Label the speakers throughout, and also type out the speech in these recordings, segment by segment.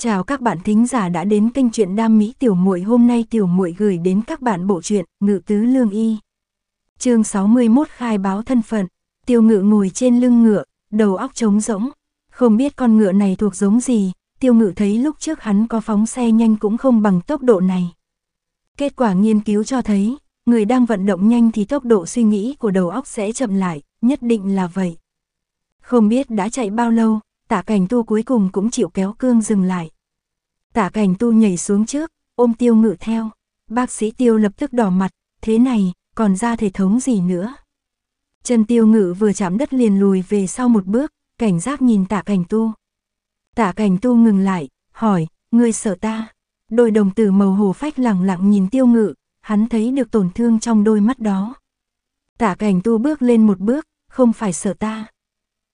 Speaker 1: Chào các bạn thính giả đã đến kênh truyện đam mỹ tiểu muội hôm nay tiểu muội gửi đến các bạn bộ truyện Ngự tứ lương y. Chương 61 khai báo thân phận. Tiêu Ngự ngồi trên lưng ngựa, đầu óc trống rỗng, không biết con ngựa này thuộc giống gì, Tiêu Ngự thấy lúc trước hắn có phóng xe nhanh cũng không bằng tốc độ này. Kết quả nghiên cứu cho thấy, người đang vận động nhanh thì tốc độ suy nghĩ của đầu óc sẽ chậm lại, nhất định là vậy. Không biết đã chạy bao lâu, Tạ cảnh tu cuối cùng cũng chịu kéo cương dừng lại. Tạ cảnh tu nhảy xuống trước, ôm tiêu ngự theo. Bác sĩ tiêu lập tức đỏ mặt, thế này, còn ra thể thống gì nữa. Chân tiêu ngự vừa chạm đất liền lùi về sau một bước, cảnh giác nhìn tạ cảnh tu. Tạ cảnh tu ngừng lại, hỏi, ngươi sợ ta. Đôi đồng tử màu hồ phách lẳng lặng nhìn tiêu ngự, hắn thấy được tổn thương trong đôi mắt đó. Tạ cảnh tu bước lên một bước, không phải sợ ta.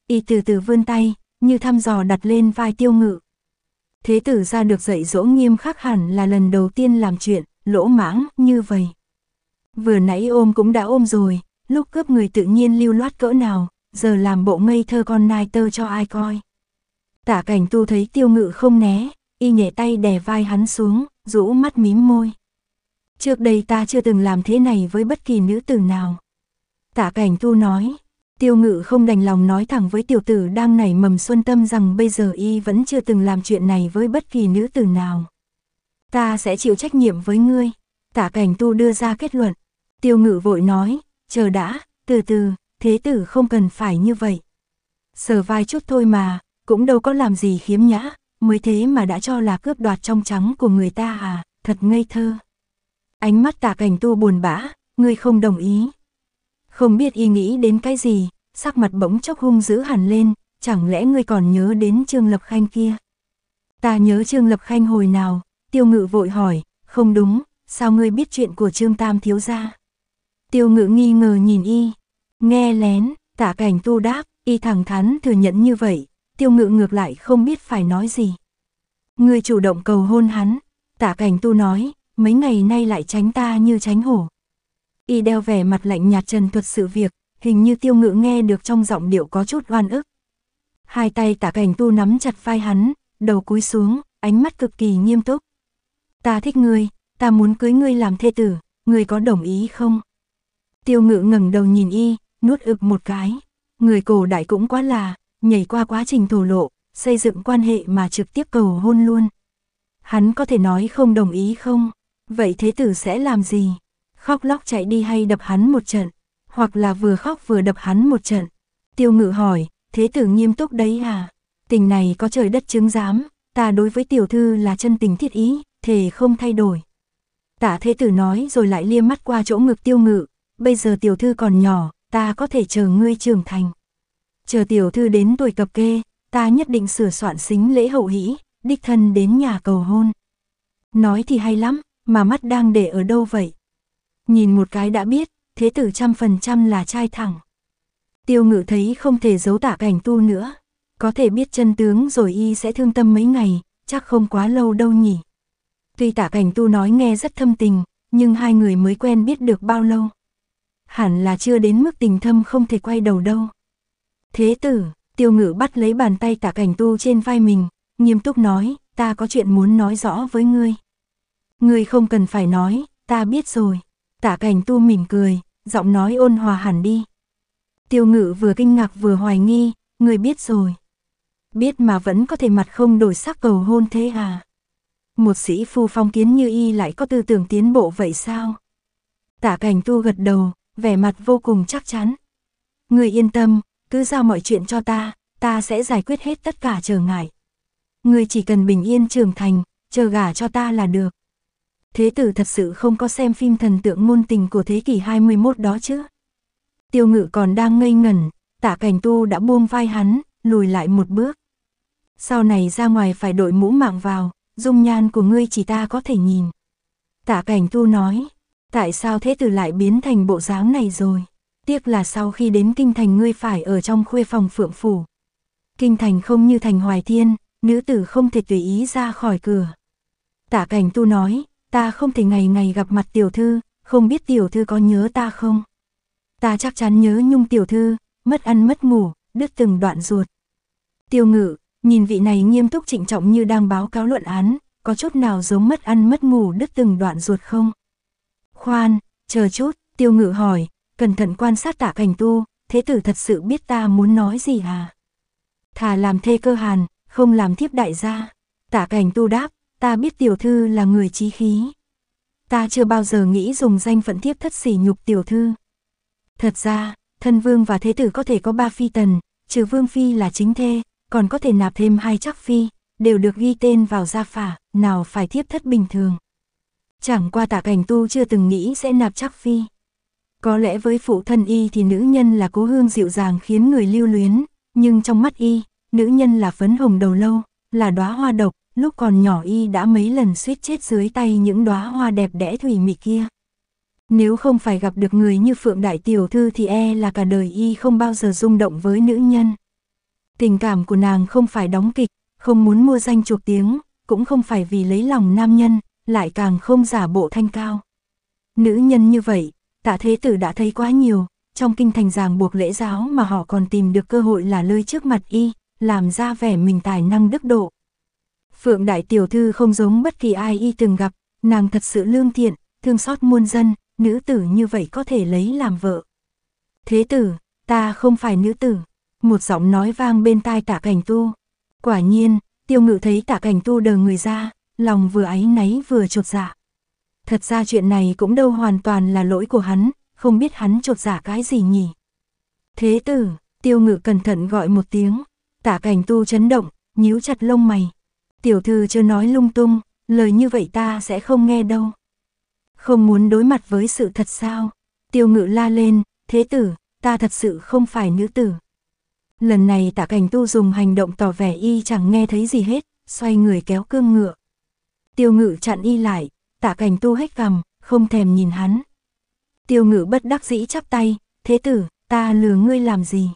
Speaker 1: Y từ từ vươn tay, như thăm dò đặt lên vai tiêu ngự. Thế tử ra được dạy dỗ nghiêm khắc hẳn là lần đầu tiên làm chuyện, lỗ mãng, như vậy. Vừa nãy ôm cũng đã ôm rồi, lúc cướp người tự nhiên lưu loát cỡ nào, giờ làm bộ ngây thơ con nai tơ cho ai coi. Tả cảnh tu thấy tiêu ngự không né, y nhẹ tay đè vai hắn xuống, rũ mắt mím môi. Trước đây ta chưa từng làm thế này với bất kỳ nữ tử nào. Tả cảnh tu nói, Tiêu ngự không đành lòng nói thẳng với tiểu tử đang nảy mầm xuân tâm rằng bây giờ y vẫn chưa từng làm chuyện này với bất kỳ nữ tử nào. Ta sẽ chịu trách nhiệm với ngươi. Tả cảnh tu đưa ra kết luận. Tiêu ngự vội nói, chờ đã, từ từ, thế tử không cần phải như vậy. Sờ vai chút thôi mà, cũng đâu có làm gì khiếm nhã, mới thế mà đã cho là cướp đoạt trong trắng của người ta à, thật ngây thơ. Ánh mắt tả cảnh tu buồn bã, ngươi không đồng ý. Không biết y nghĩ đến cái gì, sắc mặt bỗng chốc hung dữ hẳn lên, chẳng lẽ ngươi còn nhớ đến Trương Lập Khanh kia? Ta nhớ Trương Lập Khanh hồi nào, tiêu ngự vội hỏi, không đúng, sao ngươi biết chuyện của Trương Tam thiếu gia? Tiêu ngự nghi ngờ nhìn y, nghe lén, tả cảnh tu đáp, y thẳng thắn thừa nhận như vậy, tiêu ngự ngược lại không biết phải nói gì. Ngươi chủ động cầu hôn hắn, tả cảnh tu nói, mấy ngày nay lại tránh ta như tránh hổ. Y đeo vẻ mặt lạnh nhạt trần thuật sự việc, hình như tiêu ngự nghe được trong giọng điệu có chút oan ức. Hai tay tả cảnh tu nắm chặt vai hắn, đầu cúi xuống, ánh mắt cực kỳ nghiêm túc. Ta thích ngươi, ta muốn cưới ngươi làm thê tử, ngươi có đồng ý không? Tiêu ngự ngẩng đầu nhìn y, nuốt ực một cái. Người cổ đại cũng quá là, nhảy qua quá trình thổ lộ, xây dựng quan hệ mà trực tiếp cầu hôn luôn. Hắn có thể nói không đồng ý không? Vậy thế tử sẽ làm gì? Khóc lóc chạy đi hay đập hắn một trận? hoặc là vừa khóc vừa đập hắn một trận. Tiêu ngự hỏi, thế tử nghiêm túc đấy à? Tình này có trời đất chứng giám, ta đối với tiểu thư là chân tình thiết ý, thề không thay đổi. Tả thế tử nói rồi lại liếc mắt qua chỗ ngực tiêu ngự, bây giờ tiểu thư còn nhỏ, ta có thể chờ ngươi trưởng thành. Chờ tiểu thư đến tuổi cập kê, ta nhất định sửa soạn xính lễ hậu hỷ, đích thân đến nhà cầu hôn. Nói thì hay lắm, mà mắt đang để ở đâu vậy? Nhìn một cái đã biết, thế tử trăm phần trăm là trai thẳng. Tiêu ngự thấy không thể giấu tả cảnh tu nữa, có thể biết chân tướng rồi y sẽ thương tâm mấy ngày, chắc không quá lâu đâu nhỉ. Tuy tả cảnh tu nói nghe rất thâm tình, nhưng hai người mới quen biết được bao lâu. Hẳn là chưa đến mức tình thâm không thể quay đầu đâu. Thế tử, tiêu ngự bắt lấy bàn tay tả cảnh tu trên vai mình, nghiêm túc nói, ta có chuyện muốn nói rõ với ngươi. Ngươi không cần phải nói, ta biết rồi. Tạ cảnh tu mỉm cười, giọng nói ôn hòa hẳn đi. Tiêu ngự vừa kinh ngạc vừa hoài nghi, người biết rồi. Biết mà vẫn có thể mặt không đổi sắc cầu hôn thế à? Một sĩ phu phong kiến như y lại có tư tưởng tiến bộ vậy sao? Tạ cảnh tu gật đầu, vẻ mặt vô cùng chắc chắn. Người yên tâm, cứ giao mọi chuyện cho ta, ta sẽ giải quyết hết tất cả trở ngại. Người chỉ cần bình yên trưởng thành, chờ gả cho ta là được thế tử thật sự không có xem phim thần tượng ngôn tình của thế kỷ 21 đó chứ. Tiêu ngự còn đang ngây ngẩn, tạ cảnh tu đã buông vai hắn, lùi lại một bước. Sau này ra ngoài phải đội mũ mạng vào, dung nhan của ngươi chỉ ta có thể nhìn. tạ cảnh tu nói, tại sao thế tử lại biến thành bộ dáng này rồi? Tiếc là sau khi đến kinh thành ngươi phải ở trong khuê phòng phượng phủ. Kinh thành không như thành hoài thiên, nữ tử không thể tùy ý ra khỏi cửa. tạ cảnh tu nói, Ta không thể ngày ngày gặp mặt tiểu thư, không biết tiểu thư có nhớ ta không? Ta chắc chắn nhớ nhung tiểu thư, mất ăn mất ngủ, đứt từng đoạn ruột. Tiêu ngự, nhìn vị này nghiêm túc trịnh trọng như đang báo cáo luận án, có chút nào giống mất ăn mất ngủ đứt từng đoạn ruột không? Khoan, chờ chút, tiêu ngự hỏi, cẩn thận quan sát tạ cảnh tu, thế tử thật sự biết ta muốn nói gì à? Thà làm thê cơ hàn, không làm thiếp đại gia. Tạ cảnh tu đáp, ta biết tiểu thư là người trí khí. Ta chưa bao giờ nghĩ dùng danh phận thiếp thất sỉ nhục tiểu thư. Thật ra, thân vương và thế tử có thể có ba phi tần, trừ vương phi là chính thê, còn có thể nạp thêm hai chắc phi, đều được ghi tên vào gia phả, nào phải thiếp thất bình thường. Chẳng qua tạ cảnh tu chưa từng nghĩ sẽ nạp chắc phi. Có lẽ với phụ thân y thì nữ nhân là cố hương dịu dàng khiến người lưu luyến, nhưng trong mắt y, nữ nhân là phấn hồng đầu lâu, là đóa hoa độc, lúc còn nhỏ y đã mấy lần suýt chết dưới tay những đóa hoa đẹp đẽ thủy mị kia. Nếu không phải gặp được người như Phượng Đại Tiểu Thư thì e là cả đời y không bao giờ rung động với nữ nhân. Tình cảm của nàng không phải đóng kịch, không muốn mua danh chuộc tiếng, cũng không phải vì lấy lòng nam nhân, lại càng không giả bộ thanh cao. Nữ nhân như vậy, tạ thế tử đã thấy quá nhiều, trong kinh thành ràng buộc lễ giáo mà họ còn tìm được cơ hội là lơi trước mặt y, làm ra vẻ mình tài năng đức độ, Phượng Đại Tiểu Thư không giống bất kỳ ai y từng gặp, nàng thật sự lương thiện, thương xót muôn dân, nữ tử như vậy có thể lấy làm vợ. Thế tử, ta không phải nữ tử, một giọng nói vang bên tai tả cảnh tu. Quả nhiên, tiêu ngự thấy tả cảnh tu đờ người ra, lòng vừa áy náy vừa trột dạ. Thật ra chuyện này cũng đâu hoàn toàn là lỗi của hắn, không biết hắn trột giả dạ cái gì nhỉ. Thế tử, tiêu ngự cẩn thận gọi một tiếng, tả cảnh tu chấn động, nhíu chặt lông mày, tiểu thư chưa nói lung tung, lời như vậy ta sẽ không nghe đâu. Không muốn đối mặt với sự thật sao? Tiêu ngự la lên, thế tử, ta thật sự không phải nữ tử. Lần này tạ cảnh tu dùng hành động tỏ vẻ y chẳng nghe thấy gì hết, xoay người kéo cương ngựa. Tiêu ngự chặn y lại, tạ cảnh tu hết cằm, không thèm nhìn hắn. Tiêu ngự bất đắc dĩ chắp tay, thế tử, ta lừa ngươi làm gì?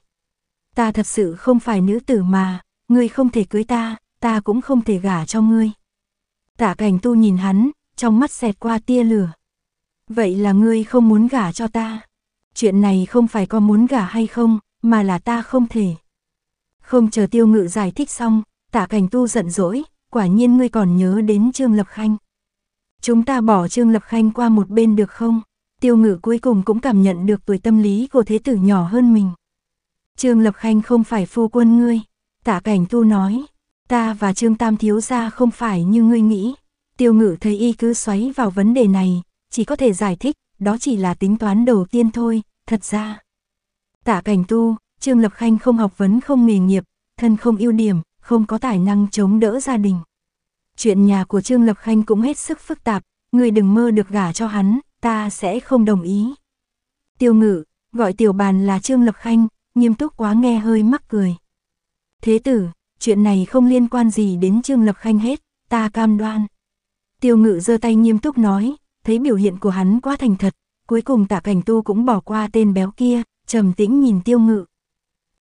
Speaker 1: Ta thật sự không phải nữ tử mà, ngươi không thể cưới ta, ta cũng không thể gả cho ngươi. Tả cảnh tu nhìn hắn, trong mắt xẹt qua tia lửa. Vậy là ngươi không muốn gả cho ta. Chuyện này không phải có muốn gả hay không, mà là ta không thể. Không chờ tiêu ngự giải thích xong, tả cảnh tu giận dỗi, quả nhiên ngươi còn nhớ đến Trương Lập Khanh. Chúng ta bỏ Trương Lập Khanh qua một bên được không? Tiêu ngự cuối cùng cũng cảm nhận được tuổi tâm lý của thế tử nhỏ hơn mình. Trương Lập Khanh không phải phu quân ngươi, tả cảnh tu nói, Ta và Trương Tam thiếu gia không phải như ngươi nghĩ. Tiêu ngự thấy y cứ xoáy vào vấn đề này, chỉ có thể giải thích, đó chỉ là tính toán đầu tiên thôi, thật ra. Tạ cảnh tu, Trương Lập Khanh không học vấn không nghề nghiệp, thân không ưu điểm, không có tài năng chống đỡ gia đình. Chuyện nhà của Trương Lập Khanh cũng hết sức phức tạp, ngươi đừng mơ được gả cho hắn, ta sẽ không đồng ý. Tiêu ngự, gọi tiểu bàn là Trương Lập Khanh, nghiêm túc quá nghe hơi mắc cười. Thế tử, chuyện này không liên quan gì đến Trương Lập Khanh hết, ta cam đoan. Tiêu ngự giơ tay nghiêm túc nói, thấy biểu hiện của hắn quá thành thật, cuối cùng tạ cảnh tu cũng bỏ qua tên béo kia, trầm tĩnh nhìn tiêu ngự.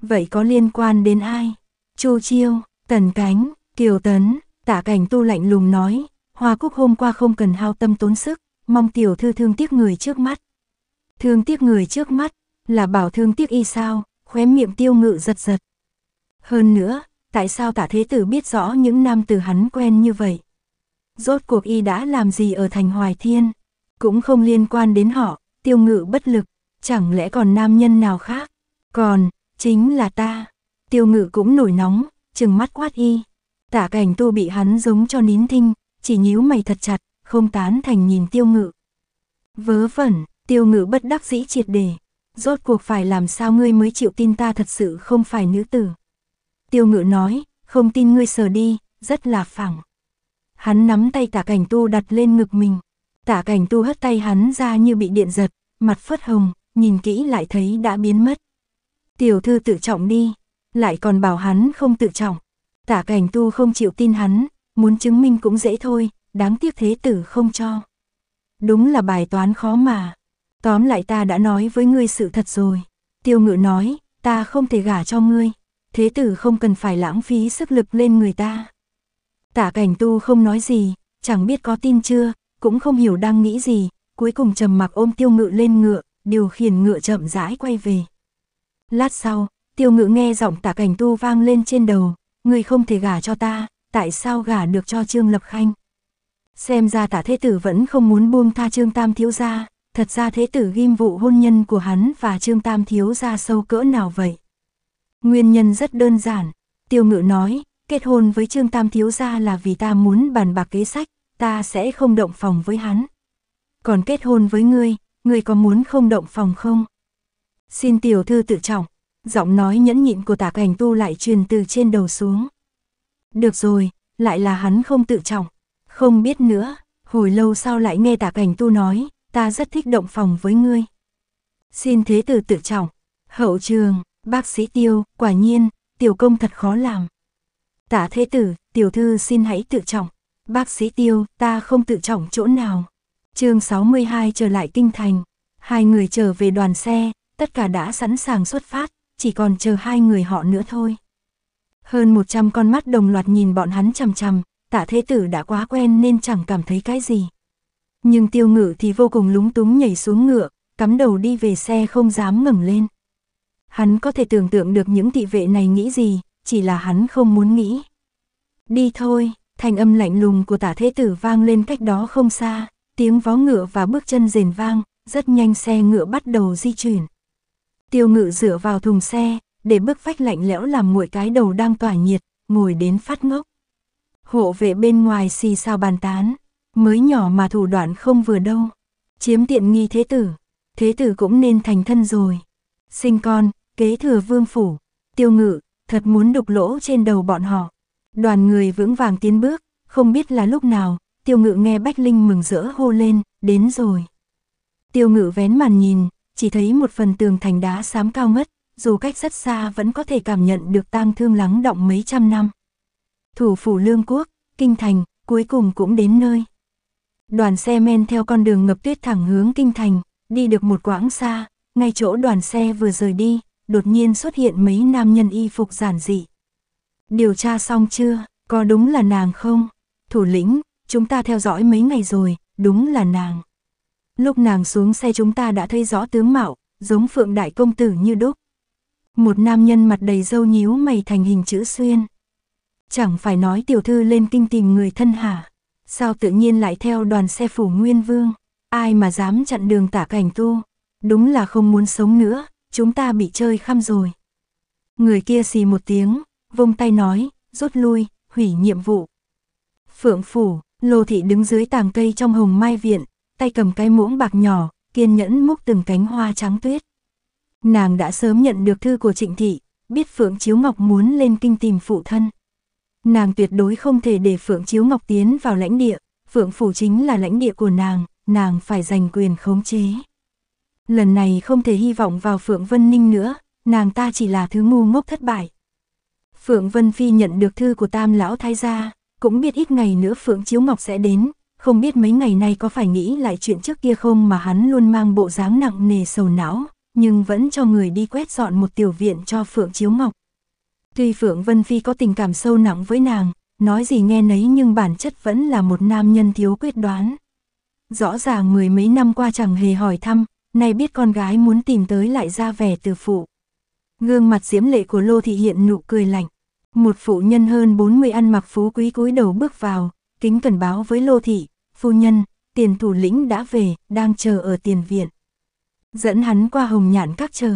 Speaker 1: Vậy có liên quan đến ai? Chu Chiêu, Tần Cánh, Kiều Tấn, tạ cảnh tu lạnh lùng nói, Hoa Cúc hôm qua không cần hao tâm tốn sức, mong tiểu thư thương tiếc người trước mắt. Thương tiếc người trước mắt, là bảo thương tiếc y sao, khóe miệng tiêu ngự giật giật. Hơn nữa, tại sao tả thế tử biết rõ những nam từ hắn quen như vậy? Rốt cuộc y đã làm gì ở thành Hoài Thiên? Cũng không liên quan đến họ, tiêu ngự bất lực, chẳng lẽ còn nam nhân nào khác? Còn, chính là ta. Tiêu ngự cũng nổi nóng, chừng mắt quát y. Tả cảnh tu bị hắn giống cho nín thinh, chỉ nhíu mày thật chặt, không tán thành nhìn tiêu ngự. Vớ vẩn, tiêu ngự bất đắc dĩ triệt đề. Rốt cuộc phải làm sao ngươi mới chịu tin ta thật sự không phải nữ tử. Tiêu ngự nói, không tin ngươi sờ đi, rất là phẳng. Hắn nắm tay tả cảnh tu đặt lên ngực mình. Tả cảnh tu hất tay hắn ra như bị điện giật, mặt phớt hồng, nhìn kỹ lại thấy đã biến mất. Tiểu thư tự trọng đi, lại còn bảo hắn không tự trọng. Tả cảnh tu không chịu tin hắn, muốn chứng minh cũng dễ thôi, đáng tiếc thế tử không cho. Đúng là bài toán khó mà. Tóm lại ta đã nói với ngươi sự thật rồi. Tiêu ngự nói, ta không thể gả cho ngươi, thế tử không cần phải lãng phí sức lực lên người ta. Tả cảnh tu không nói gì, chẳng biết có tin chưa, cũng không hiểu đang nghĩ gì, cuối cùng trầm mặc ôm tiêu ngự lên ngựa, điều khiển ngựa chậm rãi quay về. Lát sau, tiêu ngự nghe giọng tả cảnh tu vang lên trên đầu, người không thể gả cho ta, tại sao gả được cho Trương Lập Khanh. Xem ra tả thế tử vẫn không muốn buông tha Trương Tam Thiếu Gia, thật ra thế tử ghim vụ hôn nhân của hắn và Trương Tam Thiếu Gia sâu cỡ nào vậy. Nguyên nhân rất đơn giản, tiêu ngự nói, kết hôn với Trương Tam Thiếu Gia là vì ta muốn bàn bạc kế sách, ta sẽ không động phòng với hắn. Còn kết hôn với ngươi, ngươi có muốn không động phòng không? Xin tiểu thư tự trọng, giọng nói nhẫn nhịn của tạ cảnh tu lại truyền từ trên đầu xuống. Được rồi, lại là hắn không tự trọng, không biết nữa, hồi lâu sau lại nghe tạ cảnh tu nói, ta rất thích động phòng với ngươi. Xin thế tử tự trọng, hậu trường. Bác sĩ tiêu, quả nhiên, tiểu công thật khó làm. Tả thế tử, tiểu thư xin hãy tự trọng. Bác sĩ tiêu, ta không tự trọng chỗ nào. chương 62 trở lại kinh thành. Hai người trở về đoàn xe, tất cả đã sẵn sàng xuất phát, chỉ còn chờ hai người họ nữa thôi. Hơn 100 con mắt đồng loạt nhìn bọn hắn chằm chằm, tả thế tử đã quá quen nên chẳng cảm thấy cái gì. Nhưng tiêu ngự thì vô cùng lúng túng nhảy xuống ngựa, cắm đầu đi về xe không dám ngẩng lên. Hắn có thể tưởng tượng được những thị vệ này nghĩ gì, chỉ là hắn không muốn nghĩ. Đi thôi, thanh âm lạnh lùng của tả thế tử vang lên cách đó không xa, tiếng vó ngựa và bước chân rền vang, rất nhanh xe ngựa bắt đầu di chuyển. Tiêu ngự dựa vào thùng xe, để bức vách lạnh lẽo làm nguội cái đầu đang tỏa nhiệt, ngồi đến phát ngốc. Hộ vệ bên ngoài xì sao bàn tán, mới nhỏ mà thủ đoạn không vừa đâu. Chiếm tiện nghi thế tử, thế tử cũng nên thành thân rồi. Sinh con, kế thừa vương phủ, tiêu ngự, thật muốn đục lỗ trên đầu bọn họ. Đoàn người vững vàng tiến bước, không biết là lúc nào, tiêu ngự nghe Bách Linh mừng rỡ hô lên, đến rồi. Tiêu ngự vén màn nhìn, chỉ thấy một phần tường thành đá xám cao ngất, dù cách rất xa vẫn có thể cảm nhận được tang thương lắng động mấy trăm năm. Thủ phủ lương quốc, kinh thành, cuối cùng cũng đến nơi. Đoàn xe men theo con đường ngập tuyết thẳng hướng kinh thành, đi được một quãng xa, ngay chỗ đoàn xe vừa rời đi, đột nhiên xuất hiện mấy nam nhân y phục giản dị. Điều tra xong chưa, có đúng là nàng không? Thủ lĩnh, chúng ta theo dõi mấy ngày rồi, đúng là nàng. Lúc nàng xuống xe chúng ta đã thấy rõ tướng mạo, giống phượng đại công tử như đúc. Một nam nhân mặt đầy râu nhíu mày thành hình chữ xuyên. Chẳng phải nói tiểu thư lên kinh tìm người thân hả? Sao tự nhiên lại theo đoàn xe phủ nguyên vương? Ai mà dám chặn đường tả cảnh tu? Đúng là không muốn sống nữa, chúng ta bị chơi khăm rồi. Người kia xì một tiếng, vung tay nói, rút lui, hủy nhiệm vụ. Phượng Phủ, Lô Thị đứng dưới tàng cây trong hồng mai viện, tay cầm cái muỗng bạc nhỏ, kiên nhẫn múc từng cánh hoa trắng tuyết. Nàng đã sớm nhận được thư của Trịnh Thị, biết Phượng Chiếu Ngọc muốn lên kinh tìm phụ thân. Nàng tuyệt đối không thể để Phượng Chiếu Ngọc tiến vào lãnh địa, Phượng Phủ chính là lãnh địa của nàng, nàng phải giành quyền khống chế. Lần này không thể hy vọng vào Phượng Vân Ninh nữa, nàng ta chỉ là thứ ngu ngốc thất bại. Phượng Vân Phi nhận được thư của tam lão thái gia, cũng biết ít ngày nữa Phượng Chiếu Ngọc sẽ đến, không biết mấy ngày nay có phải nghĩ lại chuyện trước kia không mà hắn luôn mang bộ dáng nặng nề sầu não, nhưng vẫn cho người đi quét dọn một tiểu viện cho Phượng Chiếu Ngọc. Tuy Phượng Vân Phi có tình cảm sâu nặng với nàng, nói gì nghe nấy nhưng bản chất vẫn là một nam nhân thiếu quyết đoán. Rõ ràng mười mấy năm qua chẳng hề hỏi thăm, nay biết con gái muốn tìm tới lại ra vẻ từ phụ. Gương mặt diễm lệ của Lô Thị hiện nụ cười lạnh. Một phụ nhân hơn 40 ăn mặc phú quý cúi đầu bước vào, kính cẩn báo với Lô Thị, phu nhân, tiền thủ lĩnh đã về, đang chờ ở tiền viện. Dẫn hắn qua hồng nhãn các chờ.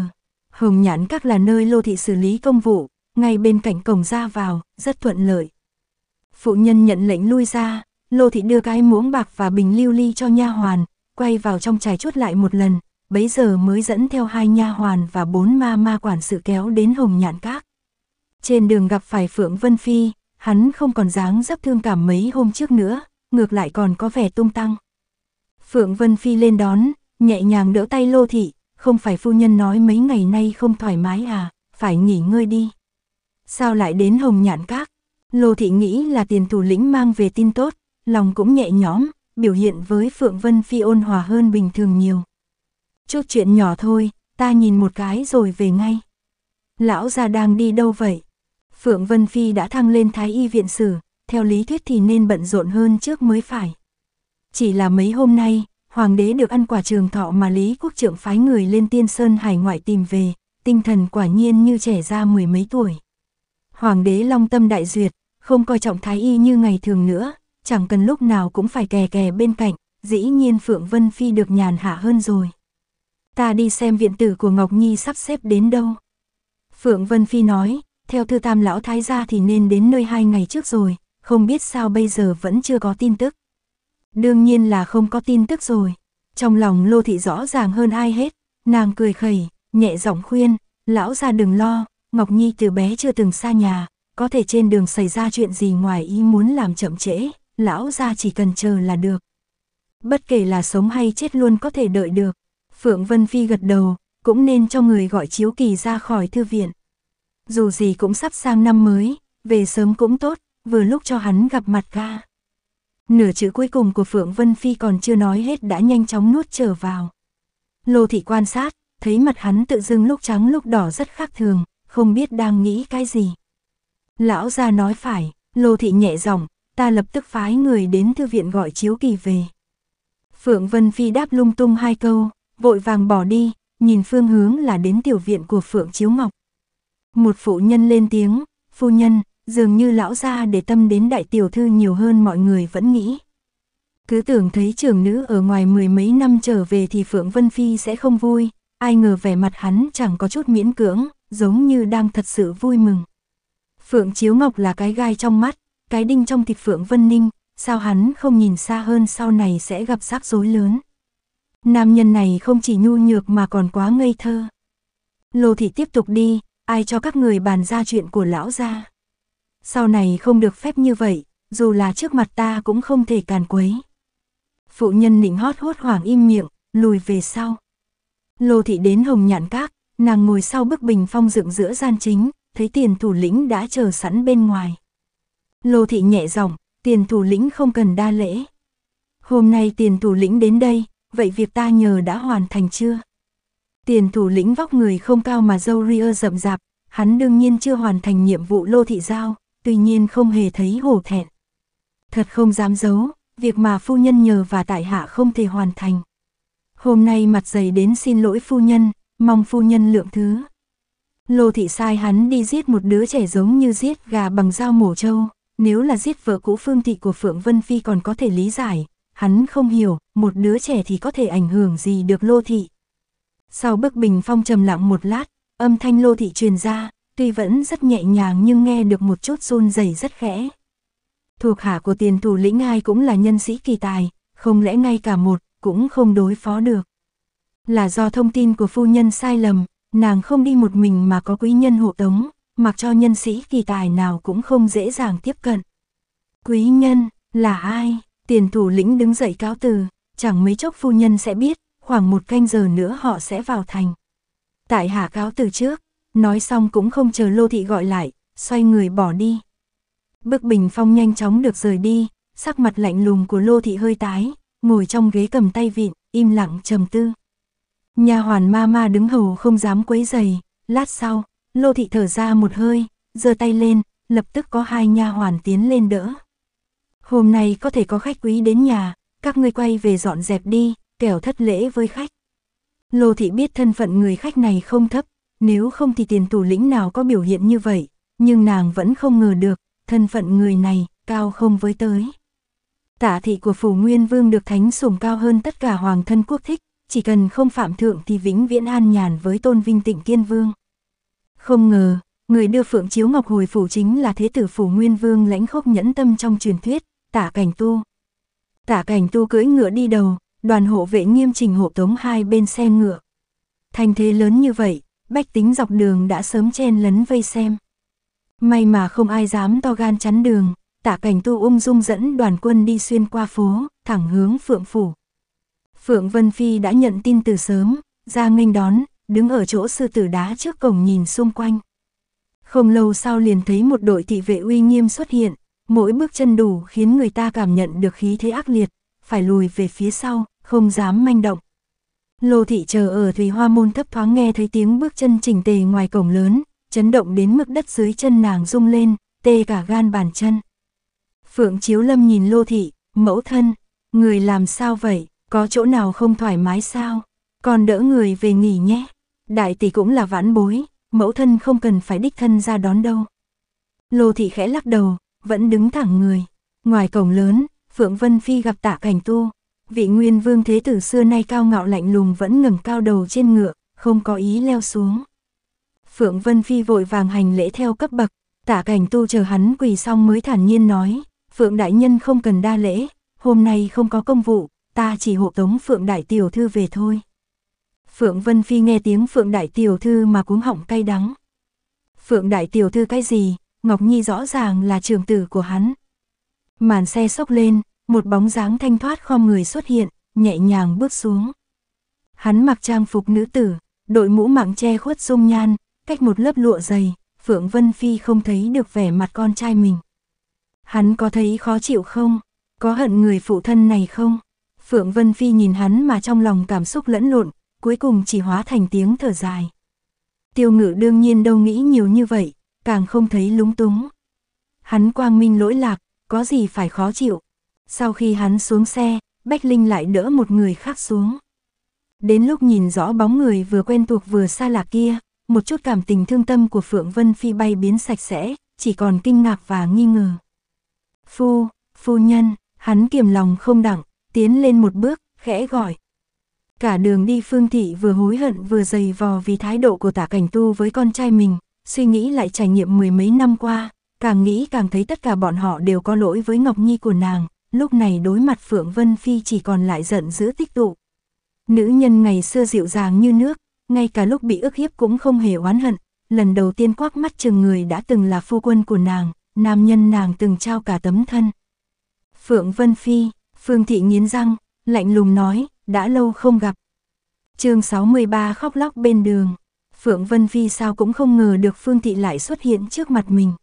Speaker 1: Hồng nhãn các là nơi Lô Thị xử lý công vụ, ngay bên cạnh cổng ra vào, rất thuận lợi. Phụ nhân nhận lệnh lui ra, Lô Thị đưa cái muỗng bạc và bình lưu ly cho nha hoàn, quay vào trong trải chuốt lại một lần, bấy giờ mới dẫn theo hai nha hoàn và bốn ma ma quản sự kéo đến hồng nhạn các. Trên đường gặp phải Phượng Vân Phi, hắn không còn dáng dấp thương cảm mấy hôm trước nữa, ngược lại còn có vẻ tung tăng. Phượng Vân Phi lên đón, nhẹ nhàng đỡ tay Lô Thị, không phải phu nhân nói mấy ngày nay không thoải mái à, phải nghỉ ngơi đi. Sao lại đến hồng nhạn các? Lô Thị nghĩ là tiền thủ lĩnh mang về tin tốt, lòng cũng nhẹ nhõm, biểu hiện với Phượng Vân Phi ôn hòa hơn bình thường nhiều. Chút chuyện nhỏ thôi, ta nhìn một cái rồi về ngay. Lão già đang đi đâu vậy? Phượng Vân Phi đã thăng lên thái y viện sử, theo lý thuyết thì nên bận rộn hơn trước mới phải. Chỉ là mấy hôm nay, hoàng đế được ăn quả trường thọ mà Lý Quốc trưởng phái người lên tiên sơn hải ngoại tìm về, tinh thần quả nhiên như trẻ ra mười mấy tuổi. Hoàng đế long tâm đại duyệt, không coi trọng thái y như ngày thường nữa, chẳng cần lúc nào cũng phải kè kè bên cạnh, dĩ nhiên Phượng Vân Phi được nhàn hạ hơn rồi ta đi xem viện tử của Ngọc Nhi sắp xếp đến đâu. Phượng Vân Phi nói, theo thư tam lão thái gia thì nên đến nơi hai ngày trước rồi, không biết sao bây giờ vẫn chưa có tin tức. Đương nhiên là không có tin tức rồi, trong lòng Lô Thị rõ ràng hơn ai hết, nàng cười khẩy, nhẹ giọng khuyên, lão gia đừng lo, Ngọc Nhi từ bé chưa từng xa nhà, có thể trên đường xảy ra chuyện gì ngoài ý muốn làm chậm trễ, lão gia chỉ cần chờ là được. Bất kể là sống hay chết luôn có thể đợi được. Phượng Vân Phi gật đầu, cũng nên cho người gọi Chiếu Kỳ ra khỏi thư viện. Dù gì cũng sắp sang năm mới, về sớm cũng tốt, vừa lúc cho hắn gặp mặt ga. Nửa chữ cuối cùng của Phượng Vân Phi còn chưa nói hết đã nhanh chóng nuốt trở vào. Lô thị quan sát, thấy mặt hắn tự dưng lúc trắng lúc đỏ rất khác thường, không biết đang nghĩ cái gì. Lão ra nói phải, Lô thị nhẹ giọng, ta lập tức phái người đến thư viện gọi Chiếu Kỳ về. Phượng Vân Phi đáp lung tung hai câu, vội vàng bỏ đi, nhìn phương hướng là đến tiểu viện của Phượng Chiếu Ngọc. Một phụ nhân lên tiếng, phu nhân, dường như lão gia để tâm đến đại tiểu thư nhiều hơn mọi người vẫn nghĩ. Cứ tưởng thấy trưởng nữ ở ngoài mười mấy năm trở về thì Phượng Vân Phi sẽ không vui, ai ngờ vẻ mặt hắn chẳng có chút miễn cưỡng, giống như đang thật sự vui mừng. Phượng Chiếu Ngọc là cái gai trong mắt, cái đinh trong thịt Phượng Vân Ninh, sao hắn không nhìn xa hơn sau này sẽ gặp rắc rối lớn. Nam nhân này không chỉ nhu nhược mà còn quá ngây thơ. Lô thị tiếp tục đi, ai cho các người bàn ra chuyện của lão gia. Sau này không được phép như vậy, dù là trước mặt ta cũng không thể càn quấy. Phụ nhân nịnh hót hốt hoảng im miệng, lùi về sau. Lô thị đến hồng nhạn các, nàng ngồi sau bức bình phong dựng giữa gian chính, thấy tiền thủ lĩnh đã chờ sẵn bên ngoài. Lô thị nhẹ giọng, tiền thủ lĩnh không cần đa lễ. Hôm nay tiền thủ lĩnh đến đây, vậy việc ta nhờ đã hoàn thành chưa? Tiền thủ lĩnh vóc người không cao mà dâu ria rậm rạp, hắn đương nhiên chưa hoàn thành nhiệm vụ lô thị giao, tuy nhiên không hề thấy hổ thẹn. Thật không dám giấu, việc mà phu nhân nhờ và tại hạ không thể hoàn thành. Hôm nay mặt dày đến xin lỗi phu nhân, mong phu nhân lượng thứ. Lô thị sai hắn đi giết một đứa trẻ giống như giết gà bằng dao mổ trâu, nếu là giết vợ cũ phương thị của Phượng Vân Phi còn có thể lý giải, hắn không hiểu, một đứa trẻ thì có thể ảnh hưởng gì được Lô Thị. Sau bức bình phong trầm lặng một lát, âm thanh Lô Thị truyền ra, tuy vẫn rất nhẹ nhàng nhưng nghe được một chút run rẩy rất khẽ. Thuộc hạ của tiền thủ lĩnh ai cũng là nhân sĩ kỳ tài, không lẽ ngay cả một cũng không đối phó được. Là do thông tin của phu nhân sai lầm, nàng không đi một mình mà có quý nhân hộ tống, mặc cho nhân sĩ kỳ tài nào cũng không dễ dàng tiếp cận. Quý nhân, là ai? Tiền thủ lĩnh đứng dậy cáo từ, chẳng mấy chốc phu nhân sẽ biết, khoảng một canh giờ nữa họ sẽ vào thành. Tại hạ cáo từ trước, nói xong cũng không chờ Lô Thị gọi lại, xoay người bỏ đi. Bức bình phong nhanh chóng được rời đi, sắc mặt lạnh lùng của Lô Thị hơi tái, ngồi trong ghế cầm tay vịn, im lặng trầm tư. Nhà hoàn ma ma đứng hầu không dám quấy giày, lát sau, Lô Thị thở ra một hơi, giơ tay lên, lập tức có hai nha hoàn tiến lên đỡ. Hôm nay có thể có khách quý đến nhà, các ngươi quay về dọn dẹp đi, kẻo thất lễ với khách. Lô thị biết thân phận người khách này không thấp, nếu không thì tiền tù lĩnh nào có biểu hiện như vậy, nhưng nàng vẫn không ngờ được, thân phận người này, cao không với tới. Tả thị của phủ Nguyên Vương được thánh sủng cao hơn tất cả hoàng thân quốc thích, chỉ cần không phạm thượng thì vĩnh viễn an nhàn với tôn vinh tịnh kiên vương. Không ngờ, người đưa Phượng Chiếu Ngọc hồi phủ chính là thế tử phủ Nguyên Vương lãnh khốc nhẫn tâm trong truyền thuyết, tả cảnh tu, Tả cảnh tu cưỡi ngựa đi đầu, đoàn hộ vệ nghiêm chỉnh hộ tống hai bên xe ngựa. Thành thế lớn như vậy, bách tính dọc đường đã sớm chen lấn vây xem. May mà không ai dám to gan chắn đường, tả cảnh tu ung dung dẫn đoàn quân đi xuyên qua phố, thẳng hướng Phượng Phủ. Phượng Vân Phi đã nhận tin từ sớm, ra nghênh đón, đứng ở chỗ sư tử đá trước cổng nhìn xung quanh. Không lâu sau liền thấy một đội thị vệ uy nghiêm xuất hiện, mỗi bước chân đủ khiến người ta cảm nhận được khí thế ác liệt, phải lùi về phía sau, không dám manh động. Lô thị chờ ở Thủy Hoa Môn thấp thoáng nghe thấy tiếng bước chân chỉnh tề ngoài cổng lớn, chấn động đến mức đất dưới chân nàng rung lên, tê cả gan bàn chân. Phượng Chiếu Lâm nhìn Lô thị, mẫu thân, người làm sao vậy, có chỗ nào không thoải mái sao, còn đỡ người về nghỉ nhé. Đại tỷ cũng là vãn bối, mẫu thân không cần phải đích thân ra đón đâu. Lô thị khẽ lắc đầu, vẫn đứng thẳng người. Ngoài cổng lớn, Phượng Vân Phi gặp tạ cảnh tu. Vị nguyên vương thế tử xưa nay cao ngạo lạnh lùng vẫn ngẩng cao đầu trên ngựa, không có ý leo xuống. Phượng Vân Phi vội vàng hành lễ theo cấp bậc, tạ cảnh tu chờ hắn quỳ xong mới thản nhiên nói, Phượng Đại Nhân không cần đa lễ, hôm nay không có công vụ, ta chỉ hộ tống Phượng Đại Tiểu Thư về thôi. Phượng Vân Phi nghe tiếng Phượng Đại Tiểu Thư mà cuống họng cay đắng. Phượng Đại Tiểu Thư cái gì, Ngọc Nhi rõ ràng là trường tử của hắn. Màn xe sốc lên, một bóng dáng thanh thoát khom người xuất hiện, nhẹ nhàng bước xuống. Hắn mặc trang phục nữ tử, đội mũ mạng che khuất dung nhan, cách một lớp lụa dày, Phượng Vân Phi không thấy được vẻ mặt con trai mình. Hắn có thấy khó chịu không? Có hận người phụ thân này không? Phượng Vân Phi nhìn hắn mà trong lòng cảm xúc lẫn lộn, cuối cùng chỉ hóa thành tiếng thở dài. Tiêu ngự đương nhiên đâu nghĩ nhiều như vậy, càng không thấy lúng túng. Hắn quang minh lỗi lạc, có gì phải khó chịu. Sau khi hắn xuống xe, Bách Linh lại đỡ một người khác xuống. Đến lúc nhìn rõ bóng người vừa quen thuộc vừa xa lạ kia, một chút cảm tình thương tâm của Phượng Vân Phi bay biến sạch sẽ, chỉ còn kinh ngạc và nghi ngờ. Phu, phu nhân, hắn kiềm lòng không đặng, tiến lên một bước, khẽ gọi. Cả đường đi Phương Thị vừa hối hận vừa dày vò vì thái độ của tả cảnh tu với con trai mình, suy nghĩ lại trải nghiệm mười mấy năm qua, càng nghĩ càng thấy tất cả bọn họ đều có lỗi với Ngọc Nhi của nàng, lúc này đối mặt Phượng Vân Phi chỉ còn lại giận dữ tích tụ. Nữ nhân ngày xưa dịu dàng như nước, ngay cả lúc bị ức hiếp cũng không hề oán hận, lần đầu tiên quắc mắt chừng người đã từng là phu quân của nàng, nam nhân nàng từng trao cả tấm thân. Phượng Vân Phi, Phương Thị nghiến răng, lạnh lùng nói, đã lâu không gặp. chương 63 khóc lóc bên đường. Phượng Vân Phi sao cũng không ngờ được Phương Thị lại xuất hiện trước mặt mình.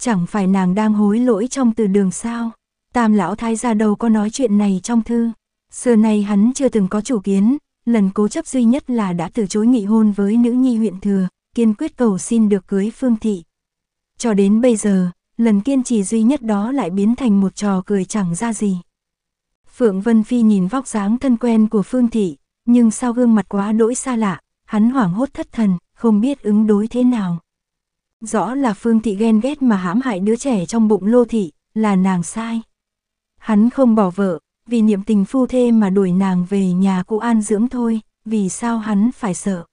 Speaker 1: Chẳng phải nàng đang hối lỗi trong từ đường sao? Tam lão thái gia đầu có nói chuyện này trong thư. Xưa nay hắn chưa từng có chủ kiến, lần cố chấp duy nhất là đã từ chối nghị hôn với nữ nhi huyện thừa, kiên quyết cầu xin được cưới Phương Thị. Cho đến bây giờ, lần kiên trì duy nhất đó lại biến thành một trò cười chẳng ra gì. Phượng Vân Phi nhìn vóc dáng thân quen của Phương Thị, nhưng sao gương mặt quá đỗi xa lạ, hắn hoảng hốt thất thần, không biết ứng đối thế nào. Rõ là Phương Thị ghen ghét mà hãm hại đứa trẻ trong bụng Lô Thị, là nàng sai. Hắn không bỏ vợ, vì niệm tình phu thê mà đuổi nàng về nhà cụ an dưỡng thôi, vì sao hắn phải sợ.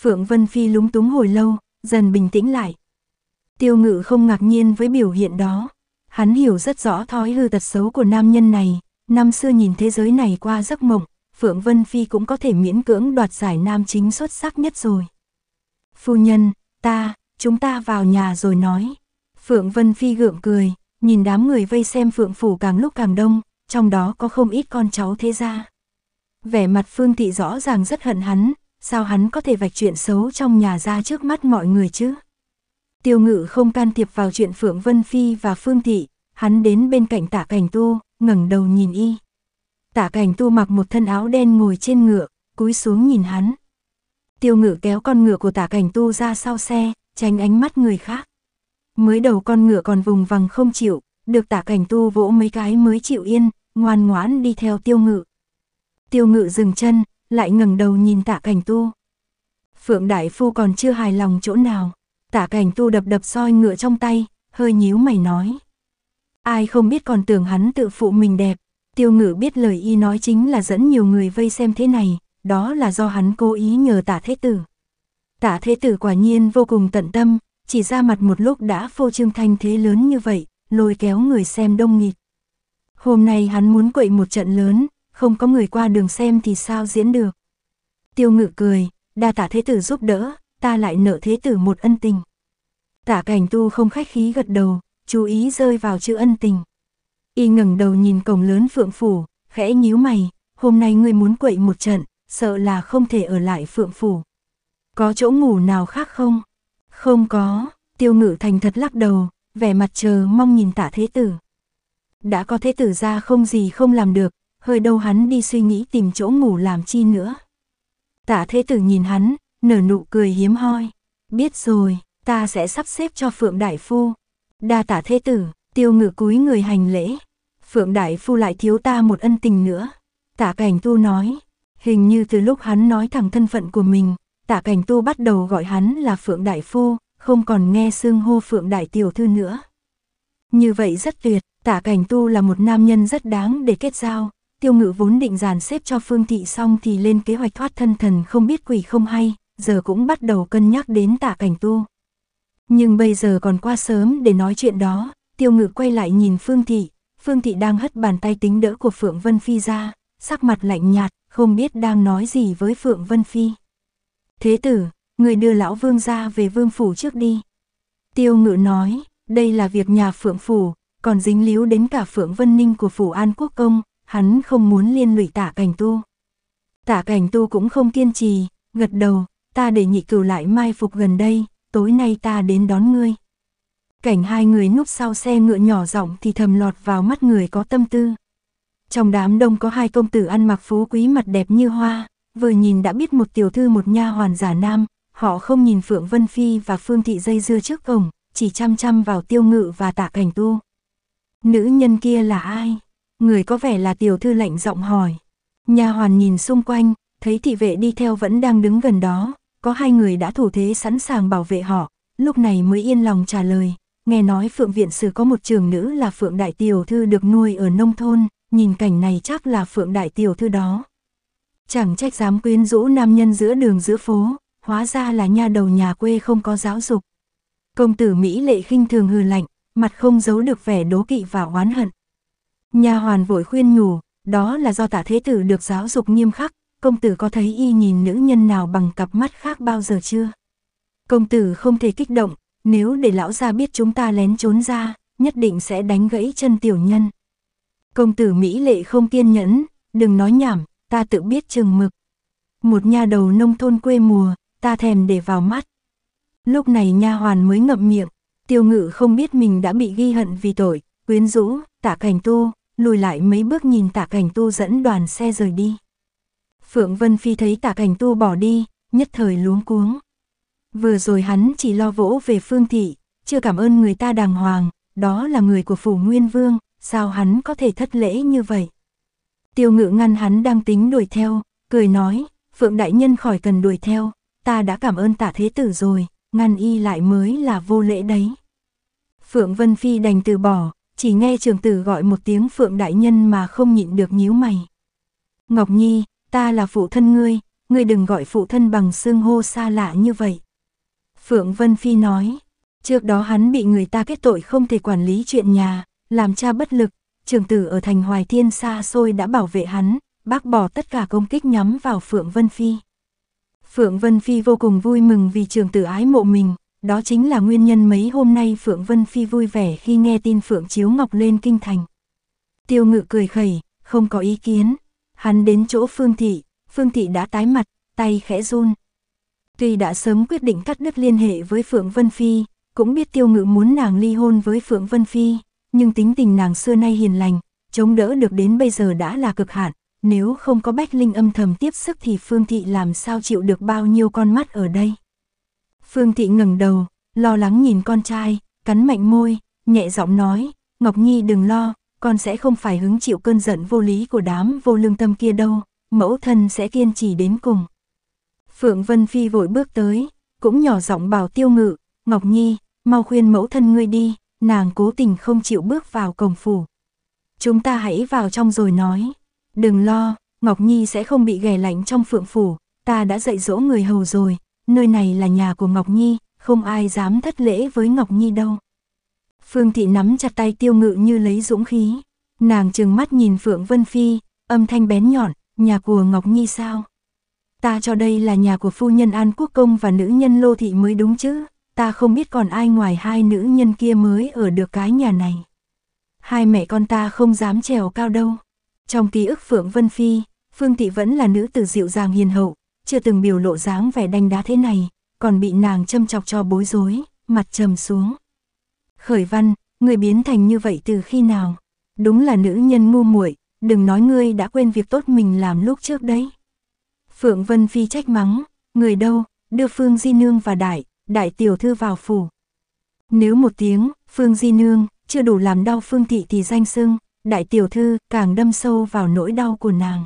Speaker 1: Phượng Vân Phi lúng túng hồi lâu, dần bình tĩnh lại. Tiêu ngự không ngạc nhiên với biểu hiện đó. Hắn hiểu rất rõ thói hư tật xấu của nam nhân này, năm xưa nhìn thế giới này qua giấc mộng, Phượng Vân Phi cũng có thể miễn cưỡng đoạt giải nam chính xuất sắc nhất rồi. Phu nhân, ta, chúng ta vào nhà rồi nói. Phượng Vân Phi gượng cười, nhìn đám người vây xem Phượng Phủ càng lúc càng đông, trong đó có không ít con cháu thế gia. Vẻ mặt Phương Thị rõ ràng rất hận hắn, sao hắn có thể vạch chuyện xấu trong nhà ra trước mắt mọi người chứ? Tiêu ngự không can thiệp vào chuyện Phượng Vân Phi và Phương Thị, hắn đến bên cạnh Tả cảnh tu, ngẩng đầu nhìn y. Tạ cảnh tu mặc một thân áo đen ngồi trên ngựa, cúi xuống nhìn hắn. Tiêu ngự kéo con ngựa của tả cảnh tu ra sau xe, tránh ánh mắt người khác. Mới đầu con ngựa còn vùng vằng không chịu, được tả cảnh tu vỗ mấy cái mới chịu yên, ngoan ngoãn đi theo tiêu ngự. Tiêu ngự dừng chân, lại ngẩng đầu nhìn tả cảnh tu. Phượng Đại Phu còn chưa hài lòng chỗ nào, tả cảnh tu đập đập soi ngựa trong tay, hơi nhíu mày nói. Ai không biết còn tưởng hắn tự phụ mình đẹp, Tiêu ngự biết lời y nói chính là dẫn nhiều người vây xem thế này, đó là do hắn cố ý nhờ tả thế tử. Tả thế tử quả nhiên vô cùng tận tâm, chỉ ra mặt một lúc đã phô trương thanh thế lớn như vậy, lôi kéo người xem đông nghịt. Hôm nay hắn muốn quậy một trận lớn, không có người qua đường xem thì sao diễn được. Tiêu ngự cười, đa tả thế tử giúp đỡ, ta lại nợ thế tử một ân tình. Tả cảnh tu không khách khí gật đầu, chú ý rơi vào chữ ân tình. Y ngẩng đầu nhìn cổng lớn Phượng Phủ, khẽ nhíu mày, hôm nay ngươi muốn quậy một trận, sợ là không thể ở lại Phượng Phủ. Có chỗ ngủ nào khác không? Không có, tiêu ngự thành thật lắc đầu, vẻ mặt chờ mong nhìn tả thế tử. Đã có thế tử ra không gì không làm được, hơi đâu hắn đi suy nghĩ tìm chỗ ngủ làm chi nữa. Tả thế tử nhìn hắn, nở nụ cười hiếm hoi. Biết rồi, ta sẽ sắp xếp cho Phượng Đại Phu. Đa tả thế tử, tiêu ngự cúi người hành lễ. Phượng Đại Phu lại thiếu ta một ân tình nữa. Tả Cảnh Tu nói, hình như từ lúc hắn nói thẳng thân phận của mình, Tả Cảnh Tu bắt đầu gọi hắn là Phượng Đại Phu, không còn nghe xương hô Phượng Đại Tiểu Thư nữa. Như vậy rất tuyệt, Tả Cảnh Tu là một nam nhân rất đáng để kết giao. Tiêu ngự vốn định dàn xếp cho Phương Thị xong thì lên kế hoạch thoát thân thần không biết quỷ không hay, giờ cũng bắt đầu cân nhắc đến Tả Cảnh Tu. Nhưng bây giờ còn quá sớm để nói chuyện đó, Tiêu ngự quay lại nhìn Phương Thị, Phương Thị đang hất bàn tay tính đỡ của Phượng Vân Phi ra, sắc mặt lạnh nhạt, không biết đang nói gì với Phượng Vân Phi. Thế tử, người đưa lão vương ra về vương phủ trước đi. Tiêu ngự nói, đây là việc nhà Phượng Phủ, còn dính líu đến cả Phượng Vân Ninh của Phủ An Quốc Công, hắn không muốn liên lụy tả cảnh tu. Tả cảnh tu cũng không kiên trì, gật đầu, ta để nhị cửu lại mai phục gần đây, tối nay ta đến đón ngươi. Cảnh hai người núp sau xe ngựa nhỏ giọng thì thầm lọt vào mắt người có tâm tư. Trong đám đông có hai công tử ăn mặc phú quý mặt đẹp như hoa, vừa nhìn đã biết một tiểu thư một nha hoàn giả nam, họ không nhìn Phượng Vân Phi và Phương Thị dây dưa trước cổng, chỉ chăm chăm vào tiêu ngự và tạ cảnh tu. Nữ nhân kia là ai? Người có vẻ là tiểu thư lạnh giọng hỏi. Nha hoàn nhìn xung quanh, thấy thị vệ đi theo vẫn đang đứng gần đó, có hai người đã thủ thế sẵn sàng bảo vệ họ, lúc này mới yên lòng trả lời, nghe nói Phượng Viện Sử có một trường nữ là Phượng Đại Tiểu Thư được nuôi ở nông thôn, nhìn cảnh này chắc là Phượng Đại Tiểu Thư đó. Chẳng trách dám quyến rũ nam nhân giữa đường giữa phố, hóa ra là nha đầu nhà quê không có giáo dục. Công tử Mỹ lệ khinh thường hừ lạnh, mặt không giấu được vẻ đố kỵ và oán hận. nha hoàn vội khuyên nhủ, đó là do tả thế tử được giáo dục nghiêm khắc, công tử có thấy y nhìn nữ nhân nào bằng cặp mắt khác bao giờ chưa? Công tử không thể kích động, nếu để lão gia biết chúng ta lén trốn ra, nhất định sẽ đánh gãy chân tiểu nhân. Công tử Mỹ lệ không kiên nhẫn, đừng nói nhảm, ta tự biết chừng mực. Một nha đầu nông thôn quê mùa, ta thèm để vào mắt. Lúc này nha hoàn mới ngậm miệng, tiêu ngự không biết mình đã bị ghi hận vì tội, quyến rũ, tả cảnh tu, lùi lại mấy bước nhìn tả cảnh tu dẫn đoàn xe rời đi. Phượng Vân Phi thấy tả cảnh tu bỏ đi, nhất thời luống cuống. Vừa rồi hắn chỉ lo vỗ về phương thị, chưa cảm ơn người ta đàng hoàng, đó là người của phủ nguyên vương, sao hắn có thể thất lễ như vậy. Tiêu ngự ngăn hắn đang tính đuổi theo, cười nói, Phượng Đại Nhân khỏi cần đuổi theo, ta đã cảm ơn tả thế tử rồi, ngăn y lại mới là vô lễ đấy. Phượng Vân Phi đành từ bỏ, chỉ nghe trường tử gọi một tiếng Phượng Đại Nhân mà không nhịn được nhíu mày. Ngọc Nhi, ta là phụ thân ngươi, ngươi đừng gọi phụ thân bằng xương hô xa lạ như vậy. Phượng Vân Phi nói, trước đó hắn bị người ta kết tội không thể quản lý chuyện nhà, làm cha bất lực, trường tử ở thành Hoài Thiên xa xôi đã bảo vệ hắn, bác bỏ tất cả công kích nhắm vào Phượng Vân Phi. Phượng Vân Phi vô cùng vui mừng vì trường tử ái mộ mình, đó chính là nguyên nhân mấy hôm nay Phượng Vân Phi vui vẻ khi nghe tin Phượng Chiếu Ngọc lên kinh thành. Tiêu ngự cười khẩy, không có ý kiến, hắn đến chỗ Phương Thị, Phương Thị đã tái mặt, tay khẽ run, Tuy đã sớm quyết định cắt đứt liên hệ với Phượng Vân Phi, cũng biết tiêu ngự muốn nàng ly hôn với Phượng Vân Phi, nhưng tính tình nàng xưa nay hiền lành, chống đỡ được đến bây giờ đã là cực hạn, nếu không có Bách Linh âm thầm tiếp sức thì Phương Thị làm sao chịu được bao nhiêu con mắt ở đây. Phương Thị ngẩng đầu, lo lắng nhìn con trai, cắn mạnh môi, nhẹ giọng nói, Ngọc Nhi đừng lo, con sẽ không phải hứng chịu cơn giận vô lý của đám vô lương tâm kia đâu, mẫu thân sẽ kiên trì đến cùng. Phượng Vân Phi vội bước tới, cũng nhỏ giọng bảo tiêu ngự, Ngọc Nhi, mau khuyên mẫu thân ngươi đi, nàng cố tình không chịu bước vào cổng phủ. Chúng ta hãy vào trong rồi nói, đừng lo, Ngọc Nhi sẽ không bị ghẻ lạnh trong phượng phủ, ta đã dạy dỗ người hầu rồi, nơi này là nhà của Ngọc Nhi, không ai dám thất lễ với Ngọc Nhi đâu. Phương Thị nắm chặt tay tiêu ngự như lấy dũng khí, nàng trừng mắt nhìn Phượng Vân Phi, âm thanh bén nhọn, nhà của Ngọc Nhi sao? ta cho đây là nhà của phu nhân An Quốc Công và nữ nhân Lô Thị mới đúng chứ, ta không biết còn ai ngoài hai nữ nhân kia mới ở được cái nhà này. Hai mẹ con ta không dám trèo cao đâu. Trong ký ức Phượng Vân Phi, Phương Thị vẫn là nữ tử dịu dàng hiền hậu, chưa từng biểu lộ dáng vẻ đanh đá thế này, còn bị nàng châm chọc cho bối rối, mặt trầm xuống. Khởi văn, người biến thành như vậy từ khi nào? Đúng là nữ nhân ngu muội, đừng nói ngươi đã quên việc tốt mình làm lúc trước đấy. Phượng Vân Phi trách mắng, người đâu, đưa Phương Di Nương và Đại, Đại Tiểu Thư vào phủ. Nếu một tiếng, Phương Di Nương, chưa đủ làm đau Phương Thị thì danh sưng, Đại Tiểu Thư càng đâm sâu vào nỗi đau của nàng.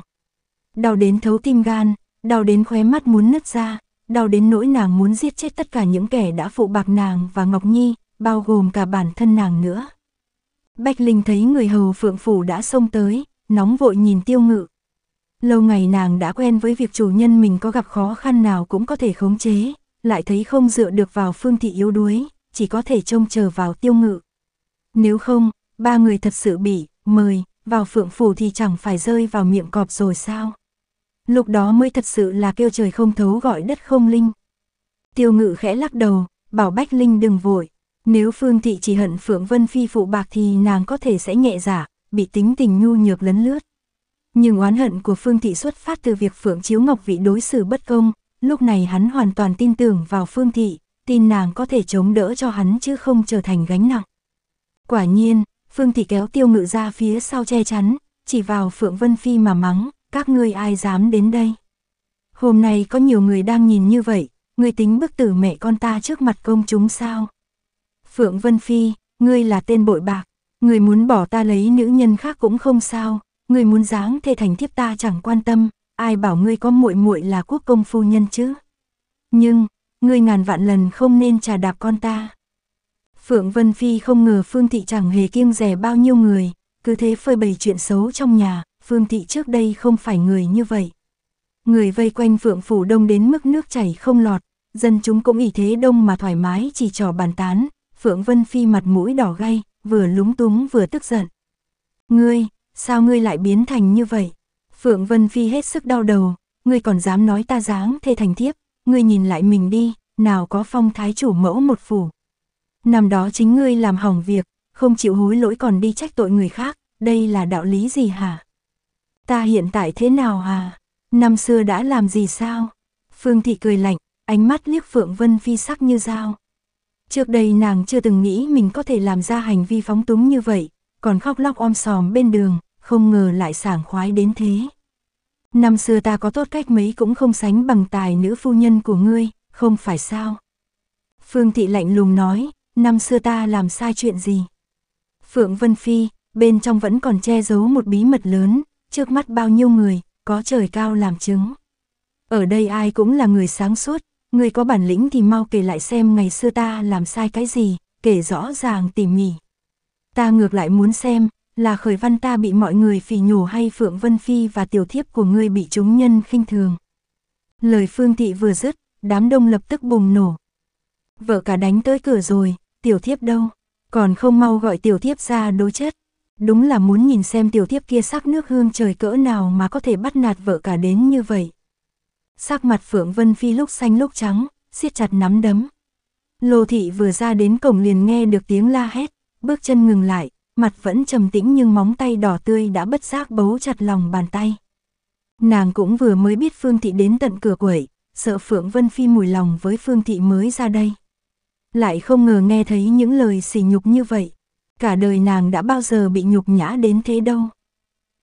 Speaker 1: Đau đến thấu tim gan, đau đến khóe mắt muốn nứt ra, đau đến nỗi nàng muốn giết chết tất cả những kẻ đã phụ bạc nàng và Ngọc Nhi, bao gồm cả bản thân nàng nữa. Bách Linh thấy người hầu phượng phủ đã xông tới, nóng vội nhìn tiêu ngự, Lâu ngày nàng đã quen với việc chủ nhân mình có gặp khó khăn nào cũng có thể khống chế, lại thấy không dựa được vào phương thị yếu đuối, chỉ có thể trông chờ vào tiêu ngự. Nếu không, ba người thật sự bị, mời, vào phượng phủ thì chẳng phải rơi vào miệng cọp rồi sao? Lúc đó mới thật sự là kêu trời không thấu gọi đất không linh. Tiêu ngự khẽ lắc đầu, bảo Bách Linh đừng vội. Nếu Phương Thị chỉ hận Phượng Vân Phi phụ bạc thì nàng có thể sẽ nhẹ giả, dạ, bị tính tình nhu nhược lấn lướt. Nhưng oán hận của Phương Thị xuất phát từ việc Phượng Chiếu Ngọc vị đối xử bất công, lúc này hắn hoàn toàn tin tưởng vào Phương Thị, tin nàng có thể chống đỡ cho hắn chứ không trở thành gánh nặng. Quả nhiên, Phương Thị kéo tiêu ngự ra phía sau che chắn, chỉ vào Phượng Vân Phi mà mắng, các ngươi ai dám đến đây. Hôm nay có nhiều người đang nhìn như vậy, ngươi tính bức tử mẹ con ta trước mặt công chúng sao? Phượng Vân Phi, ngươi là tên bội bạc, ngươi muốn bỏ ta lấy nữ nhân khác cũng không sao, Ngươi muốn dáng thê thành thiếp ta chẳng quan tâm, ai bảo ngươi có muội muội là quốc công phu nhân chứ? Nhưng, ngươi ngàn vạn lần không nên trà đạp con ta. Phượng Vân Phi không ngờ Phương Thị chẳng hề kiêng rẻ bao nhiêu người, cứ thế phơi bày chuyện xấu trong nhà, Phương Thị trước đây không phải người như vậy. Người vây quanh Phượng Phủ đông đến mức nước chảy không lọt, dân chúng cũng ý thế đông mà thoải mái chỉ trò bàn tán, Phượng Vân Phi mặt mũi đỏ gay, vừa lúng túng vừa tức giận. Ngươi, sao ngươi lại biến thành như vậy? Phượng Vân Phi hết sức đau đầu, ngươi còn dám nói ta dáng thê thành thiếp, ngươi nhìn lại mình đi, nào có phong thái chủ mẫu một phủ. Năm đó chính ngươi làm hỏng việc, không chịu hối lỗi còn đi trách tội người khác, đây là đạo lý gì hả? Ta hiện tại thế nào hả? Năm xưa đã làm gì sao? Phương Thị cười lạnh, ánh mắt liếc Phượng Vân Phi sắc như dao. Trước đây nàng chưa từng nghĩ mình có thể làm ra hành vi phóng túng như vậy, còn khóc lóc om sòm bên đường, không ngờ lại sảng khoái đến thế. Năm xưa ta có tốt cách mấy cũng không sánh bằng tài nữ phu nhân của ngươi, không phải sao? Phương Thị lạnh lùng nói, năm xưa ta làm sai chuyện gì? Phượng Vân Phi, bên trong vẫn còn che giấu một bí mật lớn, trước mắt bao nhiêu người, có trời cao làm chứng. Ở đây ai cũng là người sáng suốt, người có bản lĩnh thì mau kể lại xem ngày xưa ta làm sai cái gì, kể rõ ràng tỉ mỉ. Ta ngược lại muốn xem, là khởi văn ta bị mọi người phỉ nhổ hay Phượng Vân Phi và tiểu thiếp của ngươi bị chúng nhân khinh thường. Lời Phương Thị vừa dứt, đám đông lập tức bùng nổ. Vợ cả đánh tới cửa rồi, tiểu thiếp đâu, còn không mau gọi tiểu thiếp ra đối chất. Đúng là muốn nhìn xem tiểu thiếp kia sắc nước hương trời cỡ nào mà có thể bắt nạt vợ cả đến như vậy. Sắc mặt Phượng Vân Phi lúc xanh lúc trắng, siết chặt nắm đấm. Lô thị vừa ra đến cổng liền nghe được tiếng la hét bước chân ngừng lại, mặt vẫn trầm tĩnh nhưng móng tay đỏ tươi đã bất giác bấu chặt lòng bàn tay. Nàng cũng vừa mới biết Phương Thị đến tận cửa quẩy, sợ Phượng Vân Phi mùi lòng với Phương Thị mới ra đây. Lại không ngờ nghe thấy những lời sỉ nhục như vậy. Cả đời nàng đã bao giờ bị nhục nhã đến thế đâu.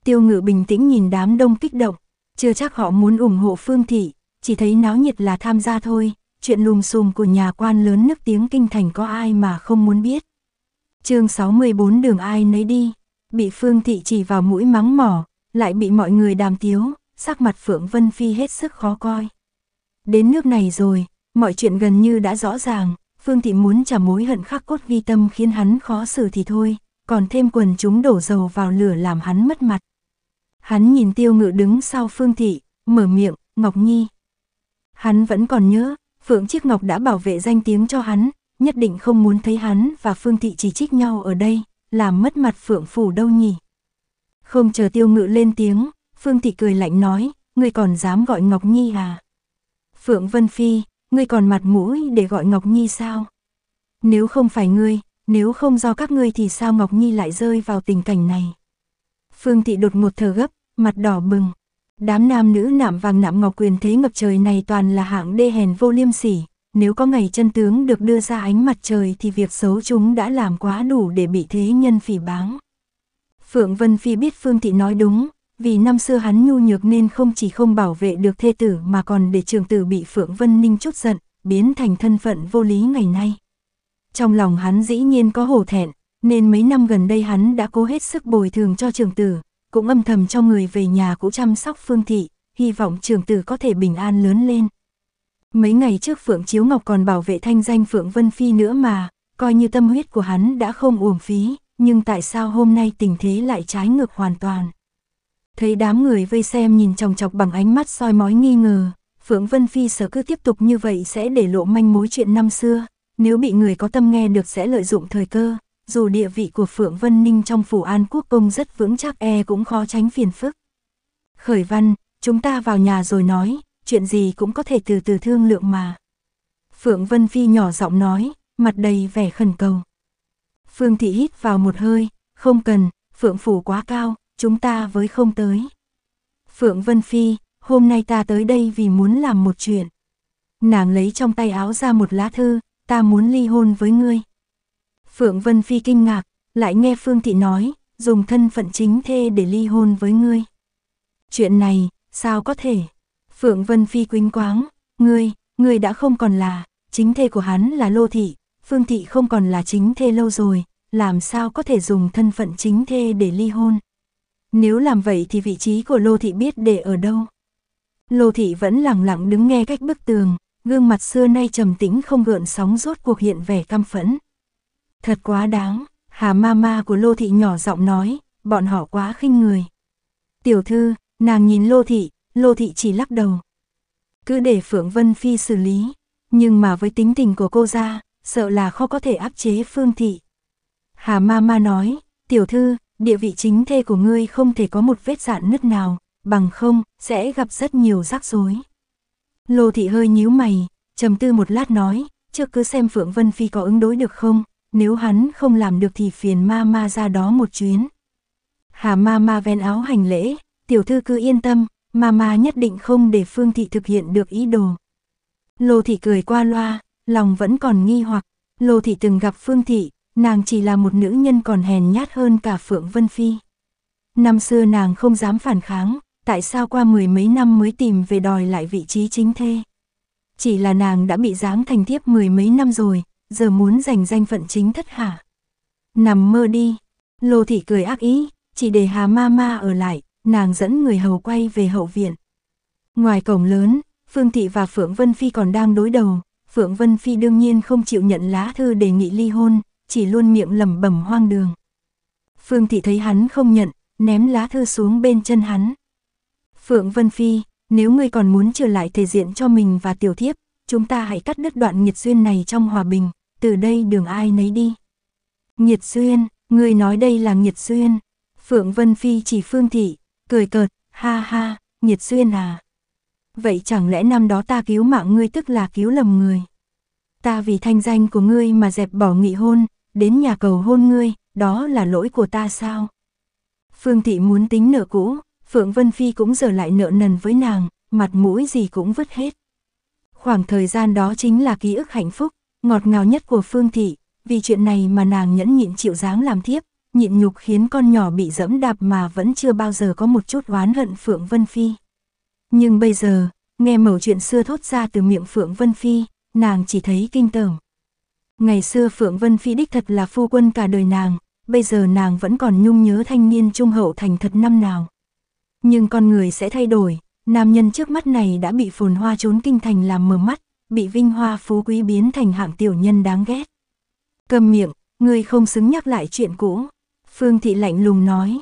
Speaker 1: Tiêu ngự bình tĩnh nhìn đám đông kích động, chưa chắc họ muốn ủng hộ Phương Thị, chỉ thấy náo nhiệt là tham gia thôi, chuyện lùm xùm của nhà quan lớn nước tiếng kinh thành có ai mà không muốn biết chương 64 đường ai nấy đi, bị Phương Thị chỉ vào mũi mắng mỏ, lại bị mọi người đàm tiếu, sắc mặt Phượng Vân Phi hết sức khó coi. Đến nước này rồi, mọi chuyện gần như đã rõ ràng, Phương Thị muốn trả mối hận khắc cốt vi tâm khiến hắn khó xử thì thôi, còn thêm quần chúng đổ dầu vào lửa làm hắn mất mặt. Hắn nhìn tiêu ngự đứng sau Phương Thị, mở miệng, Ngọc Nhi. Hắn vẫn còn nhớ, Phượng Chiếc Ngọc đã bảo vệ danh tiếng cho hắn, nhất định không muốn thấy hắn và Phương Thị chỉ trích nhau ở đây, làm mất mặt Phượng Phủ đâu nhỉ. Không chờ tiêu ngự lên tiếng, Phương Thị cười lạnh nói, ngươi còn dám gọi Ngọc Nhi à? Phượng Vân Phi, ngươi còn mặt mũi để gọi Ngọc Nhi sao? Nếu không phải ngươi, nếu không do các ngươi thì sao Ngọc Nhi lại rơi vào tình cảnh này? Phương Thị đột ngột thở gấp, mặt đỏ bừng. Đám nam nữ nạm vàng nạm ngọc quyền thế ngập trời này toàn là hạng đê hèn vô liêm sỉ, nếu có ngày chân tướng được đưa ra ánh mặt trời thì việc xấu chúng đã làm quá đủ để bị thế nhân phỉ báng. Phượng Vân Phi biết Phương Thị nói đúng, vì năm xưa hắn nhu nhược nên không chỉ không bảo vệ được thê tử mà còn để trường tử bị Phượng Vân Ninh chút giận, biến thành thân phận vô lý ngày nay. Trong lòng hắn dĩ nhiên có hổ thẹn, nên mấy năm gần đây hắn đã cố hết sức bồi thường cho trường tử, cũng âm thầm cho người về nhà cũ chăm sóc Phương Thị, hy vọng trường tử có thể bình an lớn lên. Mấy ngày trước Phượng Chiếu Ngọc còn bảo vệ thanh danh Phượng Vân Phi nữa mà, coi như tâm huyết của hắn đã không uổng phí, nhưng tại sao hôm nay tình thế lại trái ngược hoàn toàn. Thấy đám người vây xem nhìn chòng chọc bằng ánh mắt soi mói nghi ngờ, Phượng Vân Phi sợ cứ tiếp tục như vậy sẽ để lộ manh mối chuyện năm xưa, nếu bị người có tâm nghe được sẽ lợi dụng thời cơ, dù địa vị của Phượng Vân Ninh trong phủ An Quốc công rất vững chắc e cũng khó tránh phiền phức. Khởi văn, chúng ta vào nhà rồi nói, chuyện gì cũng có thể từ từ thương lượng mà. Phượng Vân Phi nhỏ giọng nói, mặt đầy vẻ khẩn cầu. Phương Thị hít vào một hơi, không cần, Phượng Phủ quá cao, chúng ta với không tới. Phượng Vân Phi, hôm nay ta tới đây vì muốn làm một chuyện. Nàng lấy trong tay áo ra một lá thư, ta muốn ly hôn với ngươi. Phượng Vân Phi kinh ngạc, lại nghe Phương Thị nói, dùng thân phận chính thê để ly hôn với ngươi. Chuyện này, sao có thể? Phượng Vân Phi quính quáng, ngươi, ngươi đã không còn là, chính thê của hắn là Lô Thị, Phương Thị không còn là chính thê lâu rồi, làm sao có thể dùng thân phận chính thê để ly hôn. Nếu làm vậy thì vị trí của Lô Thị biết để ở đâu. Lô Thị vẫn lặng lặng đứng nghe cách bức tường, gương mặt xưa nay trầm tĩnh không gợn sóng rốt cuộc hiện vẻ căm phẫn. Thật quá đáng, hà ma ma của Lô Thị nhỏ giọng nói, bọn họ quá khinh người. Tiểu thư, nàng nhìn Lô Thị, Lô Thị chỉ lắc đầu. Cứ để Phượng Vân Phi xử lý, nhưng mà với tính tình của cô ra, sợ là khó có thể áp chế Phương Thị. Hà Ma Ma nói, tiểu thư, địa vị chính thê của ngươi không thể có một vết dạn nứt nào, bằng không, sẽ gặp rất nhiều rắc rối. Lô Thị hơi nhíu mày, trầm tư một lát nói, trước cứ xem Phượng Vân Phi có ứng đối được không, nếu hắn không làm được thì phiền ma ma ra đó một chuyến. Hà ma ma ven áo hành lễ, tiểu thư cứ yên tâm, Mama nhất định không để Phương Thị thực hiện được ý đồ. Lô Thị cười qua loa, lòng vẫn còn nghi hoặc. Lô Thị từng gặp Phương Thị, nàng chỉ là một nữ nhân còn hèn nhát hơn cả Phượng Vân Phi. Năm xưa nàng không dám phản kháng, tại sao qua mười mấy năm mới tìm về đòi lại vị trí chính thê. Chỉ là nàng đã bị giáng thành thiếp mười mấy năm rồi, giờ muốn giành danh phận chính thất hả? Nằm mơ đi, Lô Thị cười ác ý, chỉ để Hà Ma Ma ở lại, nàng dẫn người hầu quay về hậu viện. Ngoài cổng lớn, Phương Thị và Phượng Vân Phi còn đang đối đầu, Phượng Vân Phi đương nhiên không chịu nhận lá thư đề nghị ly hôn, chỉ luôn miệng lẩm bẩm hoang đường. Phương Thị thấy hắn không nhận, ném lá thư xuống bên chân hắn. Phượng Vân Phi, nếu ngươi còn muốn trở lại thể diện cho mình và tiểu thiếp, chúng ta hãy cắt đứt đoạn nghiệt duyên này trong hòa bình, từ đây đường ai nấy đi. Nghiệt duyên, ngươi nói đây là nghiệt duyên. Phượng Vân Phi chỉ Phương Thị, cười cợt, ha ha, nhiệt duyên à. Vậy chẳng lẽ năm đó ta cứu mạng ngươi tức là cứu lầm người. Ta vì thanh danh của ngươi mà dẹp bỏ nghị hôn, đến nhà cầu hôn ngươi, đó là lỗi của ta sao? Phương Thị muốn tính nợ cũ, Phượng Vân Phi cũng giờ lại nợ nần với nàng, mặt mũi gì cũng vứt hết. Khoảng thời gian đó chính là ký ức hạnh phúc, ngọt ngào nhất của Phương Thị, vì chuyện này mà nàng nhẫn nhịn chịu dáng làm thiếp, nhịn nhục khiến con nhỏ bị dẫm đạp mà vẫn chưa bao giờ có một chút oán hận Phượng Vân Phi. Nhưng bây giờ, nghe mẩu chuyện xưa thốt ra từ miệng Phượng Vân Phi, nàng chỉ thấy kinh tởm. Ngày xưa Phượng Vân Phi đích thật là phu quân cả đời nàng, bây giờ nàng vẫn còn nhung nhớ thanh niên trung hậu thành thật năm nào. Nhưng con người sẽ thay đổi, nam nhân trước mắt này đã bị phồn hoa trốn kinh thành làm mờ mắt, bị vinh hoa phú quý biến thành hạng tiểu nhân đáng ghét. Cầm miệng, người không xứng nhắc lại chuyện cũ. Phương Thị lạnh lùng nói.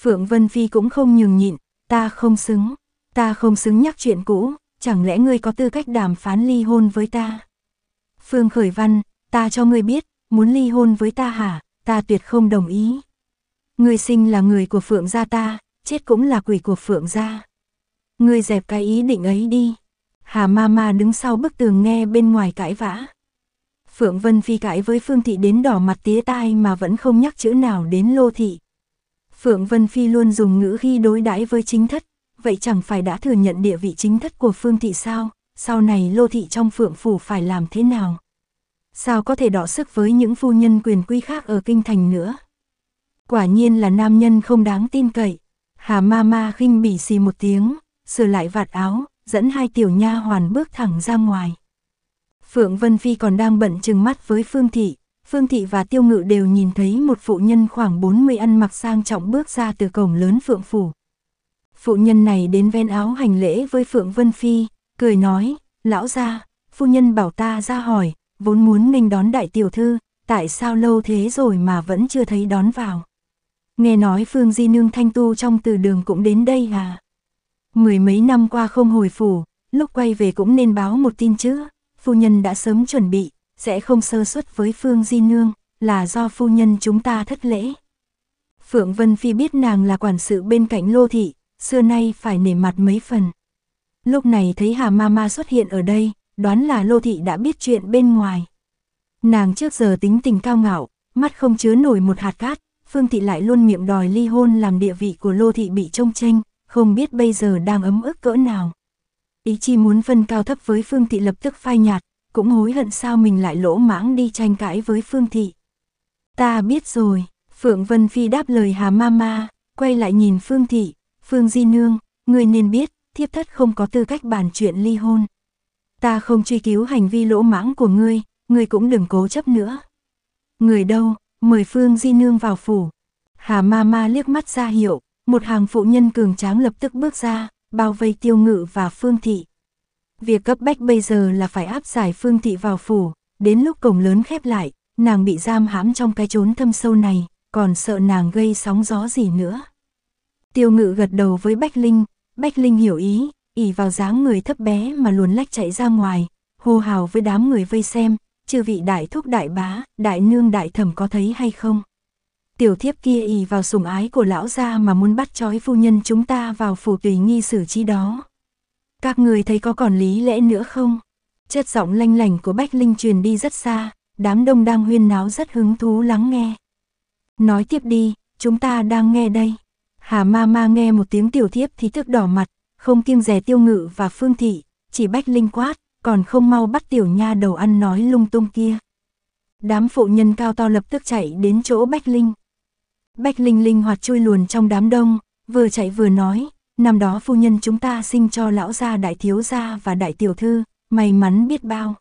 Speaker 1: Phượng Vân Phi cũng không nhường nhịn, ta không xứng, ta không xứng nhắc chuyện cũ, chẳng lẽ ngươi có tư cách đàm phán ly hôn với ta? Phương Khởi Văn, ta cho ngươi biết, muốn ly hôn với ta hả, ta tuyệt không đồng ý. Ngươi sinh là người của Phượng gia ta, chết cũng là quỷ của Phượng gia. Ngươi dẹp cái ý định ấy đi. Hà ma ma đứng sau bức tường nghe bên ngoài cãi vã. Phượng Vân Phi cãi với Phương Thị đến đỏ mặt tía tai mà vẫn không nhắc chữ nào đến Lô Thị. Phượng Vân Phi luôn dùng ngữ khi đối đãi với chính thất, vậy chẳng phải đã thừa nhận địa vị chính thất của Phương Thị sao, sau này Lô Thị trong Phượng Phủ phải làm thế nào? Sao có thể đọ sức với những phu nhân quyền quý khác ở Kinh Thành nữa? Quả nhiên là nam nhân không đáng tin cậy. Hà ma ma khinh bỉ xì một tiếng, sửa lại vạt áo, dẫn hai tiểu nha hoàn bước thẳng ra ngoài. Phượng Vân Phi còn đang bận chừng mắt với Phương Thị, Phương Thị và Tiêu Ngự đều nhìn thấy một phụ nhân khoảng 40 ăn mặc sang trọng bước ra từ cổng lớn Phượng Phủ. Phụ nhân này đến ven áo hành lễ với Phượng Vân Phi, cười nói, lão ra, phu nhân bảo ta ra hỏi, vốn muốn mình đón đại tiểu thư, tại sao lâu thế rồi mà vẫn chưa thấy đón vào. Nghe nói Phương Di Nương Thanh Tu trong từ đường cũng đến đây à? Mười mấy năm qua không hồi phủ, lúc quay về cũng nên báo một tin chứ phu nhân đã sớm chuẩn bị, sẽ không sơ suất với Phương Di Nương, là do phu nhân chúng ta thất lễ. Phượng Vân Phi biết nàng là quản sự bên cạnh Lô Thị, xưa nay phải nể mặt mấy phần. Lúc này thấy Hà Mama xuất hiện ở đây, đoán là Lô Thị đã biết chuyện bên ngoài. Nàng trước giờ tính tình cao ngạo, mắt không chứa nổi một hạt cát, Phương Thị lại luôn miệng đòi ly hôn làm địa vị của Lô Thị bị trông tranh, không biết bây giờ đang ấm ức cỡ nào. Ý chi muốn Vân Cao thấp với Phương Thị lập tức phai nhạt, cũng hối hận sao mình lại lỗ mãng đi tranh cãi với Phương Thị. Ta biết rồi, Phượng Vân Phi đáp lời Hà Mama, quay lại nhìn Phương Thị, Phương Di Nương, người nên biết, thiếp thất không có tư cách bàn chuyện ly hôn. Ta không truy cứu hành vi lỗ mãng của ngươi, ngươi cũng đừng cố chấp nữa. Người đâu, mời Phương Di Nương vào phủ. Hà Mama liếc mắt ra hiệu, một hàng phụ nhân cường tráng lập tức bước ra, bao vây tiêu ngự và phương thị. Việc cấp bách bây giờ là phải áp giải phương thị vào phủ, đến lúc cổng lớn khép lại, nàng bị giam hãm trong cái chốn thâm sâu này, còn sợ nàng gây sóng gió gì nữa. Tiêu ngự gật đầu với Bách Linh, Bách Linh hiểu ý, ỉ vào dáng người thấp bé mà luồn lách chạy ra ngoài, hô hào với đám người vây xem, chư vị đại thúc đại bá, đại nương đại thẩm có thấy hay không? tiểu thiếp kia ì vào sủng ái của lão gia mà muốn bắt trói phu nhân chúng ta vào phủ tùy nghi xử trí đó. Các người thấy có còn lý lẽ nữa không? Chất giọng lanh lành của Bách Linh truyền đi rất xa, đám đông đang huyên náo rất hứng thú lắng nghe. Nói tiếp đi, chúng ta đang nghe đây. Hà ma ma nghe một tiếng tiểu thiếp thì tức đỏ mặt, không kiêng rẻ tiêu ngự và phương thị, chỉ Bách Linh quát, còn không mau bắt tiểu nha đầu ăn nói lung tung kia. Đám phụ nhân cao to lập tức chạy đến chỗ Bách Linh. Bách Linh linh hoạt chui luồn trong đám đông, vừa chạy vừa nói, năm đó phu nhân chúng ta sinh cho lão gia đại thiếu gia và đại tiểu thư, may mắn biết bao.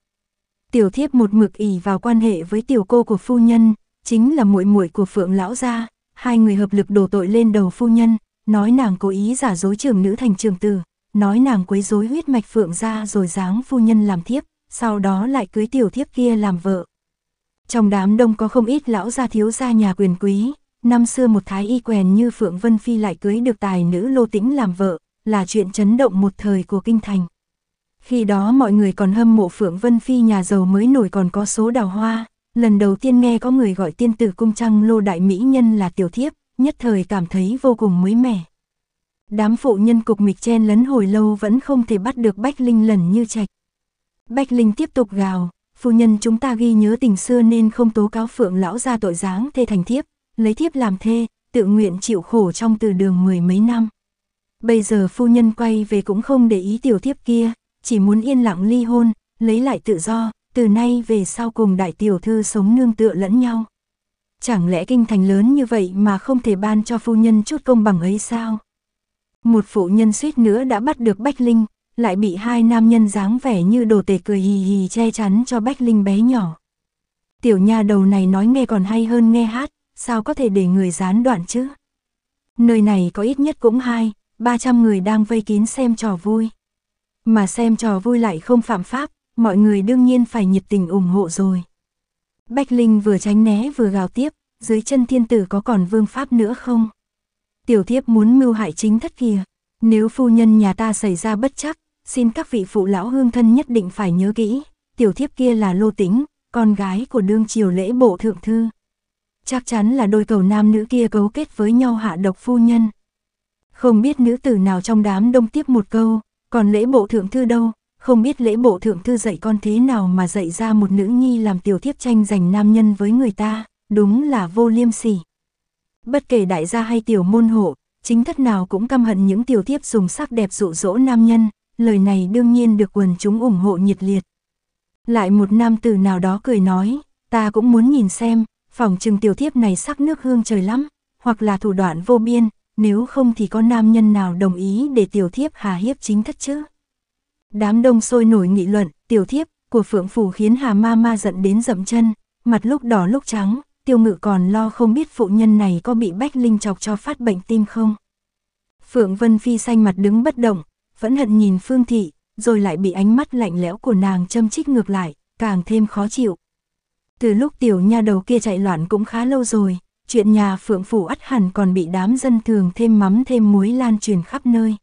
Speaker 1: Tiểu thiếp một mực ỉ vào quan hệ với tiểu cô của phu nhân, chính là muội muội của phượng lão gia, hai người hợp lực đổ tội lên đầu phu nhân, nói nàng cố ý giả dối trưởng nữ thành trường tử, nói nàng quấy rối huyết mạch phượng gia rồi dáng phu nhân làm thiếp, sau đó lại cưới tiểu thiếp kia làm vợ. Trong đám đông có không ít lão gia thiếu gia nhà quyền quý, năm xưa một thái y quèn như Phượng Vân Phi lại cưới được tài nữ Lô Tĩnh làm vợ, là chuyện chấn động một thời của kinh thành. Khi đó mọi người còn hâm mộ Phượng Vân Phi nhà giàu mới nổi còn có số đào hoa, lần đầu tiên nghe có người gọi tiên tử cung trăng Lô Đại Mỹ Nhân là tiểu thiếp, nhất thời cảm thấy vô cùng mới mẻ. Đám phụ nhân cục mịch chen lấn hồi lâu vẫn không thể bắt được Bách Linh lần như trạch. Bách Linh tiếp tục gào, phu nhân chúng ta ghi nhớ tình xưa nên không tố cáo Phượng lão ra tội dáng thê thành thiếp, lấy thiếp làm thê, tự nguyện chịu khổ trong từ đường mười mấy năm. Bây giờ phu nhân quay về cũng không để ý tiểu thiếp kia, chỉ muốn yên lặng ly hôn, lấy lại tự do, từ nay về sau cùng đại tiểu thư sống nương tựa lẫn nhau. Chẳng lẽ kinh thành lớn như vậy mà không thể ban cho phu nhân chút công bằng ấy sao? Một phụ nhân suýt nữa đã bắt được Bách Linh, lại bị hai nam nhân dáng vẻ như đồ tể cười hì hì che chắn cho Bách Linh bé nhỏ. Tiểu nha đầu này nói nghe còn hay hơn nghe hát, sao có thể để người gián đoạn chứ? Nơi này có ít nhất cũng hai, ba trăm người đang vây kín xem trò vui. Mà xem trò vui lại không phạm pháp, mọi người đương nhiên phải nhiệt tình ủng hộ rồi. Bách Linh vừa tránh né vừa gào tiếp, dưới chân thiên tử có còn vương pháp nữa không? Tiểu thiếp muốn mưu hại chính thất kìa, nếu phu nhân nhà ta xảy ra bất chắc, xin các vị phụ lão hương thân nhất định phải nhớ kỹ, tiểu thiếp kia là lô Tĩnh, con gái của đương triều lễ bộ thượng thư chắc chắn là đôi cầu nam nữ kia cấu kết với nhau hạ độc phu nhân. Không biết nữ tử nào trong đám đông tiếp một câu, còn lễ bộ thượng thư đâu, không biết lễ bộ thượng thư dạy con thế nào mà dạy ra một nữ nhi làm tiểu thiếp tranh giành nam nhân với người ta, đúng là vô liêm sỉ. Bất kể đại gia hay tiểu môn hộ, chính thất nào cũng căm hận những tiểu thiếp dùng sắc đẹp dụ dỗ nam nhân, lời này đương nhiên được quần chúng ủng hộ nhiệt liệt. Lại một nam tử nào đó cười nói, ta cũng muốn nhìn xem, Phòng trừng tiểu thiếp này sắc nước hương trời lắm, hoặc là thủ đoạn vô biên, nếu không thì có nam nhân nào đồng ý để tiểu thiếp hà hiếp chính thất chứ. Đám đông sôi nổi nghị luận, tiểu thiếp của phượng phủ khiến hà ma ma giận đến dậm chân, mặt lúc đỏ lúc trắng, tiêu ngự còn lo không biết phụ nhân này có bị bách linh chọc cho phát bệnh tim không. Phượng Vân Phi xanh mặt đứng bất động, vẫn hận nhìn Phương Thị, rồi lại bị ánh mắt lạnh lẽo của nàng châm chích ngược lại, càng thêm khó chịu, từ lúc tiểu nha đầu kia chạy loạn cũng khá lâu rồi, chuyện nhà phượng phủ ắt hẳn còn bị đám dân thường thêm mắm thêm muối lan truyền khắp nơi.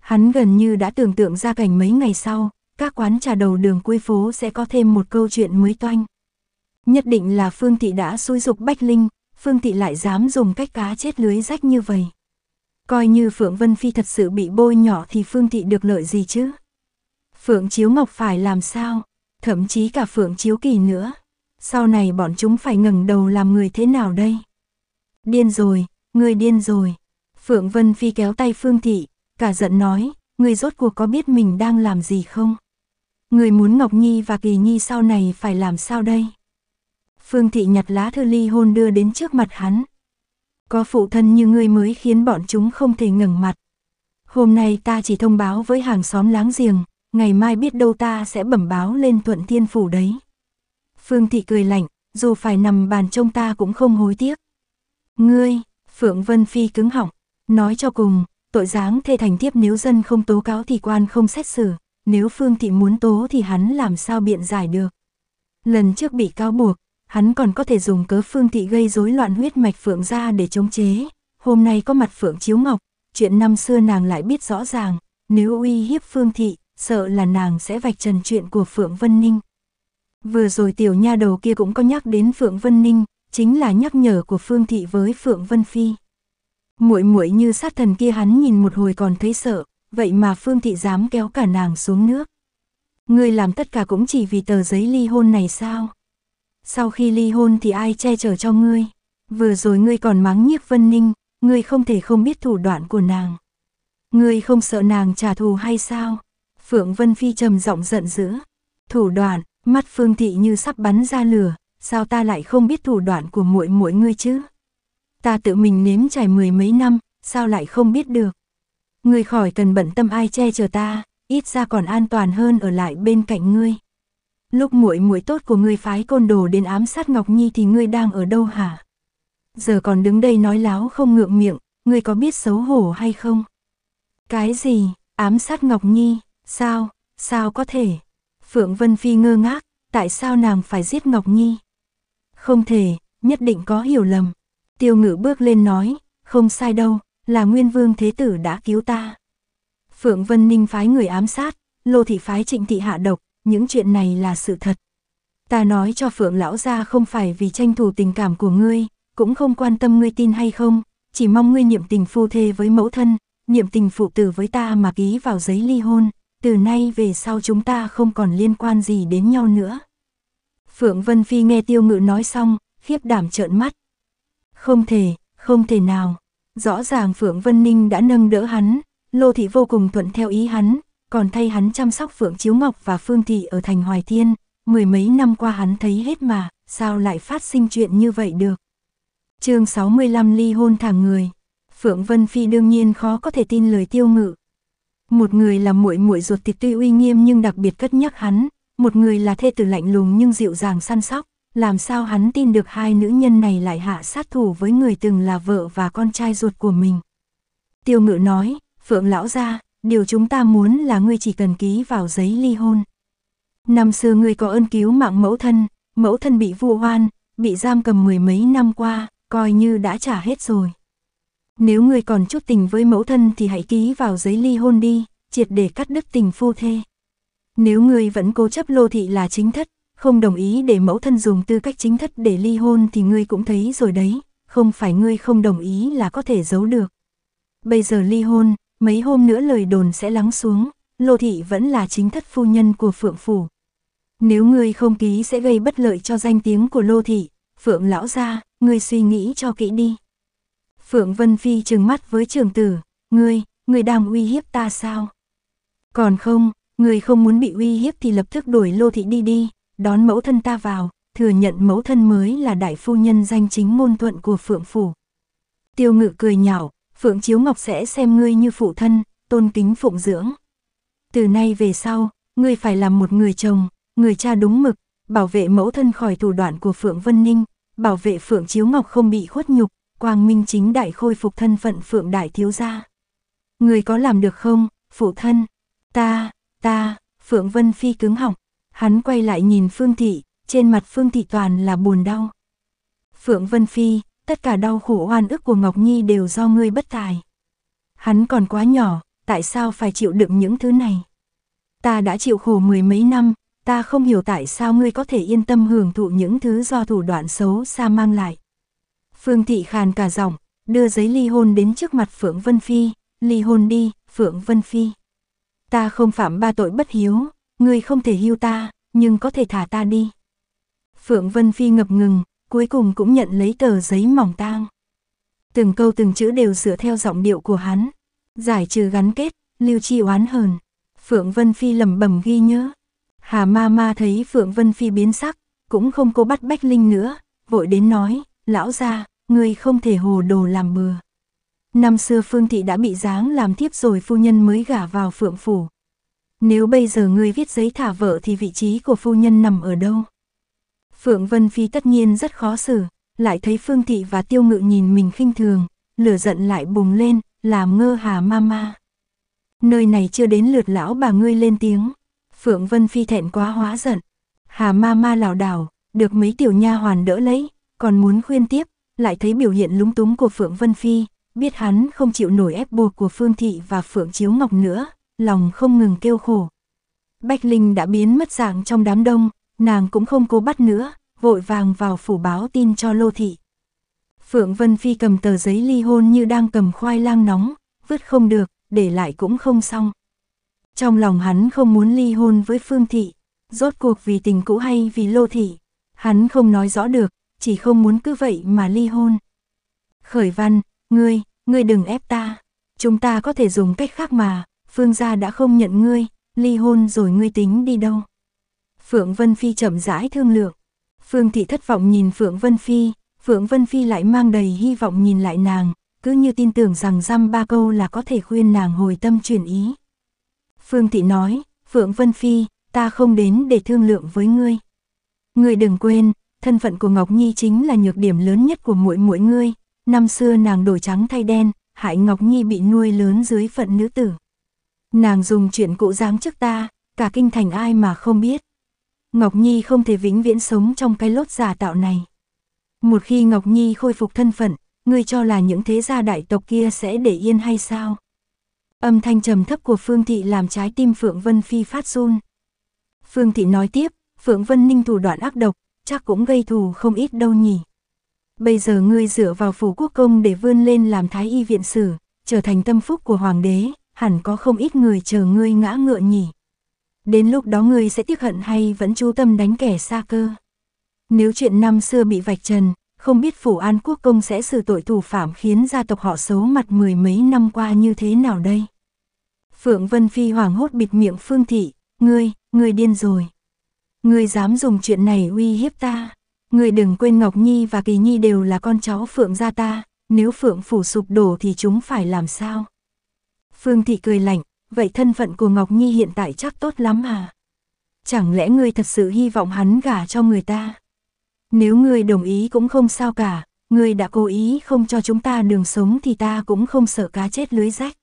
Speaker 1: Hắn gần như đã tưởng tượng ra cảnh mấy ngày sau, các quán trà đầu đường cuối phố sẽ có thêm một câu chuyện mới toanh. Nhất định là Phương Thị đã xúi dục Bách Linh, Phương Thị lại dám dùng cách cá chết lưới rách như vậy. Coi như Phượng Vân Phi thật sự bị bôi nhỏ thì Phương Thị được lợi gì chứ? Phượng Chiếu Ngọc phải làm sao? Thậm chí cả Phượng Chiếu Kỳ nữa sau này bọn chúng phải ngẩng đầu làm người thế nào đây? Điên rồi, người điên rồi. Phượng Vân Phi kéo tay Phương Thị, cả giận nói, người rốt cuộc có biết mình đang làm gì không? Người muốn Ngọc Nhi và Kỳ Nhi sau này phải làm sao đây? Phương Thị nhặt lá thư ly hôn đưa đến trước mặt hắn. Có phụ thân như ngươi mới khiến bọn chúng không thể ngẩng mặt. Hôm nay ta chỉ thông báo với hàng xóm láng giềng, ngày mai biết đâu ta sẽ bẩm báo lên thuận thiên phủ đấy. Phương Thị cười lạnh, dù phải nằm bàn trông ta cũng không hối tiếc. Ngươi, Phượng Vân Phi cứng họng, nói cho cùng, tội dáng thê thành thiếp nếu dân không tố cáo thì quan không xét xử, nếu Phương Thị muốn tố thì hắn làm sao biện giải được. Lần trước bị cáo buộc, hắn còn có thể dùng cớ Phương Thị gây rối loạn huyết mạch Phượng ra để chống chế, hôm nay có mặt Phượng Chiếu Ngọc, chuyện năm xưa nàng lại biết rõ ràng, nếu uy hiếp Phương Thị, sợ là nàng sẽ vạch trần chuyện của Phượng Vân Ninh. Vừa rồi tiểu nha đầu kia cũng có nhắc đến Phượng Vân Ninh, chính là nhắc nhở của Phương Thị với Phượng Vân Phi. Muội muội như sát thần kia hắn nhìn một hồi còn thấy sợ, vậy mà Phương Thị dám kéo cả nàng xuống nước. Ngươi làm tất cả cũng chỉ vì tờ giấy ly hôn này sao? Sau khi ly hôn thì ai che chở cho ngươi? Vừa rồi ngươi còn mắng nhiếc Vân Ninh, ngươi không thể không biết thủ đoạn của nàng. Ngươi không sợ nàng trả thù hay sao? Phượng Vân Phi trầm giọng giận dữ. Thủ đoạn, Mắt Phương Thị như sắp bắn ra lửa, sao ta lại không biết thủ đoạn của muội muội ngươi chứ? Ta tự mình nếm trải mười mấy năm, sao lại không biết được? Ngươi khỏi cần bận tâm ai che chở ta, ít ra còn an toàn hơn ở lại bên cạnh ngươi. Lúc muội muội tốt của ngươi phái côn đồ đến ám sát Ngọc Nhi thì ngươi đang ở đâu hả? Giờ còn đứng đây nói láo không ngượng miệng, ngươi có biết xấu hổ hay không? Cái gì, ám sát Ngọc Nhi, sao, sao có thể? Phượng Vân Phi ngơ ngác, tại sao nàng phải giết Ngọc Nhi? Không thể, nhất định có hiểu lầm. Tiêu ngữ bước lên nói, không sai đâu, là Nguyên Vương Thế Tử đã cứu ta. Phượng Vân Ninh phái người ám sát, Lô Thị phái trịnh thị hạ độc, những chuyện này là sự thật. Ta nói cho Phượng Lão ra không phải vì tranh thủ tình cảm của ngươi, cũng không quan tâm ngươi tin hay không, chỉ mong ngươi niệm tình phu thê với mẫu thân, niệm tình phụ tử với ta mà ký vào giấy ly hôn, từ nay về sau chúng ta không còn liên quan gì đến nhau nữa. Phượng Vân Phi nghe tiêu ngự nói xong, khiếp đảm trợn mắt. Không thể, không thể nào. Rõ ràng Phượng Vân Ninh đã nâng đỡ hắn, Lô Thị vô cùng thuận theo ý hắn, còn thay hắn chăm sóc Phượng Chiếu Ngọc và Phương Thị ở thành Hoài Thiên. Mười mấy năm qua hắn thấy hết mà, sao lại phát sinh chuyện như vậy được. chương 65 ly hôn thả người. Phượng Vân Phi đương nhiên khó có thể tin lời tiêu ngự, một người là muội muội ruột thịt tuy uy nghiêm nhưng đặc biệt cất nhắc hắn, một người là thê tử lạnh lùng nhưng dịu dàng săn sóc, làm sao hắn tin được hai nữ nhân này lại hạ sát thủ với người từng là vợ và con trai ruột của mình. Tiêu ngự nói, Phượng lão ra, điều chúng ta muốn là ngươi chỉ cần ký vào giấy ly hôn. Năm xưa ngươi có ơn cứu mạng mẫu thân, mẫu thân bị vu oan, bị giam cầm mười mấy năm qua, coi như đã trả hết rồi. Nếu ngươi còn chút tình với mẫu thân thì hãy ký vào giấy ly hôn đi, triệt để cắt đứt tình phu thê. Nếu ngươi vẫn cố chấp lô thị là chính thất, không đồng ý để mẫu thân dùng tư cách chính thất để ly hôn thì ngươi cũng thấy rồi đấy, không phải ngươi không đồng ý là có thể giấu được. Bây giờ ly hôn, mấy hôm nữa lời đồn sẽ lắng xuống, lô thị vẫn là chính thất phu nhân của phượng phủ. Nếu ngươi không ký sẽ gây bất lợi cho danh tiếng của lô thị, phượng lão gia, ngươi suy nghĩ cho kỹ đi. Phượng Vân Phi trừng mắt với trường tử, ngươi, ngươi đang uy hiếp ta sao? Còn không, ngươi không muốn bị uy hiếp thì lập tức đuổi lô thị đi đi, đón mẫu thân ta vào, thừa nhận mẫu thân mới là đại phu nhân danh chính môn thuận của Phượng Phủ. Tiêu ngự cười nhạo, Phượng Chiếu Ngọc sẽ xem ngươi như phụ thân, tôn kính phụng dưỡng. Từ nay về sau, ngươi phải làm một người chồng, người cha đúng mực, bảo vệ mẫu thân khỏi thủ đoạn của Phượng Vân Ninh, bảo vệ Phượng Chiếu Ngọc không bị khuất nhục, quang minh chính đại khôi phục thân phận phượng đại thiếu gia. Người có làm được không, phụ thân? Ta, ta, Phượng Vân Phi cứng họng. Hắn quay lại nhìn Phương Thị, trên mặt Phương Thị toàn là buồn đau. Phượng Vân Phi, tất cả đau khổ oan ức của Ngọc Nhi đều do ngươi bất tài. Hắn còn quá nhỏ, tại sao phải chịu đựng những thứ này? Ta đã chịu khổ mười mấy năm, ta không hiểu tại sao ngươi có thể yên tâm hưởng thụ những thứ do thủ đoạn xấu xa mang lại. Phương Thị khàn cả giọng, đưa giấy ly hôn đến trước mặt Phượng Vân Phi, ly hôn đi, Phượng Vân Phi. Ta không phạm ba tội bất hiếu, ngươi không thể hưu ta, nhưng có thể thả ta đi. Phượng Vân Phi ngập ngừng, cuối cùng cũng nhận lấy tờ giấy mỏng tang. Từng câu từng chữ đều sửa theo giọng điệu của hắn, giải trừ gắn kết, lưu chi oán hờn. Phượng Vân Phi lẩm bẩm ghi nhớ. Hà ma ma thấy Phượng Vân Phi biến sắc, cũng không cố bắt Bách Linh nữa, vội đến nói, lão ra, ngươi không thể hồ đồ làm bừa. Năm xưa Phương Thị đã bị giáng làm thiếp rồi phu nhân mới gả vào phượng phủ. Nếu bây giờ ngươi viết giấy thả vợ thì vị trí của phu nhân nằm ở đâu? Phượng Vân Phi tất nhiên rất khó xử, lại thấy Phương Thị và Tiêu Ngự nhìn mình khinh thường, lửa giận lại bùng lên, làm ngơ hà ma ma. Nơi này chưa đến lượt lão bà ngươi lên tiếng, Phượng Vân Phi thẹn quá hóa giận. Hà ma ma lảo đảo, được mấy tiểu nha hoàn đỡ lấy, còn muốn khuyên tiếp, lại thấy biểu hiện lúng túng của Phượng Vân Phi, biết hắn không chịu nổi ép buộc của Phương Thị và Phượng Chiếu Ngọc nữa, lòng không ngừng kêu khổ. Bách Linh đã biến mất dạng trong đám đông, nàng cũng không cố bắt nữa, vội vàng vào phủ báo tin cho Lô Thị. Phượng Vân Phi cầm tờ giấy ly hôn như đang cầm khoai lang nóng, vứt không được, để lại cũng không xong. Trong lòng hắn không muốn ly hôn với Phương Thị, rốt cuộc vì tình cũ hay vì Lô Thị. Hắn không nói rõ được, chỉ không muốn cứ vậy mà ly hôn. Khởi văn, ngươi, ngươi đừng ép ta, chúng ta có thể dùng cách khác mà, Phương gia đã không nhận ngươi, ly hôn rồi ngươi tính đi đâu. Phượng Vân Phi chậm rãi thương lượng, Phương Thị thất vọng nhìn Phượng Vân Phi, Phượng Vân Phi lại mang đầy hy vọng nhìn lại nàng, cứ như tin tưởng rằng dăm ba câu là có thể khuyên nàng hồi tâm chuyển ý. Phương Thị nói, Phượng Vân Phi, ta không đến để thương lượng với ngươi. Ngươi đừng quên, thân phận của Ngọc Nhi chính là nhược điểm lớn nhất của muội muội ngươi, năm xưa nàng đổi trắng thay đen, hại Ngọc Nhi bị nuôi lớn dưới phận nữ tử. Nàng dùng chuyện cũ giáng trước ta, cả kinh thành ai mà không biết. Ngọc Nhi không thể vĩnh viễn sống trong cái lốt giả tạo này. Một khi Ngọc Nhi khôi phục thân phận, ngươi cho là những thế gia đại tộc kia sẽ để yên hay sao? Âm thanh trầm thấp của Phương Thị làm trái tim Phượng Vân Phi phát run. Phương Thị nói tiếp, Phượng Vân Ninh thủ đoạn ác độc, chắc cũng gây thù không ít đâu nhỉ. Bây giờ ngươi dựa vào phủ quốc công để vươn lên làm thái y viện sử, trở thành tâm phúc của hoàng đế, hẳn có không ít người chờ ngươi ngã ngựa nhỉ. Đến lúc đó ngươi sẽ tiếc hận hay vẫn chú tâm đánh kẻ xa cơ. Nếu chuyện năm xưa bị vạch trần, không biết phủ an quốc công sẽ xử tội thủ phạm khiến gia tộc họ xấu mặt mười mấy năm qua như thế nào đây. Phượng Vân Phi hoảng hốt bịt miệng Phương Thị, ngươi, ngươi điên rồi. Ngươi dám dùng chuyện này uy hiếp ta. Ngươi đừng quên Ngọc Nhi và Kỳ Nhi đều là con cháu Phượng gia ta, nếu Phượng phủ sụp đổ thì chúng phải làm sao? Phương Thị cười lạnh, vậy thân phận của Ngọc Nhi hiện tại chắc tốt lắm à? Chẳng lẽ ngươi thật sự hy vọng hắn gả cho người ta? Nếu ngươi đồng ý cũng không sao cả, ngươi đã cố ý không cho chúng ta đường sống thì ta cũng không sợ cá chết lưới rách.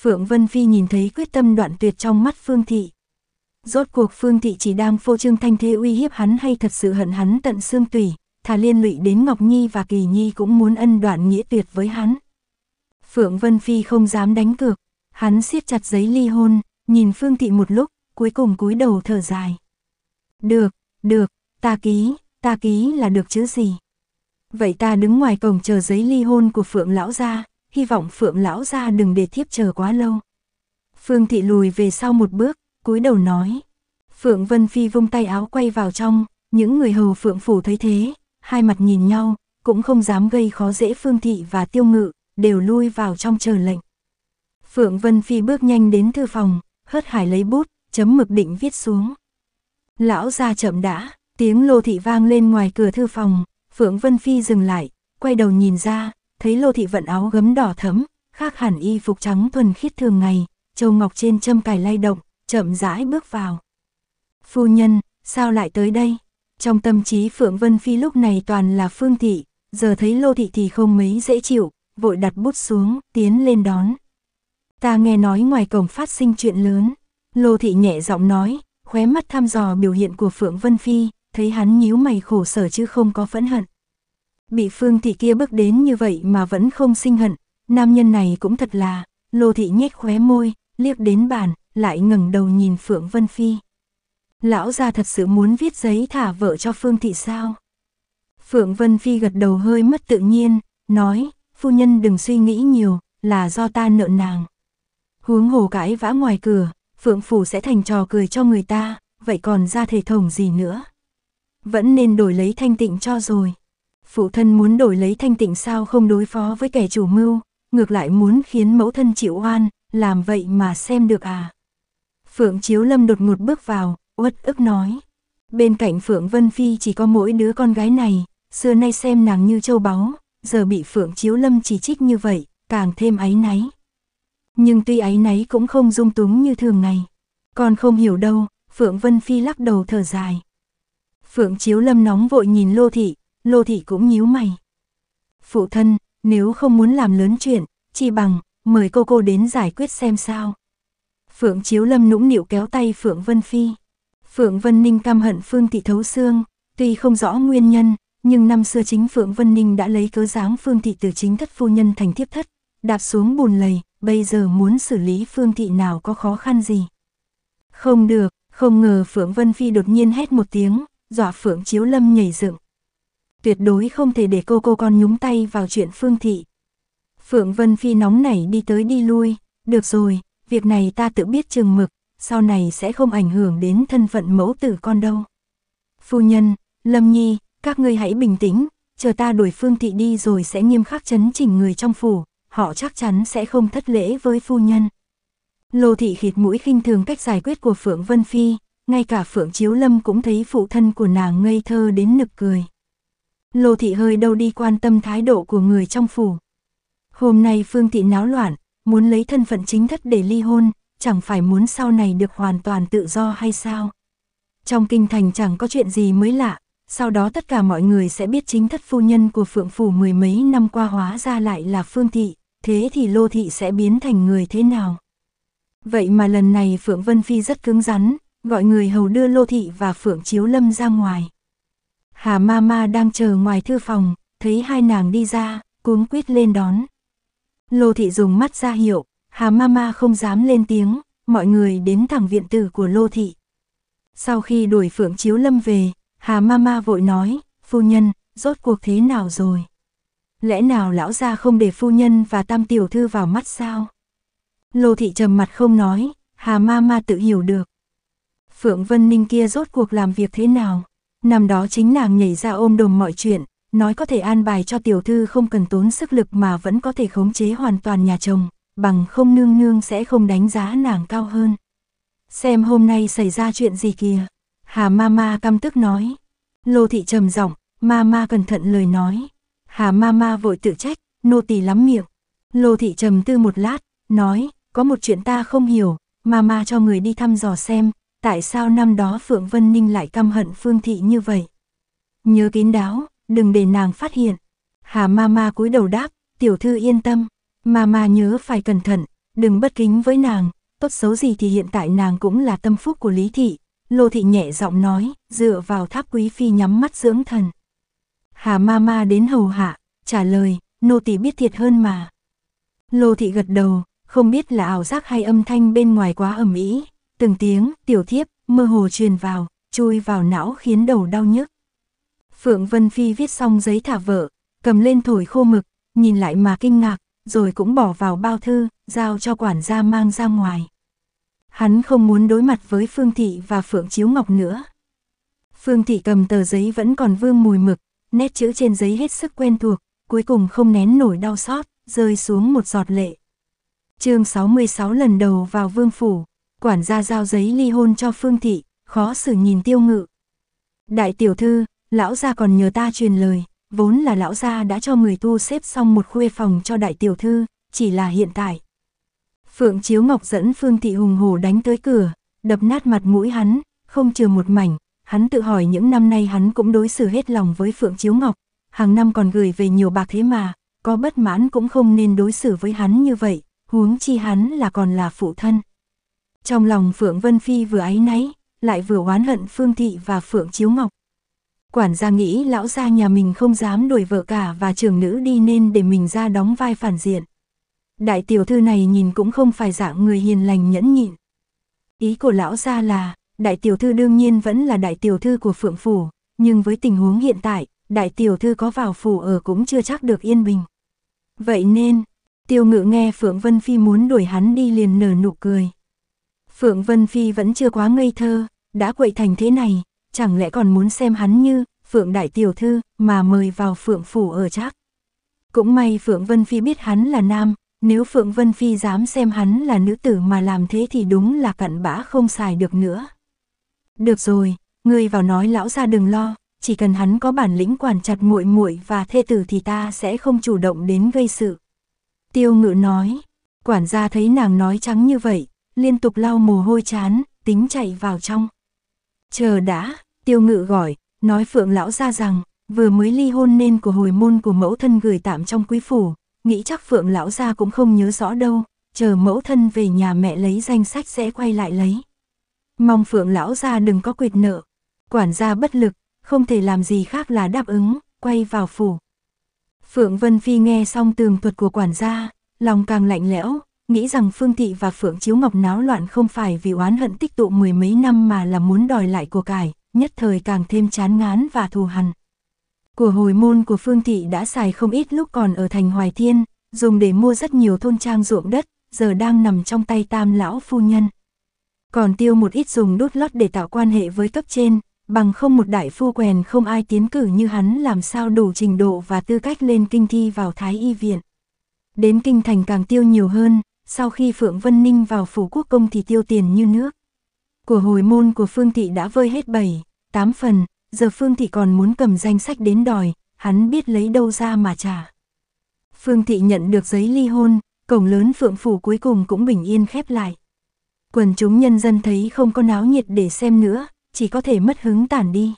Speaker 1: Phượng Vân Phi nhìn thấy quyết tâm đoạn tuyệt trong mắt Phương Thị, Rốt cuộc Phương Thị chỉ đang phô trương thanh thế uy hiếp hắn hay thật sự hận hắn tận xương tủy, thà liên lụy đến Ngọc Nhi và Kỳ Nhi cũng muốn ân đoạn nghĩa tuyệt với hắn. Phượng Vân Phi không dám đánh cược, hắn siết chặt giấy ly hôn, nhìn Phương Thị một lúc, cuối cùng cúi đầu thở dài. Được, được, ta ký, ta ký là được chứ gì? Vậy ta đứng ngoài cổng chờ giấy ly hôn của Phượng Lão Gia, hy vọng Phượng Lão Gia đừng để thiếp chờ quá lâu. Phương Thị lùi về sau một bước, cúi đầu nói. Phượng Vân Phi vung tay áo quay vào trong, những người hầu Phượng Phủ thấy thế, hai mặt nhìn nhau, cũng không dám gây khó dễ Phương Thị và Tiêu Ngự, đều lui vào trong chờ lệnh. Phượng Vân Phi bước nhanh đến thư phòng, hớt hải lấy bút, chấm mực định viết xuống. Lão ra chậm đã, tiếng Lô Thị vang lên ngoài cửa thư phòng, Phượng Vân Phi dừng lại, quay đầu nhìn ra, thấy Lô Thị vận áo gấm đỏ thấm, khác hẳn y phục trắng thuần khiết thường ngày, châu ngọc trên châm cài lay động, chậm rãi bước vào. Phu nhân, sao lại tới đây? Trong tâm trí Phượng Vân Phi lúc này toàn là Phương Thị, giờ thấy Lô Thị thì không mấy dễ chịu, vội đặt bút xuống, tiến lên đón. Ta nghe nói ngoài cổng phát sinh chuyện lớn, Lô Thị nhẹ giọng nói, khóe mắt thăm dò biểu hiện của Phượng Vân Phi, thấy hắn nhíu mày khổ sở chứ không có phẫn hận. Bị Phương Thị kia bước đến như vậy mà vẫn không sinh hận, nam nhân này cũng thật là, Lô Thị nhếch khóe môi, liếc đến bàn, lại ngẩng đầu nhìn Phượng Vân Phi. Lão gia thật sự muốn viết giấy thả vợ cho Phương Thị sao? Phượng Vân Phi gật đầu hơi mất tự nhiên, nói, phu nhân đừng suy nghĩ nhiều, là do ta nợ nàng. Huống hồ cãi vã ngoài cửa, Phượng Phủ sẽ thành trò cười cho người ta, vậy còn ra thể thổng gì nữa? Vẫn nên đổi lấy thanh tịnh cho rồi. Phụ thân muốn đổi lấy thanh tịnh sao không đối phó với kẻ chủ mưu, ngược lại muốn khiến mẫu thân chịu oan, làm vậy mà xem được à? Phượng Chiếu Lâm đột ngột bước vào, uất ức nói. Bên cạnh Phượng Vân Phi chỉ có mỗi đứa con gái này, xưa nay xem nàng như châu báu, giờ bị Phượng Chiếu Lâm chỉ trích như vậy, càng thêm áy náy. Nhưng tuy áy náy cũng không dung túng như thường ngày. Còn không hiểu đâu, Phượng Vân Phi lắc đầu thở dài. Phượng Chiếu Lâm nóng vội nhìn Lô Thị, Lô Thị cũng nhíu mày. Phụ thân, nếu không muốn làm lớn chuyện, chỉ bằng, mời cô cô đến giải quyết xem sao. Phượng Chiếu Lâm nũng nịu kéo tay Phượng Vân Phi. Phượng Vân Ninh căm hận Phương Thị Thấu Xương, tuy không rõ nguyên nhân, nhưng năm xưa chính Phượng Vân Ninh đã lấy cớ dáng Phương Thị từ chính thất phu nhân thành thiếp thất, đạp xuống bùn lầy, bây giờ muốn xử lý Phương Thị nào có khó khăn gì. Không được, không ngờ Phượng Vân Phi đột nhiên hét một tiếng, dọa Phượng Chiếu Lâm nhảy dựng. Tuyệt đối không thể để cô cô con nhúng tay vào chuyện Phương Thị. Phượng Vân Phi nóng nảy đi tới đi lui, được rồi, việc này ta tự biết chừng mực, sau này sẽ không ảnh hưởng đến thân phận mẫu tử con đâu. Phu nhân, Lâm Nhi, các ngươi hãy bình tĩnh, chờ ta đuổi Phương Thị đi rồi sẽ nghiêm khắc chấn chỉnh người trong phủ, họ chắc chắn sẽ không thất lễ với phu nhân. Lô Thị khịt mũi khinh thường cách giải quyết của Phượng Vân Phi, ngay cả Phượng Chiếu Lâm cũng thấy phụ thân của nàng ngây thơ đến nực cười. Lô Thị hơi đâu đi quan tâm thái độ của người trong phủ. Hôm nay Phương Thị náo loạn, muốn lấy thân phận chính thất để ly hôn, chẳng phải muốn sau này được hoàn toàn tự do hay sao? Trong kinh thành chẳng có chuyện gì mới lạ, sau đó tất cả mọi người sẽ biết chính thất phu nhân của Phượng Phủ mười mấy năm qua hóa ra lại là Phương Thị, thế thì Lô Thị sẽ biến thành người thế nào? Vậy mà lần này Phượng Vân Phi rất cứng rắn, gọi người hầu đưa Lô Thị và Phượng Chiếu Lâm ra ngoài. Hà ma ma đang chờ ngoài thư phòng, thấy hai nàng đi ra, cuống quýt lên đón. Lô thị dùng mắt ra hiệu, Hà Mama không dám lên tiếng, mọi người đến thẳng viện tử của Lô thị. Sau khi đuổi Phượng Chiếu Lâm về, Hà Mama vội nói, phu nhân, rốt cuộc thế nào rồi? Lẽ nào lão gia không để phu nhân và tam tiểu thư vào mắt sao? Lô thị trầm mặt không nói, Hà Mama tự hiểu được. Phượng Vân Ninh kia rốt cuộc làm việc thế nào? Năm đó chính nàng nhảy ra ôm đồm mọi chuyện, nói có thể an bài cho tiểu thư không cần tốn sức lực mà vẫn có thể khống chế hoàn toàn nhà chồng, bằng không nương nương sẽ không đánh giá nàng cao hơn. Xem hôm nay xảy ra chuyện gì kìa. Hà Mama căm tức nói. Lô thị trầm giọng, Mama cẩn thận lời nói. Hà Mama vội tự trách, nô tỳ lắm miệng. Lô thị trầm tư một lát, nói, có một chuyện ta không hiểu, Mama cho người đi thăm dò xem, tại sao năm đó Phượng Vân Ninh lại căm hận Phương thị như vậy. Nhớ kín đáo, đừng để nàng phát hiện. Hà Mama cúi đầu đáp, tiểu thư yên tâm, Mama nhớ phải cẩn thận, đừng bất kính với nàng, tốt xấu gì thì hiện tại nàng cũng là tâm phúc của Lý Thị. Lô Thị nhẹ giọng nói, dựa vào tháp quý phi nhắm mắt dưỡng thần. Hà Mama đến hầu hạ, trả lời, nô tỳ biết thiệt hơn mà. Lô Thị gật đầu, không biết là ảo giác hay âm thanh bên ngoài quá ầm ĩ, từng tiếng, tiểu thiếp, mơ hồ truyền vào, chui vào não khiến đầu đau nhức. Phượng Vân Phi viết xong giấy thả vợ, cầm lên thổi khô mực, nhìn lại mà kinh ngạc, rồi cũng bỏ vào bao thư, giao cho quản gia mang ra ngoài. Hắn không muốn đối mặt với Phương Thị và Phượng Chiếu Ngọc nữa. Phương Thị cầm tờ giấy vẫn còn vương mùi mực, nét chữ trên giấy hết sức quen thuộc, cuối cùng không nén nổi đau xót, rơi xuống một giọt lệ. chương 66 lần đầu vào vương phủ, quản gia giao giấy ly hôn cho Phương Thị, khó xử nhìn tiêu ngự. Đại tiểu thư, Lão gia còn nhờ ta truyền lời, vốn là lão gia đã cho người tu xếp xong một khuê phòng cho đại tiểu thư, chỉ là hiện tại. Phượng Chiếu Ngọc dẫn Phương Thị hùng hổ đánh tới cửa, đập nát mặt mũi hắn, không trừ một mảnh, hắn tự hỏi những năm nay hắn cũng đối xử hết lòng với Phượng Chiếu Ngọc, hàng năm còn gửi về nhiều bạc thế mà, có bất mãn cũng không nên đối xử với hắn như vậy, huống chi hắn là còn là phụ thân. Trong lòng Phượng Vân Phi vừa áy náy, lại vừa oán hận Phương Thị và Phượng Chiếu Ngọc quản gia nghĩ lão gia nhà mình không dám đuổi vợ cả và trưởng nữ đi nên để mình ra đóng vai phản diện. Đại tiểu thư này nhìn cũng không phải dạng người hiền lành nhẫn nhịn. Ý của lão gia là, đại tiểu thư đương nhiên vẫn là đại tiểu thư của Phượng Phủ, nhưng với tình huống hiện tại, đại tiểu thư có vào phủ ở cũng chưa chắc được yên bình. Vậy nên, tiêu ngự nghe Phượng Vân Phi muốn đuổi hắn đi liền nở nụ cười. Phượng Vân Phi vẫn chưa quá ngây thơ, đã quậy thành thế này, chẳng lẽ còn muốn xem hắn như Phượng Đại Tiểu Thư mà mời vào Phượng Phủ ở chắc. Cũng may Phượng Vân Phi biết hắn là nam, nếu Phượng Vân Phi dám xem hắn là nữ tử mà làm thế thì đúng là cặn bã không xài được nữa. Được rồi, ngươi vào nói lão ra đừng lo, chỉ cần hắn có bản lĩnh quản chặt muội muội và thê tử thì ta sẽ không chủ động đến gây sự. Tiêu ngự nói, quản gia thấy nàng nói trắng như vậy, liên tục lau mồ hôi chán, tính chạy vào trong. Chờ đã, Tiêu ngự gọi, nói phượng lão ra rằng, vừa mới ly hôn nên của hồi môn của mẫu thân gửi tạm trong quý phủ, nghĩ chắc phượng lão ra cũng không nhớ rõ đâu, chờ mẫu thân về nhà mẹ lấy danh sách sẽ quay lại lấy. Mong phượng lão ra đừng có quyệt nợ, quản gia bất lực, không thể làm gì khác là đáp ứng, quay vào phủ. Phượng Vân Phi nghe xong tường thuật của quản gia, lòng càng lạnh lẽo, nghĩ rằng Phương Thị và Phượng Chiếu Ngọc náo loạn không phải vì oán hận tích tụ mười mấy năm mà là muốn đòi lại của cải, nhất thời càng thêm chán ngán và thù hằn. Của hồi môn của Phương Thị đã xài không ít lúc còn ở thành Hoài Thiên, dùng để mua rất nhiều thôn trang ruộng đất, giờ đang nằm trong tay tam lão phu nhân. Còn tiêu một ít dùng đốt lót để tạo quan hệ với cấp trên, bằng không một đại phu quèn không ai tiến cử như hắn làm sao đủ trình độ và tư cách lên kinh thi vào Thái Y Viện. Đến kinh thành càng tiêu nhiều hơn, sau khi Phượng Vân Ninh vào phủ quốc công thì tiêu tiền như nước của hồi môn của Phương Thị đã vơi hết bảy, tám phần, giờ Phương Thị còn muốn cầm danh sách đến đòi, hắn biết lấy đâu ra mà trả. Phương Thị nhận được giấy ly hôn, cổng lớn Phượng Phủ cuối cùng cũng bình yên khép lại. Quần chúng nhân dân thấy không có náo nhiệt để xem nữa, chỉ có thể mất hứng tản đi.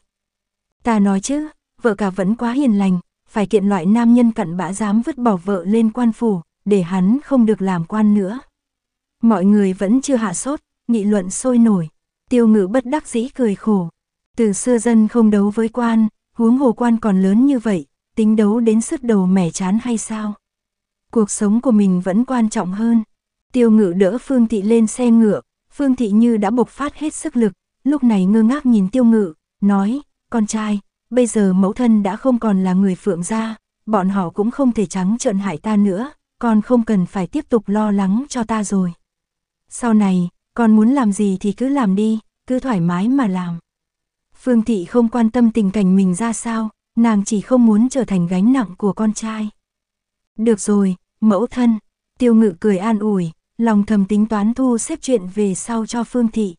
Speaker 1: Ta nói chứ, vợ cả vẫn quá hiền lành, phải kiện loại nam nhân cặn bã dám vứt bỏ vợ lên quan phủ, để hắn không được làm quan nữa. Mọi người vẫn chưa hạ sốt, nghị luận sôi nổi tiêu ngự bất đắc dĩ cười khổ. Từ xưa dân không đấu với quan, huống hồ quan còn lớn như vậy, tính đấu đến sức đầu mẻ chán hay sao? Cuộc sống của mình vẫn quan trọng hơn. Tiêu ngự đỡ Phương Thị lên xe ngựa, Phương Thị như đã bộc phát hết sức lực, lúc này ngơ ngác nhìn tiêu ngự, nói, con trai, bây giờ mẫu thân đã không còn là người phượng gia, bọn họ cũng không thể trắng trợn hại ta nữa, con không cần phải tiếp tục lo lắng cho ta rồi. Sau này, con muốn làm gì thì cứ làm đi, cứ thoải mái mà làm. Phương Thị không quan tâm tình cảnh mình ra sao, nàng chỉ không muốn trở thành gánh nặng của con trai. Được rồi, mẫu thân, tiêu ngự cười an ủi, lòng thầm tính toán thu xếp chuyện về sau cho Phương Thị.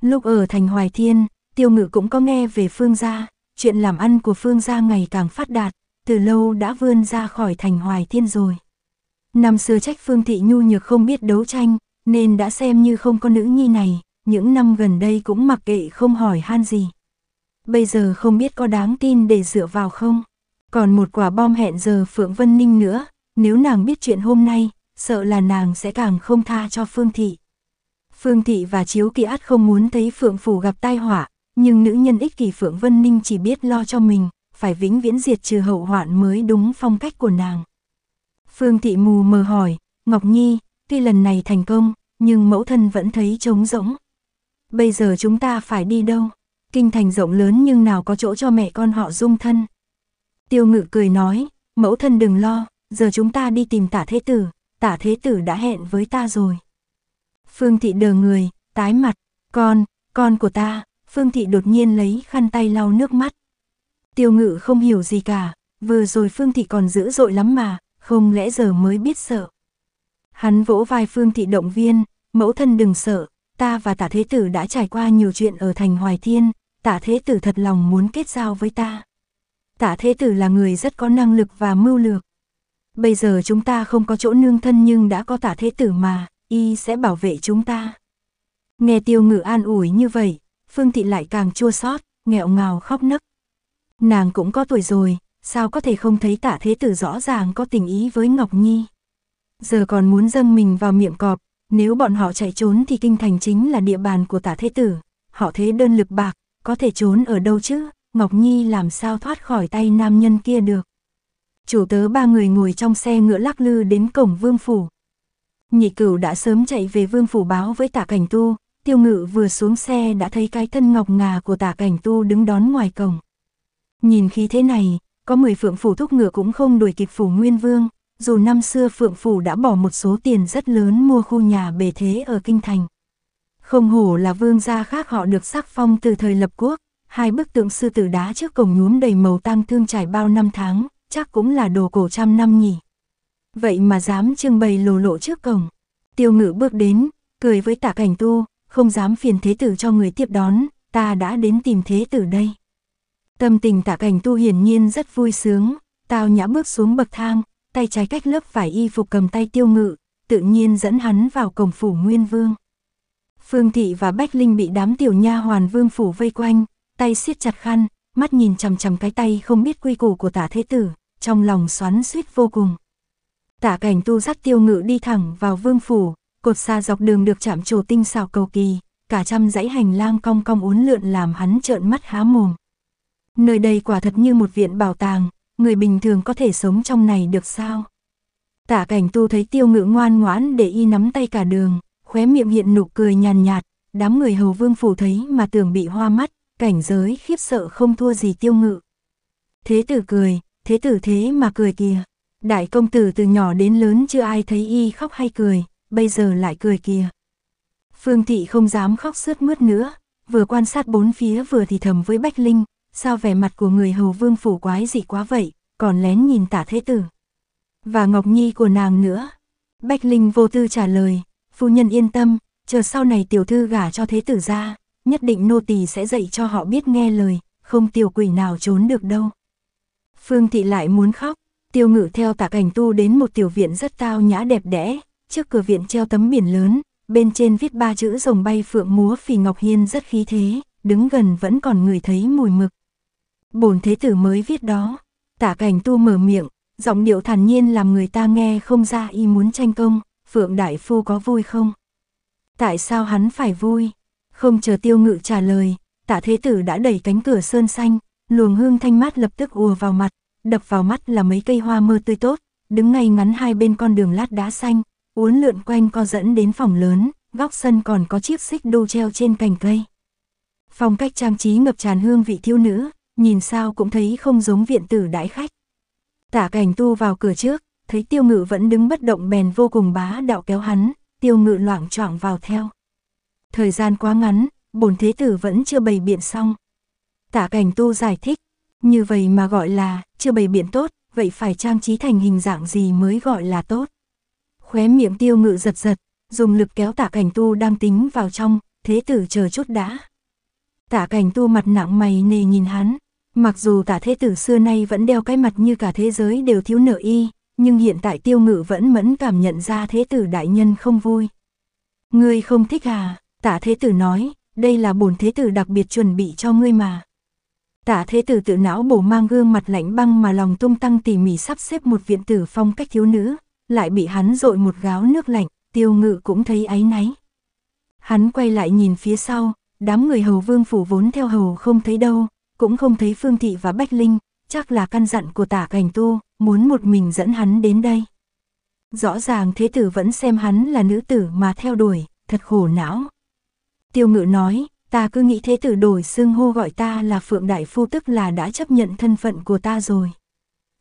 Speaker 1: Lúc ở thành Hoài Thiên, tiêu ngự cũng có nghe về Phương Gia, chuyện làm ăn của Phương Gia ngày càng phát đạt, từ lâu đã vươn ra khỏi thành Hoài Thiên rồi. Năm xưa trách Phương Thị nhu nhược không biết đấu tranh, nên đã xem như không có nữ nhi này, những năm gần đây cũng mặc kệ không hỏi han gì. Bây giờ không biết có đáng tin để dựa vào không? Còn một quả bom hẹn giờ Phượng Vân Ninh nữa, nếu nàng biết chuyện hôm nay, sợ là nàng sẽ càng không tha cho Phương Thị. Phương Thị và Chiếu Kỳ Át không muốn thấy Phượng Phủ gặp tai họa, nhưng nữ nhân ích kỷ Phượng Vân Ninh chỉ biết lo cho mình, phải vĩnh viễn diệt trừ hậu hoạn mới đúng phong cách của nàng. Phương Thị mù mờ hỏi, Ngọc Nhi, tuy lần này thành công, nhưng mẫu thân vẫn thấy trống rỗng. Bây giờ chúng ta phải đi đâu? Kinh thành rộng lớn nhưng nào có chỗ cho mẹ con họ dung thân. Tiêu ngự cười nói, mẫu thân đừng lo, giờ chúng ta đi tìm tả thế tử, tả thế tử đã hẹn với ta rồi. Phương thị đờ người, tái mặt, con, con của ta, Phương thị đột nhiên lấy khăn tay lau nước mắt. Tiêu ngự không hiểu gì cả, vừa rồi Phương thị còn dữ dội lắm mà, không lẽ giờ mới biết sợ. Hắn vỗ vai Phương Thị động viên, mẫu thân đừng sợ, ta và tả thế tử đã trải qua nhiều chuyện ở thành Hoài Thiên, tả thế tử thật lòng muốn kết giao với ta. Tả thế tử là người rất có năng lực và mưu lược. Bây giờ chúng ta không có chỗ nương thân nhưng đã có tả thế tử mà, y sẽ bảo vệ chúng ta. Nghe tiêu ngự an ủi như vậy, Phương Thị lại càng chua xót, nghẹo ngào khóc nấc. Nàng cũng có tuổi rồi, sao có thể không thấy tả thế tử rõ ràng có tình ý với Ngọc Nhi giờ còn muốn dâng mình vào miệng cọp, nếu bọn họ chạy trốn thì kinh thành chính là địa bàn của tả thế tử, họ thế đơn lực bạc, có thể trốn ở đâu chứ, Ngọc Nhi làm sao thoát khỏi tay nam nhân kia được. Chủ tớ ba người ngồi trong xe ngựa lắc lư đến cổng vương phủ. Nhị cửu đã sớm chạy về vương phủ báo với tả cảnh tu, tiêu ngự vừa xuống xe đã thấy cái thân ngọc ngà của tả cảnh tu đứng đón ngoài cổng. Nhìn khi thế này, có mười phượng phủ thúc ngựa cũng không đuổi kịp phủ nguyên vương, dù năm xưa Phượng Phủ đã bỏ một số tiền rất lớn mua khu nhà bề thế ở Kinh Thành. Không hổ là vương gia khác họ được sắc phong từ thời lập quốc, hai bức tượng sư tử đá trước cổng nhuốm đầy màu tang thương trải bao năm tháng, chắc cũng là đồ cổ trăm năm nhỉ. Vậy mà dám trưng bày lồ lộ trước cổng. Tiêu ngự bước đến, cười với tả cảnh tu, không dám phiền thế tử cho người tiếp đón, ta đã đến tìm thế tử đây. Tâm tình tả cảnh tu hiển nhiên rất vui sướng, tao nhã bước xuống bậc thang, tay trái cách lớp vải y phục cầm tay tiêu ngự, tự nhiên dẫn hắn vào cổng phủ Nguyên Vương. Phương Thị và Bách Linh bị đám tiểu nha hoàn vương phủ vây quanh, tay siết chặt khăn, mắt nhìn chằm chằm cái tay không biết quy củ của tả thế tử, trong lòng xoắn suýt vô cùng. Tả cảnh tu dắt tiêu ngự đi thẳng vào vương phủ, cột xa dọc đường được chạm trổ tinh xảo cầu kỳ, cả trăm dãy hành lang cong cong uốn lượn làm hắn trợn mắt há mồm. Nơi đây quả thật như một viện bảo tàng, người bình thường có thể sống trong này được sao? Tả cảnh tu thấy tiêu ngự ngoan ngoãn để y nắm tay cả đường, khóe miệng hiện nụ cười nhàn nhạt, đám người hầu vương phủ thấy mà tưởng bị hoa mắt, cảnh giới khiếp sợ không thua gì tiêu ngự. Thế tử cười, thế tử thế mà cười kìa. Đại công tử từ nhỏ đến lớn chưa ai thấy y khóc hay cười, bây giờ lại cười kìa. Phương thị không dám khóc sướt mướt nữa, vừa quan sát bốn phía vừa thì thầm với Bách Linh, sao vẻ mặt của người hầu vương phủ quái dị quá vậy, còn lén nhìn tả thế tử. Và Ngọc Nhi của nàng nữa. Bách Linh vô tư trả lời, phu nhân yên tâm, chờ sau này tiểu thư gả cho thế tử ra, nhất định nô tỳ sẽ dạy cho họ biết nghe lời, không tiểu quỷ nào trốn được đâu. Phương thị lại muốn khóc, tiêu ngự theo tả cảnh tu đến một tiểu viện rất tao nhã đẹp đẽ, trước cửa viện treo tấm biển lớn, bên trên viết ba chữ rồng bay phượng múa phì ngọc hiên rất khí thế, đứng gần vẫn còn người thấy mùi mực bổn thế tử mới viết đó. Tả cảnh tu mở miệng, giọng điệu thản nhiên làm người ta nghe không ra y muốn tranh công, Phượng Đại Phu có vui không? Tại sao hắn phải vui? Không chờ tiêu ngự trả lời, tả thế tử đã đẩy cánh cửa sơn xanh, luồng hương thanh mát lập tức ùa vào mặt, đập vào mắt là mấy cây hoa mơ tươi tốt, đứng ngay ngắn hai bên con đường lát đá xanh, uốn lượn quanh co dẫn đến phòng lớn, góc sân còn có chiếc xích đu treo trên cành cây. Phong cách trang trí ngập tràn hương vị thiếu nữ, nhìn sao cũng thấy không giống viện tử đãi khách. Tả cảnh tu vào cửa trước, thấy tiêu ngự vẫn đứng bất động bèn vô cùng bá đạo kéo hắn, tiêu ngự loảng choảng vào theo. Thời gian quá ngắn, bổn thế tử vẫn chưa bày biện xong. Tả cảnh tu giải thích, như vậy mà gọi là chưa bày biện tốt, vậy phải trang trí thành hình dạng gì mới gọi là tốt. Khóe miệng tiêu ngự giật giật, dùng lực kéo tả cảnh tu đang tính vào trong, thế tử chờ chút đã. Tả cảnh tu mặt nặng mày nề nhìn hắn, mặc dù tả thế tử xưa nay vẫn đeo cái mặt như cả thế giới đều thiếu nợ y, nhưng hiện tại tiêu ngự vẫn mẫn cảm nhận ra thế tử đại nhân không vui. Ngươi không thích à, tả thế tử nói, đây là bổn thế tử đặc biệt chuẩn bị cho ngươi mà. Tả thế tử tự não bổ mang gương mặt lạnh băng mà lòng tung tăng tỉ mỉ sắp xếp một viện tử phong cách thiếu nữ, lại bị hắn dội một gáo nước lạnh, tiêu ngự cũng thấy áy náy. Hắn quay lại nhìn phía sau, Đám người hầu vương phủ vốn theo hầu không thấy đâu, cũng không thấy Phương Thị và Bách Linh, chắc là căn dặn của tả cảnh tu, muốn một mình dẫn hắn đến đây. Rõ ràng thế tử vẫn xem hắn là nữ tử mà theo đuổi, thật khổ não. Tiêu ngự nói, ta cứ nghĩ thế tử đổi xưng hô gọi ta là Phượng Đại Phu tức là đã chấp nhận thân phận của ta rồi.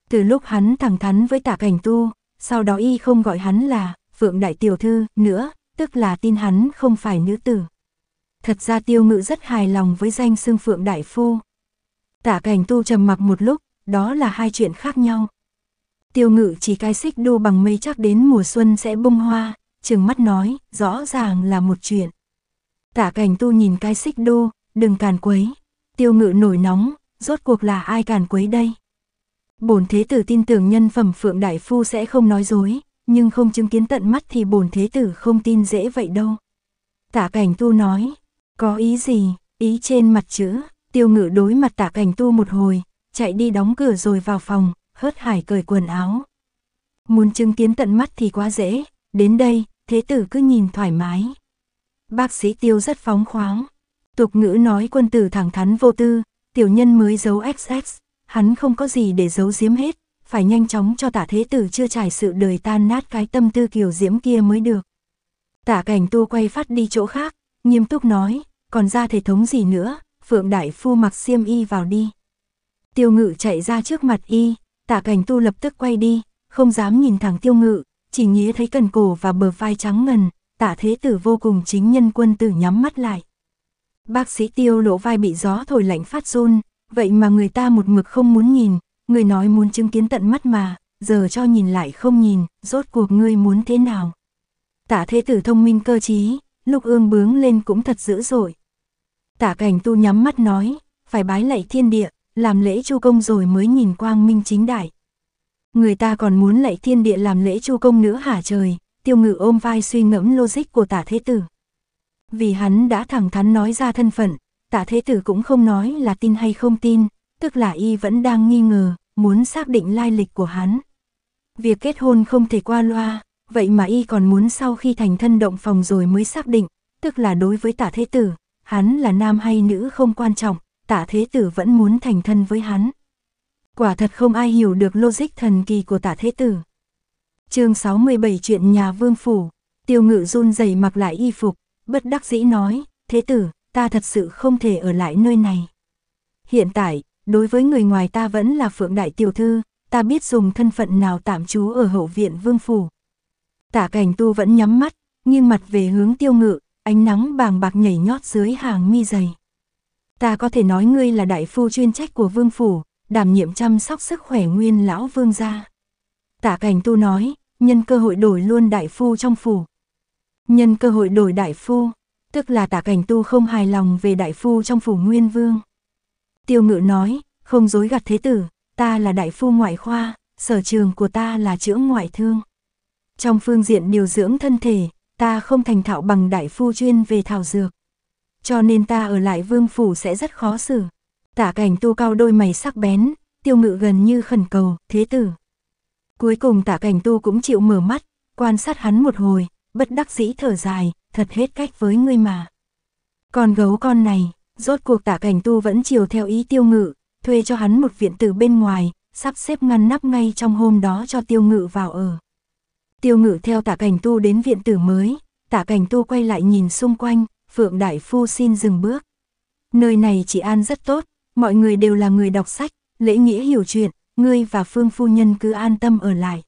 Speaker 1: Từ lúc hắn thẳng thắn với tả cảnh tu, sau đó y không gọi hắn là Phượng Đại Tiểu Thư nữa, tức là tin hắn không phải nữ tử thật ra tiêu ngự rất hài lòng với danh xưng phượng đại phu. Tả cảnh tu trầm mặc một lúc, đó là hai chuyện khác nhau. Tiêu ngự chỉ cái xích đu bằng mây chắc đến mùa xuân sẽ bung hoa, chừng mắt nói, rõ ràng là một chuyện. Tả cảnh tu nhìn cái xích đu, đừng càn quấy. Tiêu ngự nổi nóng, rốt cuộc là ai càn quấy đây? Bổn thế tử tin tưởng nhân phẩm phượng đại phu sẽ không nói dối, nhưng không chứng kiến tận mắt thì bổn thế tử không tin dễ vậy đâu. Tả cảnh tu nói, có ý gì? Ý trên mặt chữ, tiêu ngự đối mặt tạ cảnh tu một hồi, chạy đi đóng cửa rồi vào phòng, hớt hải cởi quần áo. Muốn chứng kiến tận mắt thì quá dễ, đến đây, thế tử cứ nhìn thoải mái. Bác sĩ tiêu rất phóng khoáng. Tục ngữ nói quân tử thẳng thắn vô tư, tiểu nhân mới giấu XX, hắn không có gì để giấu giếm hết, phải nhanh chóng cho tả thế tử chưa trải sự đời tan nát cái tâm tư kiều diễm kia mới được. Tả cảnh tu quay phát đi chỗ khác, nghiêm túc nói, còn ra thể thống gì nữa, Phượng Đại Phu mặc xiêm y vào đi. Tiêu ngự chạy ra trước mặt y, tạ cảnh tu lập tức quay đi, không dám nhìn thẳng tiêu ngự, chỉ nghĩa thấy cần cổ và bờ vai trắng ngần, tạ thế tử vô cùng chính nhân quân tử nhắm mắt lại. Bác sĩ tiêu lỗ vai bị gió thổi lạnh phát run, vậy mà người ta một mực không muốn nhìn, người nói muốn chứng kiến tận mắt mà, giờ cho nhìn lại không nhìn, rốt cuộc ngươi muốn thế nào. tạ thế tử thông minh cơ trí, lúc ương bướng lên cũng thật dữ dội, Tạ cảnh tu nhắm mắt nói, phải bái lạy thiên địa, làm lễ chu công rồi mới nhìn quang minh chính đại. Người ta còn muốn lạy thiên địa làm lễ chu công nữa hả trời, tiêu ngự ôm vai suy ngẫm logic của tả thế tử. Vì hắn đã thẳng thắn nói ra thân phận, tả thế tử cũng không nói là tin hay không tin, tức là y vẫn đang nghi ngờ, muốn xác định lai lịch của hắn. Việc kết hôn không thể qua loa, vậy mà y còn muốn sau khi thành thân động phòng rồi mới xác định, tức là đối với tả thế tử, hắn là nam hay nữ không quan trọng, tạ thế tử vẫn muốn thành thân với hắn. Quả thật không ai hiểu được logic thần kỳ của tạ thế tử. chương 67 chuyện nhà vương phủ, tiêu ngự run rẩy mặc lại y phục, bất đắc dĩ nói, thế tử, ta thật sự không thể ở lại nơi này. Hiện tại, đối với người ngoài ta vẫn là phượng đại tiểu thư, ta biết dùng thân phận nào tạm trú ở hậu viện vương phủ. tạ cảnh tu vẫn nhắm mắt, nghiêng mặt về hướng tiêu ngự, ánh nắng bàng bạc nhảy nhót dưới hàng mi dày. Ta có thể nói ngươi là đại phu chuyên trách của vương phủ, đảm nhiệm chăm sóc sức khỏe nguyên lão vương gia. tạ cảnh tu nói, nhân cơ hội đổi luôn đại phu trong phủ. Nhân cơ hội đổi đại phu, tức là tạ cảnh tu không hài lòng về đại phu trong phủ nguyên vương. Tiêu ngự nói, không dối gạt thế tử, ta là đại phu ngoại khoa, sở trường của ta là chữa ngoại thương. Trong phương diện điều dưỡng thân thể, ta không thành thạo bằng đại phu chuyên về thảo dược. Cho nên ta ở lại vương phủ sẽ rất khó xử. Tả cảnh tu cao đôi mày sắc bén, tiêu ngự gần như khẩn cầu, thế tử. Cuối cùng tả cảnh tu cũng chịu mở mắt, quan sát hắn một hồi, bất đắc dĩ thở dài, thật hết cách với ngươi mà. Còn gấu con này, rốt cuộc tả cảnh tu vẫn chiều theo ý tiêu ngự, thuê cho hắn một viện tử bên ngoài, sắp xếp ngăn nắp ngay trong hôm đó cho tiêu ngự vào ở. Tiêu ngự theo tạ cảnh tu đến viện tử mới, tạ cảnh tu quay lại nhìn xung quanh, Phượng Đại Phu xin dừng bước. Nơi này chỉ an rất tốt, mọi người đều là người đọc sách, lễ nghĩa hiểu chuyện, ngươi và Phương Phu Nhân cứ an tâm ở lại.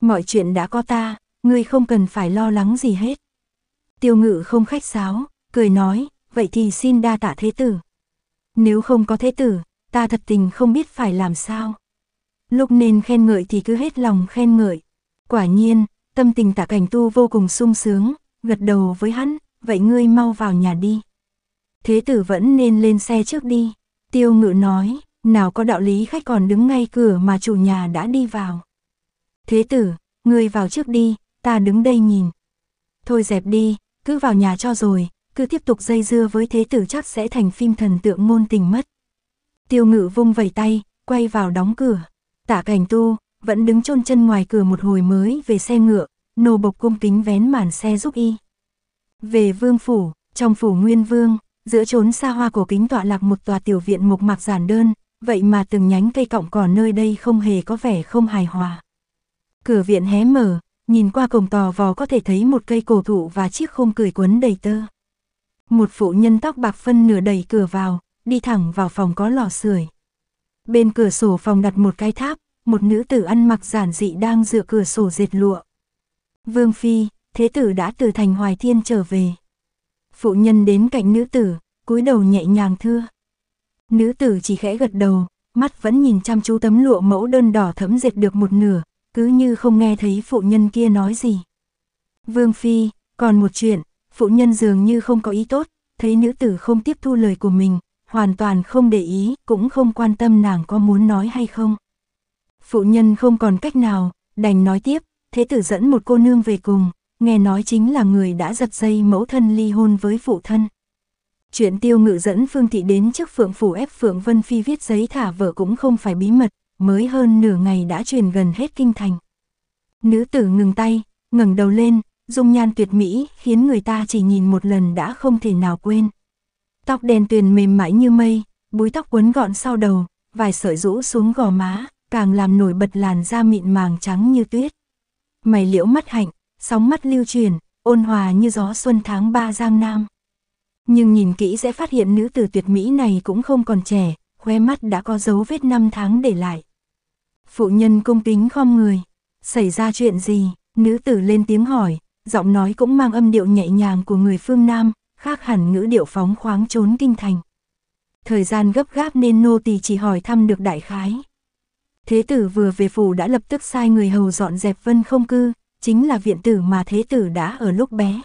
Speaker 1: Mọi chuyện đã có ta, ngươi không cần phải lo lắng gì hết. Tiêu ngự không khách sáo, cười nói, vậy thì xin đa tạ thế tử. Nếu không có thế tử, ta thật tình không biết phải làm sao. Lúc nên khen ngợi thì cứ hết lòng khen ngợi, Quả nhiên, tâm tình tạ cảnh tu vô cùng sung sướng, gật đầu với hắn, vậy ngươi mau vào nhà đi. Thế tử vẫn nên lên xe trước đi, tiêu ngự nói, nào có đạo lý khách còn đứng ngay cửa mà chủ nhà đã đi vào. Thế tử, ngươi vào trước đi, ta đứng đây nhìn. Thôi dẹp đi, cứ vào nhà cho rồi, cứ tiếp tục dây dưa với thế tử chắc sẽ thành phim thần tượng ngôn tình mất. Tiêu ngự vung vẩy tay, quay vào đóng cửa. tạ cảnh tu, vẫn đứng chôn chân ngoài cửa một hồi mới về xe ngựa, nô bộc cung kính vén màn xe giúp y. Về vương phủ, trong phủ nguyên vương, giữa chốn xa hoa cổ kính tọa lạc một tòa tiểu viện mộc mạc giản đơn, vậy mà từng nhánh cây cọng cỏ nơi đây không hề có vẻ không hài hòa. Cửa viện hé mở, nhìn qua cổng tò vò có thể thấy một cây cổ thụ và chiếc khung cười quấn đầy tơ. Một phụ nhân tóc bạc phân nửa đẩy cửa vào, đi thẳng vào phòng có lò sưởi. Bên cửa sổ phòng đặt một cái tháp, một nữ tử ăn mặc giản dị đang dựa cửa sổ dệt lụa. Vương Phi, thế tử đã từ thành Hoài Thiên trở về. Phụ nhân đến cạnh nữ tử, cúi đầu nhẹ nhàng thưa. Nữ tử chỉ khẽ gật đầu, mắt vẫn nhìn chăm chú tấm lụa mẫu đơn đỏ thấm dệt được một nửa, cứ như không nghe thấy phụ nhân kia nói gì. Vương Phi, còn một chuyện, phụ nhân dường như không có ý tốt, thấy nữ tử không tiếp thu lời của mình, hoàn toàn không để ý, cũng không quan tâm nàng có muốn nói hay không. Phụ nhân không còn cách nào, đành nói tiếp, thế tử dẫn một cô nương về cùng, nghe nói chính là người đã giật dây mẫu thân ly hôn với phụ thân. Chuyện tiêu ngự dẫn Phương Thị đến trước Phượng Phủ ép Phượng Vân Phi viết giấy thả vợ cũng không phải bí mật, mới hơn nửa ngày đã truyền gần hết kinh thành. Nữ tử ngừng tay, ngẩng đầu lên, dung nhan tuyệt mỹ khiến người ta chỉ nhìn một lần đã không thể nào quên. Tóc đen tuyền mềm mại như mây, búi tóc quấn gọn sau đầu, vài sợi rũ xuống gò má, càng làm nổi bật làn da mịn màng trắng như tuyết. Mày liễu mắt hạnh, sóng mắt lưu truyền, ôn hòa như gió xuân tháng ba Giang Nam. Nhưng nhìn kỹ sẽ phát hiện nữ tử tuyệt mỹ này cũng không còn trẻ, khoe mắt đã có dấu vết năm tháng để lại. Phụ nhân cung kính khom người, xảy ra chuyện gì, nữ tử lên tiếng hỏi, giọng nói cũng mang âm điệu nhẹ nhàng của người phương Nam, khác hẳn ngữ điệu phóng khoáng trốn kinh thành. Thời gian gấp gáp nên nô tỳ chỉ hỏi thăm được đại khái thế tử vừa về phủ đã lập tức sai người hầu dọn dẹp vân không cư, chính là viện tử mà thế tử đã ở lúc bé.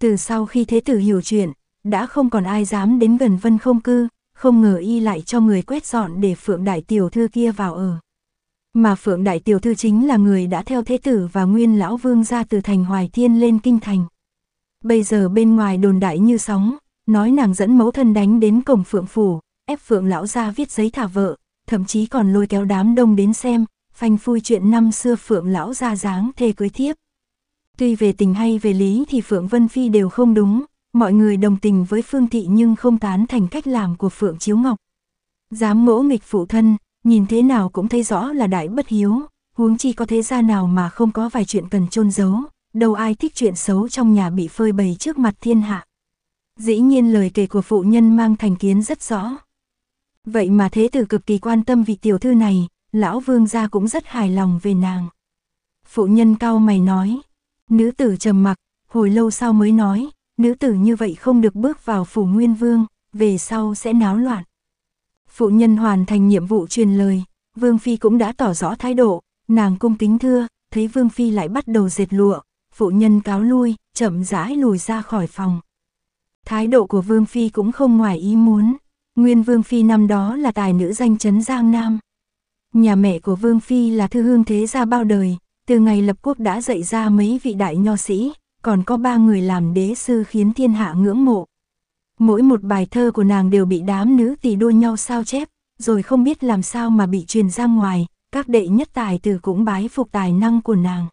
Speaker 1: Từ sau khi thế tử hiểu chuyện, đã không còn ai dám đến gần vân không cư, không ngờ y lại cho người quét dọn để phượng đại tiểu thư kia vào ở. Mà phượng đại tiểu thư chính là người đã theo thế tử và nguyên lão vương ra từ thành hoài thiên lên kinh thành. Bây giờ bên ngoài đồn đại như sóng, nói nàng dẫn mẫu thân đánh đến cổng phượng phủ, ép phượng lão ra viết giấy thả vợ, thậm chí còn lôi kéo đám đông đến xem, phanh phui chuyện năm xưa Phượng lão ra dáng thê cưới thiếp. Tuy về tình hay về lý thì Phượng Vân Phi đều không đúng, mọi người đồng tình với Phương Thị nhưng không tán thành cách làm của Phượng Chiếu Ngọc. Dám ngỗ nghịch phụ thân, nhìn thế nào cũng thấy rõ là đại bất hiếu, huống chi có thế gia nào mà không có vài chuyện cần chôn giấu, đâu ai thích chuyện xấu trong nhà bị phơi bày trước mặt thiên hạ. Dĩ nhiên lời kể của phụ nhân mang thành kiến rất rõ. Vậy mà thế tử cực kỳ quan tâm vị tiểu thư này, lão vương gia cũng rất hài lòng về nàng. Phụ nhân cao mày nói, nữ tử trầm mặc, hồi lâu sau mới nói, nữ tử như vậy không được bước vào phủ nguyên vương, về sau sẽ náo loạn. Phụ nhân hoàn thành nhiệm vụ truyền lời, vương phi cũng đã tỏ rõ thái độ, nàng cung kính thưa, thấy vương phi lại bắt đầu dệt lụa, phụ nhân cáo lui, chậm rãi lùi ra khỏi phòng. Thái độ của vương phi cũng không ngoài ý muốn. Nguyên Vương Phi năm đó là tài nữ danh chấn Giang Nam. Nhà mẹ của Vương Phi là thư hương thế gia bao đời, từ ngày lập quốc đã dạy ra mấy vị đại nho sĩ, còn có ba người làm đế sư khiến thiên hạ ngưỡng mộ. Mỗi một bài thơ của nàng đều bị đám nữ tỳ đua nhau sao chép, rồi không biết làm sao mà bị truyền ra ngoài, các đệ nhất tài tử cũng bái phục tài năng của nàng.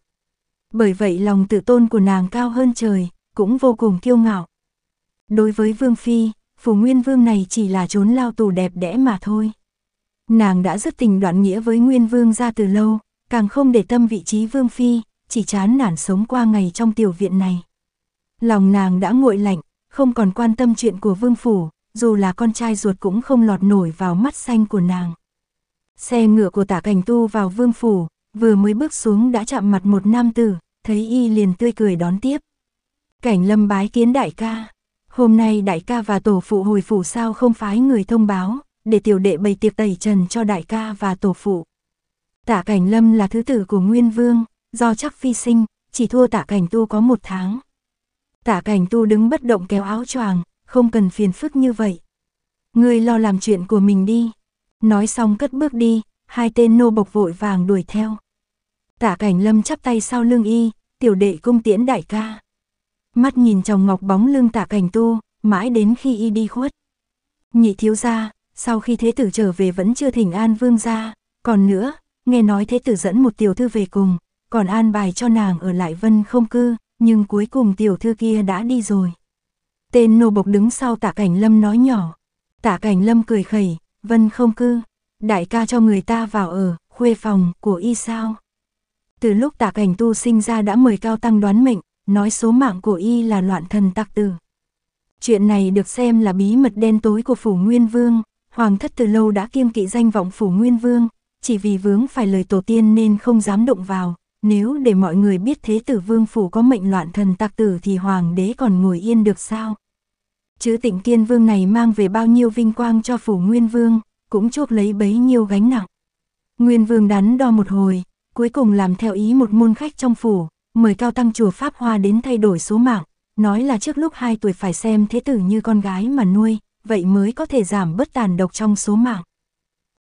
Speaker 1: Bởi vậy lòng tự tôn của nàng cao hơn trời, cũng vô cùng kiêu ngạo. Đối với Vương Phi, phù Nguyên Vương này chỉ là trốn lao tù đẹp đẽ mà thôi. Nàng đã rất tình đoạn nghĩa với Nguyên Vương ra từ lâu, càng không để tâm vị trí Vương Phi, chỉ chán nản sống qua ngày trong tiểu viện này. Lòng nàng đã nguội lạnh, không còn quan tâm chuyện của Vương Phủ, dù là con trai ruột cũng không lọt nổi vào mắt xanh của nàng. Xe ngựa của tả cảnh tu vào Vương Phủ, vừa mới bước xuống đã chạm mặt một nam tử, thấy y liền tươi cười đón tiếp. Cảnh lâm bái kiến đại ca. Hôm nay đại ca và tổ phụ hồi phủ sao không phái người thông báo, để tiểu đệ bày tiệc tẩy trần cho đại ca và tổ phụ. Tạ Cảnh Lâm là thứ tử của Nguyên Vương, do chắc phi sinh, chỉ thua Tạ Cảnh Tu có một tháng. Tạ Cảnh Tu đứng bất động kéo áo choàng, không cần phiền phức như vậy. Ngươi lo làm chuyện của mình đi. Nói xong cất bước đi, hai tên nô bộc vội vàng đuổi theo. Tạ Cảnh Lâm chắp tay sau lưng y, tiểu đệ cung tiễn đại ca. Mắt nhìn chồng ngọc bóng lưng tạ cảnh tu, mãi đến khi y đi khuất. Nhị thiếu gia, sau khi thế tử trở về vẫn chưa thỉnh an vương gia, còn nữa, nghe nói thế tử dẫn một tiểu thư về cùng, còn an bài cho nàng ở lại vân không cư, nhưng cuối cùng tiểu thư kia đã đi rồi. Tên nô bộc đứng sau tạ cảnh lâm nói nhỏ, tạ cảnh lâm cười khẩy, vân không cư, đại ca cho người ta vào ở, khuê phòng của y sao. Từ lúc tạ cảnh tu sinh ra đã mời cao tăng đoán mệnh, nói số mạng của y là loạn thần tặc tử. Chuyện này được xem là bí mật đen tối của phủ Nguyên Vương, Hoàng thất từ lâu đã kiêng kỵ danh vọng phủ Nguyên Vương, chỉ vì vướng phải lời tổ tiên nên không dám động vào, nếu để mọi người biết thế tử vương phủ có mệnh loạn thần tặc tử thì hoàng đế còn ngồi yên được sao? Chứ tịnh kiên vương này mang về bao nhiêu vinh quang cho phủ Nguyên Vương, cũng chốt lấy bấy nhiêu gánh nặng. Nguyên Vương đắn đo một hồi, cuối cùng làm theo ý một môn khách trong phủ, mời cao tăng chùa Pháp Hoa đến thay đổi số mạng, nói là trước lúc 2 tuổi phải xem thế tử như con gái mà nuôi, vậy mới có thể giảm bớt tàn độc trong số mạng.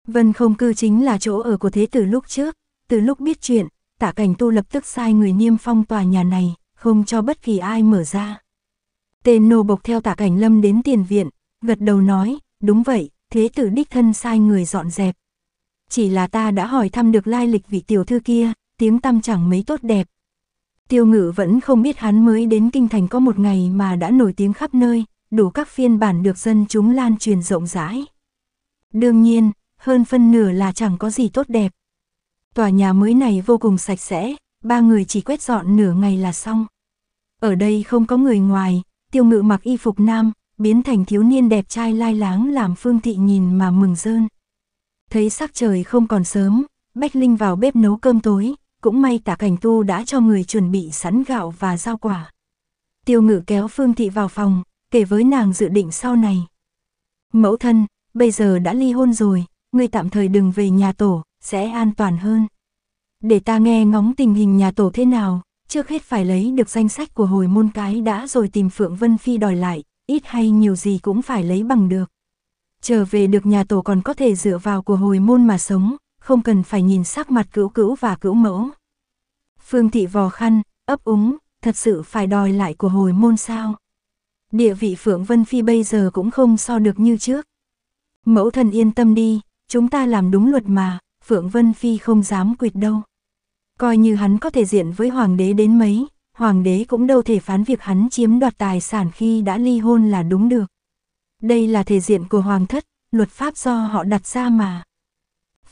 Speaker 1: Vân không cư chính là chỗ ở của thế tử lúc trước, từ lúc biết chuyện, tả cảnh tu lập tức sai người niêm phong tòa nhà này, không cho bất kỳ ai mở ra. Tên nô bộc theo tả cảnh lâm đến tiền viện, gật đầu nói, đúng vậy, thế tử đích thân sai người dọn dẹp. Chỉ là ta đã hỏi thăm được lai lịch vị tiểu thư kia, tiếng tâm chẳng mấy tốt đẹp, Tiêu ngự vẫn không biết hắn mới đến kinh thành có một ngày mà đã nổi tiếng khắp nơi, đủ các phiên bản được dân chúng lan truyền rộng rãi. Đương nhiên, hơn phân nửa là chẳng có gì tốt đẹp. Tòa nhà mới này vô cùng sạch sẽ, ba người chỉ quét dọn nửa ngày là xong. Ở đây không có người ngoài, tiêu ngự mặc y phục nam, biến thành thiếu niên đẹp trai lai láng làm phương thị nhìn mà mừng rơn. Thấy sắc trời không còn sớm, Bách Linh vào bếp nấu cơm tối, cũng may tạ cảnh tu đã cho người chuẩn bị sẵn gạo và rau quả. Tiêu ngự kéo Phương Thị vào phòng, kể với nàng dự định sau này. Mẫu thân, bây giờ đã ly hôn rồi, người tạm thời đừng về nhà tổ, sẽ an toàn hơn. Để ta nghe ngóng tình hình nhà tổ thế nào, trước hết phải lấy được danh sách của hồi môn cái đã rồi tìm Phượng Vân Phi đòi lại, ít hay nhiều gì cũng phải lấy bằng được. Trở về được nhà tổ còn có thể dựa vào của hồi môn mà sống, không cần phải nhìn sắc mặt cứu cứu và cứu mẫu. Phương thị vò khăn, ấp úng, thật sự phải đòi lại của hồi môn sao. Địa vị Phượng Vân Phi bây giờ cũng không so được như trước. Mẫu thần yên tâm đi, chúng ta làm đúng luật mà, Phượng Vân Phi không dám quyệt đâu. Coi như hắn có thể diện với hoàng đế đến mấy, hoàng đế cũng đâu thể phán việc hắn chiếm đoạt tài sản khi đã ly hôn là đúng được. Đây là thể diện của hoàng thất, luật pháp do họ đặt ra mà.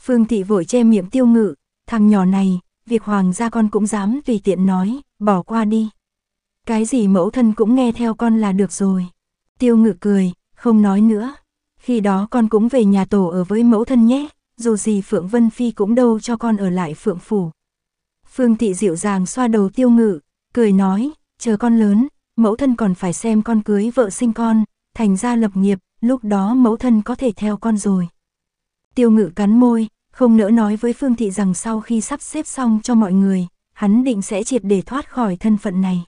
Speaker 1: Phương thị vội che miệng tiêu ngự, thằng nhỏ này, việc hoàng gia con cũng dám tùy tiện nói, bỏ qua đi. Cái gì mẫu thân cũng nghe theo con là được rồi. Tiêu ngự cười, không nói nữa. Khi đó con cũng về nhà tổ ở với mẫu thân nhé, dù gì Phượng Vân Phi cũng đâu cho con ở lại Phượng Phủ. Phương thị dịu dàng xoa đầu tiêu ngự, cười nói, chờ con lớn, mẫu thân còn phải xem con cưới vợ sinh con, thành ra lập nghiệp, lúc đó mẫu thân có thể theo con rồi. Tiêu ngự cắn môi, không nỡ nói với Phương Thị rằng sau khi sắp xếp xong cho mọi người, hắn định sẽ triệt để thoát khỏi thân phận này.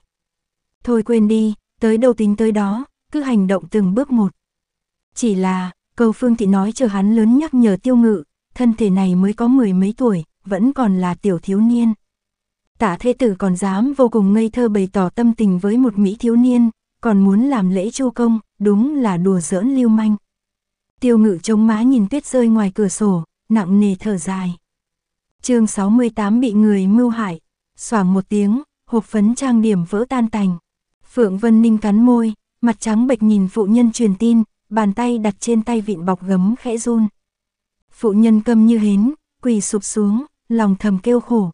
Speaker 1: Thôi quên đi, tới đâu tính tới đó, cứ hành động từng bước một. Chỉ là, cầu Phương Thị nói chờ hắn lớn nhắc nhở tiêu ngự, thân thể này mới có mười mấy tuổi, vẫn còn là tiểu thiếu niên. Tả thế tử còn dám vô cùng ngây thơ bày tỏ tâm tình với một mỹ thiếu niên, còn muốn làm lễ chu công, đúng là đùa giỡn lưu manh. Tiêu ngự chống má nhìn tuyết rơi ngoài cửa sổ, nặng nề thở dài. chương 68 bị người mưu hại, xoảng một tiếng, hộp phấn trang điểm vỡ tan tành. Phượng Vân Ninh cắn môi, mặt trắng bệch nhìn phụ nhân truyền tin, bàn tay đặt trên tay vịn bọc gấm khẽ run. Phụ nhân câm như hến, quỳ sụp xuống, lòng thầm kêu khổ.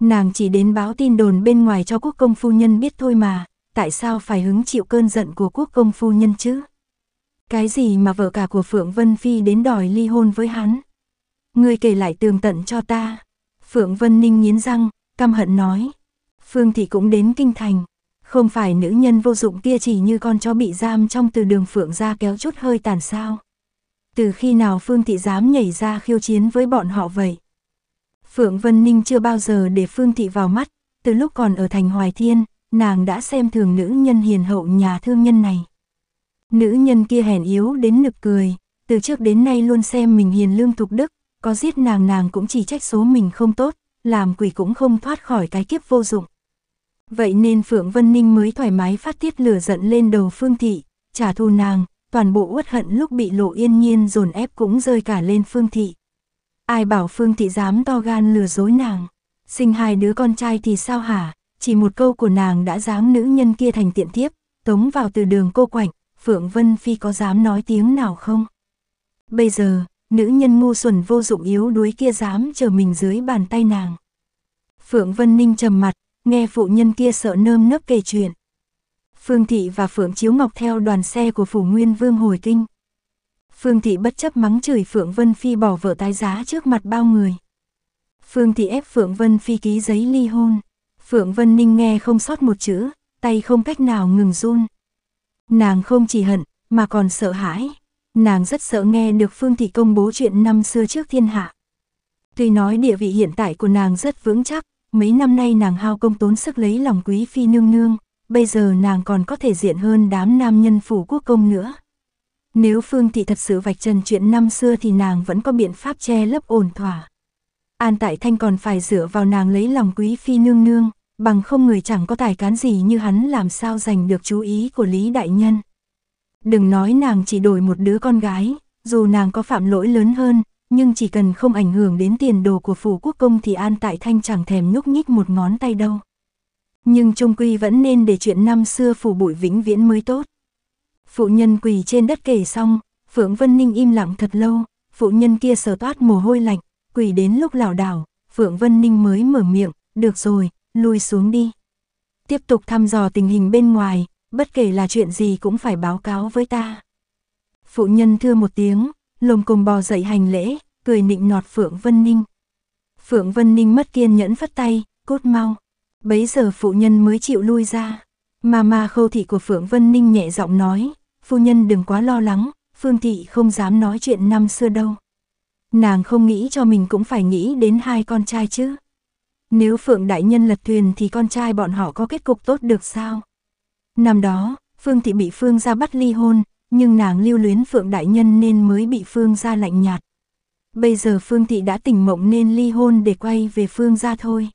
Speaker 1: Nàng chỉ đến báo tin đồn bên ngoài cho quốc công phu nhân biết thôi mà, tại sao phải hứng chịu cơn giận của quốc công phu nhân chứ? Cái gì mà vợ cả của Phượng Vân Phi đến đòi ly hôn với hắn? Ngươi kể lại tường tận cho ta. Phượng Vân Ninh nghiến răng, căm hận nói. Phương Thị cũng đến kinh thành. Không phải nữ nhân vô dụng kia chỉ như con chó bị giam trong từ đường Phượng ra kéo chút hơi tàn sao. Từ khi nào Phương Thị dám nhảy ra khiêu chiến với bọn họ vậy? Phượng Vân Ninh chưa bao giờ để Phương Thị vào mắt, từ lúc còn ở thành Hoài Thiên, nàng đã xem thường nữ nhân hiền hậu nhà thương nhân này. Nữ nhân kia hèn yếu đến nực cười, từ trước đến nay luôn xem mình hiền lương thục đức, có giết nàng nàng cũng chỉ trách số mình không tốt, làm quỷ cũng không thoát khỏi cái kiếp vô dụng. Vậy nên Phượng Vân Ninh mới thoải mái phát tiết lửa giận lên đầu Phương Thị, trả thù nàng, toàn bộ uất hận lúc bị lộ yên nhiên dồn ép cũng rơi cả lên Phương Thị. Ai bảo Phương Thị dám to gan lừa dối nàng, sinh hai đứa con trai thì sao hả, chỉ một câu của nàng đã dám nữ nhân kia thành tiện tiếp, tống vào từ đường cô quạnh, Phượng Vân Phi có dám nói tiếng nào không? Bây giờ, Nữ nhân ngu xuẩn vô dụng yếu đuối kia dám chờ mình dưới bàn tay nàng. Phượng Vân Ninh trầm mặt, nghe phụ nhân kia sợ nơm nớp kể chuyện. Phương Thị và Phượng Chiếu Ngọc theo đoàn xe của Phủ Nguyên Vương hồi kinh. Phương Thị bất chấp mắng chửi Phượng Vân Phi bỏ vợ tái giá trước mặt bao người. Phương Thị ép Phượng Vân Phi ký giấy ly hôn. Phượng Vân Ninh nghe không sót một chữ, tay không cách nào ngừng run. Nàng không chỉ hận, mà còn sợ hãi. Nàng rất sợ nghe được Phương Thị công bố chuyện năm xưa trước thiên hạ. Tuy nói địa vị hiện tại của nàng rất vững chắc, mấy năm nay nàng hao công tốn sức lấy lòng quý phi nương nương, bây giờ nàng còn có thể diện hơn đám nam nhân phủ quốc công nữa. Nếu Phương Thị thật sự vạch trần chuyện năm xưa thì nàng vẫn có biện pháp che lấp ổn thỏa. An Tại Thanh còn phải dựa vào nàng lấy lòng quý phi nương nương, bằng không người chẳng có tài cán gì như hắn làm sao giành được chú ý của Lý Đại Nhân. Đừng nói nàng chỉ đổi một đứa con gái, dù nàng có phạm lỗi lớn hơn, nhưng chỉ cần không ảnh hưởng đến tiền đồ của phủ quốc công thì An Tại Thanh chẳng thèm nhúc nhích một ngón tay đâu. Nhưng trung quy vẫn nên để chuyện năm xưa phủ bụi vĩnh viễn mới tốt. Phụ nhân quỳ trên đất kể xong, Phượng Vân Ninh im lặng thật lâu, phụ nhân kia sờ toát mồ hôi lạnh, quỳ đến lúc lảo đảo, Phượng Vân Ninh mới mở miệng, được rồi, lui xuống đi. Tiếp tục thăm dò tình hình bên ngoài, bất kể là chuyện gì cũng phải báo cáo với ta. Phụ nhân thưa một tiếng, lồm cồm bò dậy hành lễ, cười nịnh nọt Phượng Vân Ninh. Phượng Vân Ninh mất kiên nhẫn phất tay, cốt mau. Bấy giờ phụ nhân mới chịu lui ra. Mà mà khâu thị của Phượng Vân Ninh nhẹ giọng nói, phu nhân đừng quá lo lắng, Phương Thị không dám nói chuyện năm xưa đâu. Nàng không nghĩ cho mình cũng phải nghĩ đến hai con trai chứ. Nếu Phượng Đại Nhân lật thuyền thì con trai bọn họ có kết cục tốt được sao? Năm đó, Phương Thị bị Phương Gia bắt ly hôn, nhưng nàng lưu luyến Phượng Đại Nhân nên mới bị Phương Gia lạnh nhạt. Bây giờ Phương Thị đã tỉnh mộng nên ly hôn để quay về Phương Gia thôi.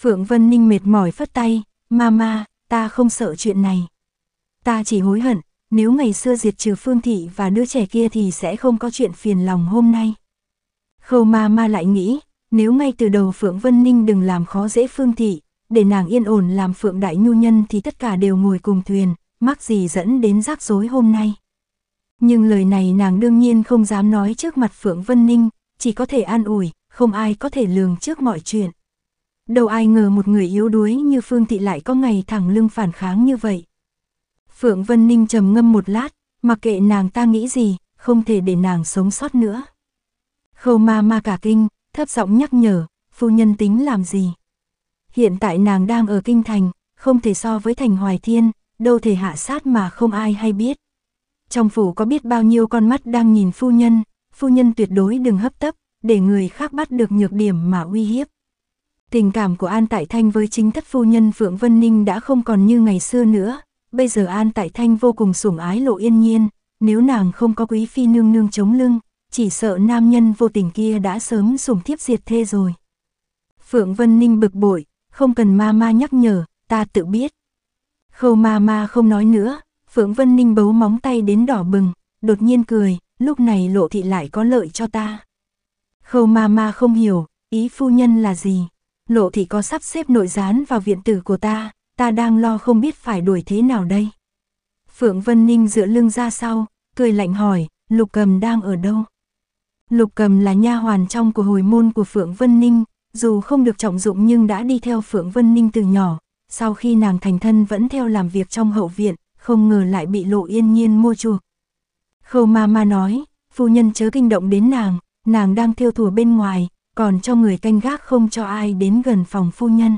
Speaker 1: Phượng Vân Ninh mệt mỏi phất tay, Mama, ta không sợ chuyện này. Ta chỉ hối hận, nếu ngày xưa diệt trừ Phương Thị và đứa trẻ kia thì sẽ không có chuyện phiền lòng hôm nay. Khâu Mama lại nghĩ, nếu ngay từ đầu Phượng Vân Ninh đừng làm khó dễ Phương Thị, để nàng yên ổn làm phượng đại nhu nhân thì tất cả đều ngồi cùng thuyền, mắc gì dẫn đến rắc rối hôm nay. Nhưng lời này nàng đương nhiên không dám nói trước mặt Phượng Vân Ninh, chỉ có thể an ủi, không ai có thể lường trước mọi chuyện. Đâu ai ngờ một người yếu đuối như Phương Thị lại có ngày thẳng lưng phản kháng như vậy. Phượng Vân Ninh trầm ngâm một lát, mặc kệ nàng ta nghĩ gì, không thể để nàng sống sót nữa. Khâu ma ma cả kinh, thấp giọng nhắc nhở, phu nhân tính làm gì hiện tại nàng đang ở kinh thành, không thể so với thành hoài thiên, đâu thể hạ sát mà không ai hay biết. Trong phủ có biết bao nhiêu con mắt đang nhìn phu nhân, phu nhân tuyệt đối đừng hấp tấp, để người khác bắt được nhược điểm mà uy hiếp. Tình cảm của An Tại Thanh với chính thất phu nhân Phượng Vân Ninh đã không còn như ngày xưa nữa, bây giờ An Tại Thanh vô cùng sủng ái lộ yên nhiên, nếu nàng không có quý phi nương nương chống lưng, chỉ sợ nam nhân vô tình kia đã sớm sủng thiếp diệt thê rồi. Phượng Vân Ninh bực bội, không cần ma ma nhắc nhở, ta tự biết. Khâu ma ma không nói nữa, Phượng Vân Ninh bấu móng tay đến đỏ bừng, đột nhiên cười, lúc này lộ thị lại có lợi cho ta. Khâu ma ma không hiểu, ý phu nhân là gì. Lộ thị có sắp xếp nội gián vào viện tử của ta, ta đang lo không biết phải đuổi thế nào đây. Phượng Vân Ninh dựa lưng ra sau, cười lạnh hỏi, Lục Cầm đang ở đâu? Lục Cầm là nha hoàn trong của hồi môn của Phượng Vân Ninh, dù không được trọng dụng nhưng đã đi theo Phượng Vân Ninh từ nhỏ, sau khi nàng thành thân vẫn theo làm việc trong hậu viện, không ngờ lại bị lộ yên nhiên mua chuộc. Khâu ma ma nói, phu nhân chớ kinh động đến nàng, nàng đang thiêu thùa bên ngoài, còn cho người canh gác không cho ai đến gần phòng phu nhân.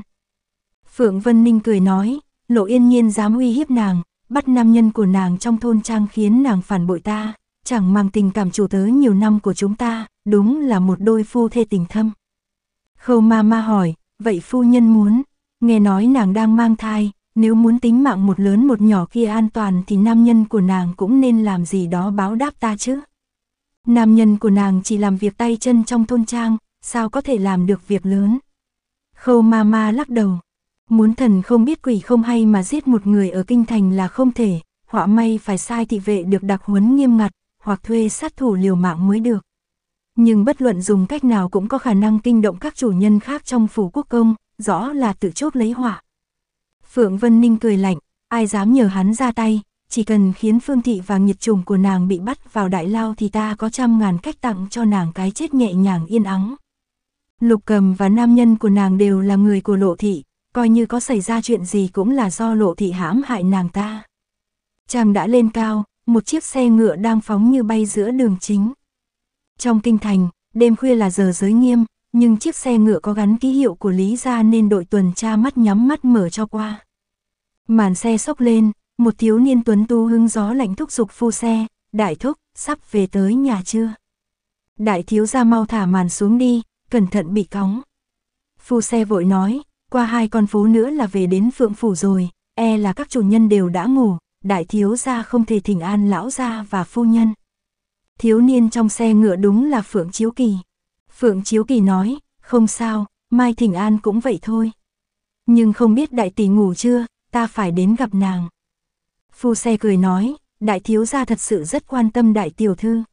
Speaker 1: Phượng Vân Ninh cười nói, lộ yên nhiên dám uy hiếp nàng, bắt nam nhân của nàng trong thôn trang khiến nàng phản bội ta, chẳng mang tình cảm chủ tớ nhiều năm của chúng ta, đúng là một đôi phu thê tình thâm. Khâu ma ma hỏi, vậy phu nhân muốn, nghe nói nàng đang mang thai, nếu muốn tính mạng một lớn một nhỏ kia an toàn thì nam nhân của nàng cũng nên làm gì đó báo đáp ta chứ. Nam nhân của nàng chỉ làm việc tay chân trong thôn trang, sao có thể làm được việc lớn. Khâu ma ma lắc đầu, muốn thần không biết quỷ không hay mà giết một người ở kinh thành là không thể, họa may phải sai thị vệ được đặc huấn nghiêm ngặt, hoặc thuê sát thủ liều mạng mới được nhưng bất luận dùng cách nào cũng có khả năng kinh động các chủ nhân khác trong phủ quốc công, rõ là tự chốt lấy hỏa. Phượng Vân Ninh cười lạnh, ai dám nhờ hắn ra tay, chỉ cần khiến Phương Thị và nhiệt trùng của nàng bị bắt vào đại lao thì ta có trăm ngàn cách tặng cho nàng cái chết nhẹ nhàng yên ắng. Lục cầm và nam nhân của nàng đều là người của lộ thị, coi như có xảy ra chuyện gì cũng là do lộ thị hãm hại nàng ta. Chàng đã lên cao, một chiếc xe ngựa đang phóng như bay giữa đường chính. Trong kinh thành, đêm khuya là giờ giới nghiêm, nhưng chiếc xe ngựa có gắn ký hiệu của Lý gia nên đội tuần tra mắt nhắm mắt mở cho qua. Màn xe sốc lên, một thiếu niên tuấn tu hưng gió lạnh thúc giục phu xe, đại thúc, sắp về tới nhà chưa? Đại thiếu gia mau thả màn xuống đi, cẩn thận bị cóng. Phu xe vội nói, qua hai con phố nữa là về đến phượng phủ rồi, e là các chủ nhân đều đã ngủ, đại thiếu gia không thể thỉnh an lão gia và phu nhân thiếu niên trong xe ngựa đúng là Phượng Chiếu Kỳ. Phượng Chiếu Kỳ nói, không sao, Mai Thỉnh An cũng vậy thôi. Nhưng không biết đại tỷ ngủ chưa, ta phải đến gặp nàng. Phu xe cười nói, đại thiếu gia thật sự rất quan tâm đại tiểu thư.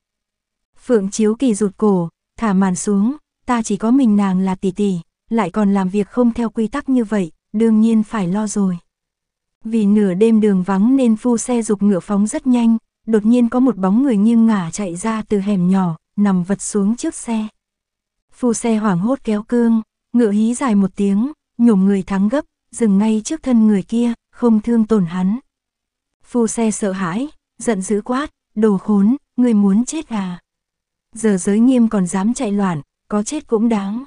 Speaker 1: Phượng Chiếu Kỳ rụt cổ, thả màn xuống, ta chỉ có mình nàng là tỷ tỷ, lại còn làm việc không theo quy tắc như vậy, đương nhiên phải lo rồi. Vì nửa đêm đường vắng nên phu xe dục ngựa phóng rất nhanh, đột nhiên có một bóng người nghiêng ngả chạy ra từ hẻm nhỏ, nằm vật xuống trước xe. Phu xe hoảng hốt kéo cương, ngựa hí dài một tiếng, nhổm người thắng gấp, dừng ngay trước thân người kia, không thương tổn hắn. Phu xe sợ hãi, giận dữ quát, đồ khốn, người muốn chết à. Giờ giới nghiêm còn dám chạy loạn, có chết cũng đáng.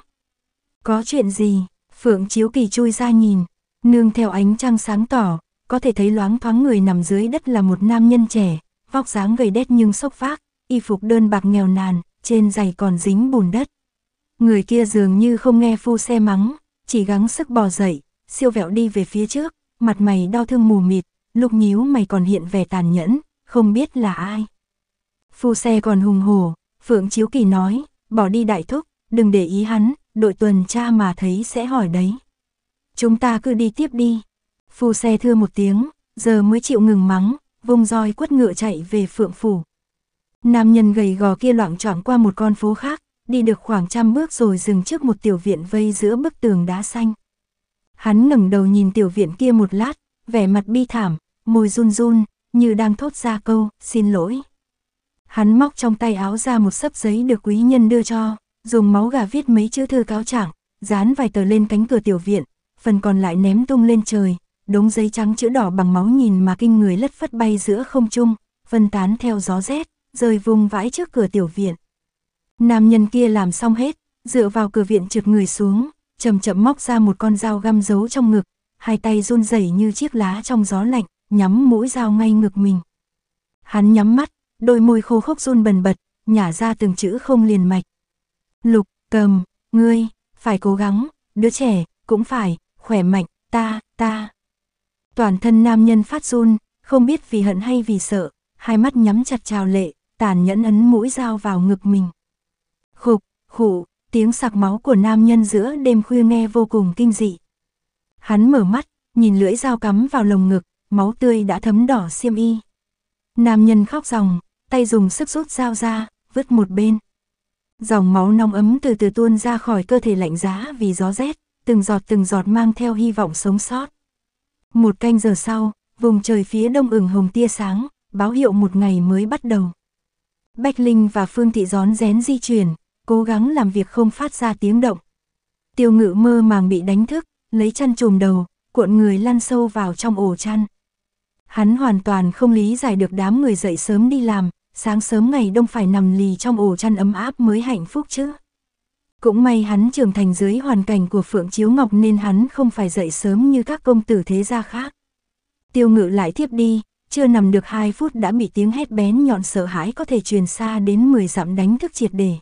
Speaker 1: Có chuyện gì, Phượng Chiếu Kỳ chui ra nhìn, nương theo ánh trăng sáng tỏ, có thể thấy loáng thoáng người nằm dưới đất là một nam nhân trẻ, vóc dáng gầy đét nhưng sốc vác, y phục đơn bạc nghèo nàn, trên giày còn dính bùn đất. Người kia dường như không nghe phu xe mắng, chỉ gắng sức bò dậy, siêu vẹo đi về phía trước, mặt mày đau thương mù mịt, lúc nhíu mày còn hiện vẻ tàn nhẫn, không biết là ai. Phu xe còn hùng hổ, Phượng Chiếu Kỳ nói, bỏ đi đại thúc, đừng để ý hắn, đội tuần tra mà thấy sẽ hỏi đấy. Chúng ta cứ đi tiếp đi. Phu xe thưa một tiếng, giờ mới chịu ngừng mắng, vung roi quất ngựa chạy về phượng phủ. Nam nhân gầy gò kia loạn choạng qua một con phố khác, đi được khoảng trăm bước rồi dừng trước một tiểu viện vây giữa bức tường đá xanh. Hắn ngẩng đầu nhìn tiểu viện kia một lát, vẻ mặt bi thảm, môi run run, như đang thốt ra câu, xin lỗi. Hắn móc trong tay áo ra một sấp giấy được quý nhân đưa cho, dùng máu gà viết mấy chữ thư cáo trạng, dán vài tờ lên cánh cửa tiểu viện, phần còn lại ném tung lên trời, đống giấy trắng chữ đỏ bằng máu nhìn mà kinh người lất phất bay giữa không trung, phân tán theo gió rét, rơi vùng vãi trước cửa tiểu viện. Nam nhân kia làm xong hết, dựa vào cửa viện trượt người xuống, chậm chậm móc ra một con dao găm giấu trong ngực, hai tay run rẩy như chiếc lá trong gió lạnh, nhắm mũi dao ngay ngực mình. Hắn nhắm mắt, đôi môi khô khốc run bần bật, nhả ra từng chữ không liền mạch. Lục, cầm, ngươi, phải cố gắng, đứa trẻ, cũng phải, khỏe mạnh, ta, ta. Toàn thân nam nhân phát run, không biết vì hận hay vì sợ, hai mắt nhắm chặt trào lệ, tàn nhẫn ấn mũi dao vào ngực mình. Khục, khụ, tiếng sặc máu của nam nhân giữa đêm khuya nghe vô cùng kinh dị. Hắn mở mắt, nhìn lưỡi dao cắm vào lồng ngực, máu tươi đã thấm đỏ xiêm y. Nam nhân khóc ròng, tay dùng sức rút dao ra, vứt một bên. Dòng máu nóng ấm từ từ tuôn ra khỏi cơ thể lạnh giá vì gió rét, từng giọt từng giọt mang theo hy vọng sống sót. Một canh giờ sau, vùng trời phía đông ửng hồng tia sáng, báo hiệu một ngày mới bắt đầu. Bách Linh và Phương Thị gión rén di chuyển, cố gắng làm việc không phát ra tiếng động. Tiêu ngự mơ màng bị đánh thức, lấy chăn trùm đầu, cuộn người lăn sâu vào trong ổ chăn. Hắn hoàn toàn không lý giải được đám người dậy sớm đi làm, sáng sớm ngày đông phải nằm lì trong ổ chăn ấm áp mới hạnh phúc chứ. Cũng may hắn trưởng thành dưới hoàn cảnh của Phượng Chiếu Ngọc nên hắn không phải dậy sớm như các công tử thế gia khác. Tiêu ngự lại tiếp đi, chưa nằm được 2 phút đã bị tiếng hét bén nhọn sợ hãi có thể truyền xa đến 10 dặm đánh thức triệt để.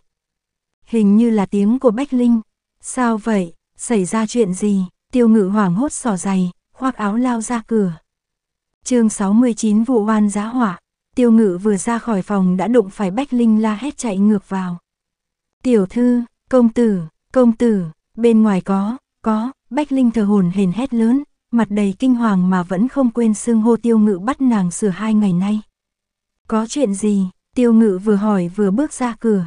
Speaker 1: Hình như là tiếng của Bách Linh. Sao vậy, xảy ra chuyện gì? Tiêu ngự hoảng hốt sỏ giày, khoác áo lao ra cửa. chương 69 vụ oan giá hỏa, tiêu ngự vừa ra khỏi phòng đã đụng phải Bách Linh la hét chạy ngược vào. Tiểu thư, Công tử, công tử, bên ngoài có, có, Bách Linh thờ hồn hền hét lớn, mặt đầy kinh hoàng mà vẫn không quên xưng hô tiêu ngự bắt nàng sửa hai ngày nay. Có chuyện gì, tiêu ngự vừa hỏi vừa bước ra cửa.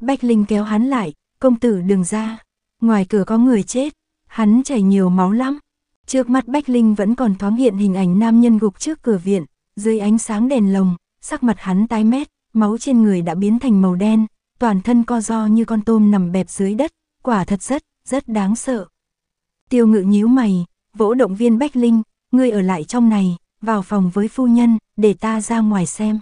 Speaker 1: Bách Linh kéo hắn lại, công tử đừng ra, ngoài cửa có người chết, hắn chảy nhiều máu lắm. Trước mắt Bách Linh vẫn còn thoáng hiện hình ảnh nam nhân gục trước cửa viện, dưới ánh sáng đèn lồng, sắc mặt hắn tái mét, máu trên người đã biến thành màu đen, toàn thân co do như con tôm nằm bẹp dưới đất, quả thật rất, rất đáng sợ. Tiêu ngự nhíu mày, vỗ động viên Bách Linh, ngươi ở lại trong này, vào phòng với phu nhân, để ta ra ngoài xem.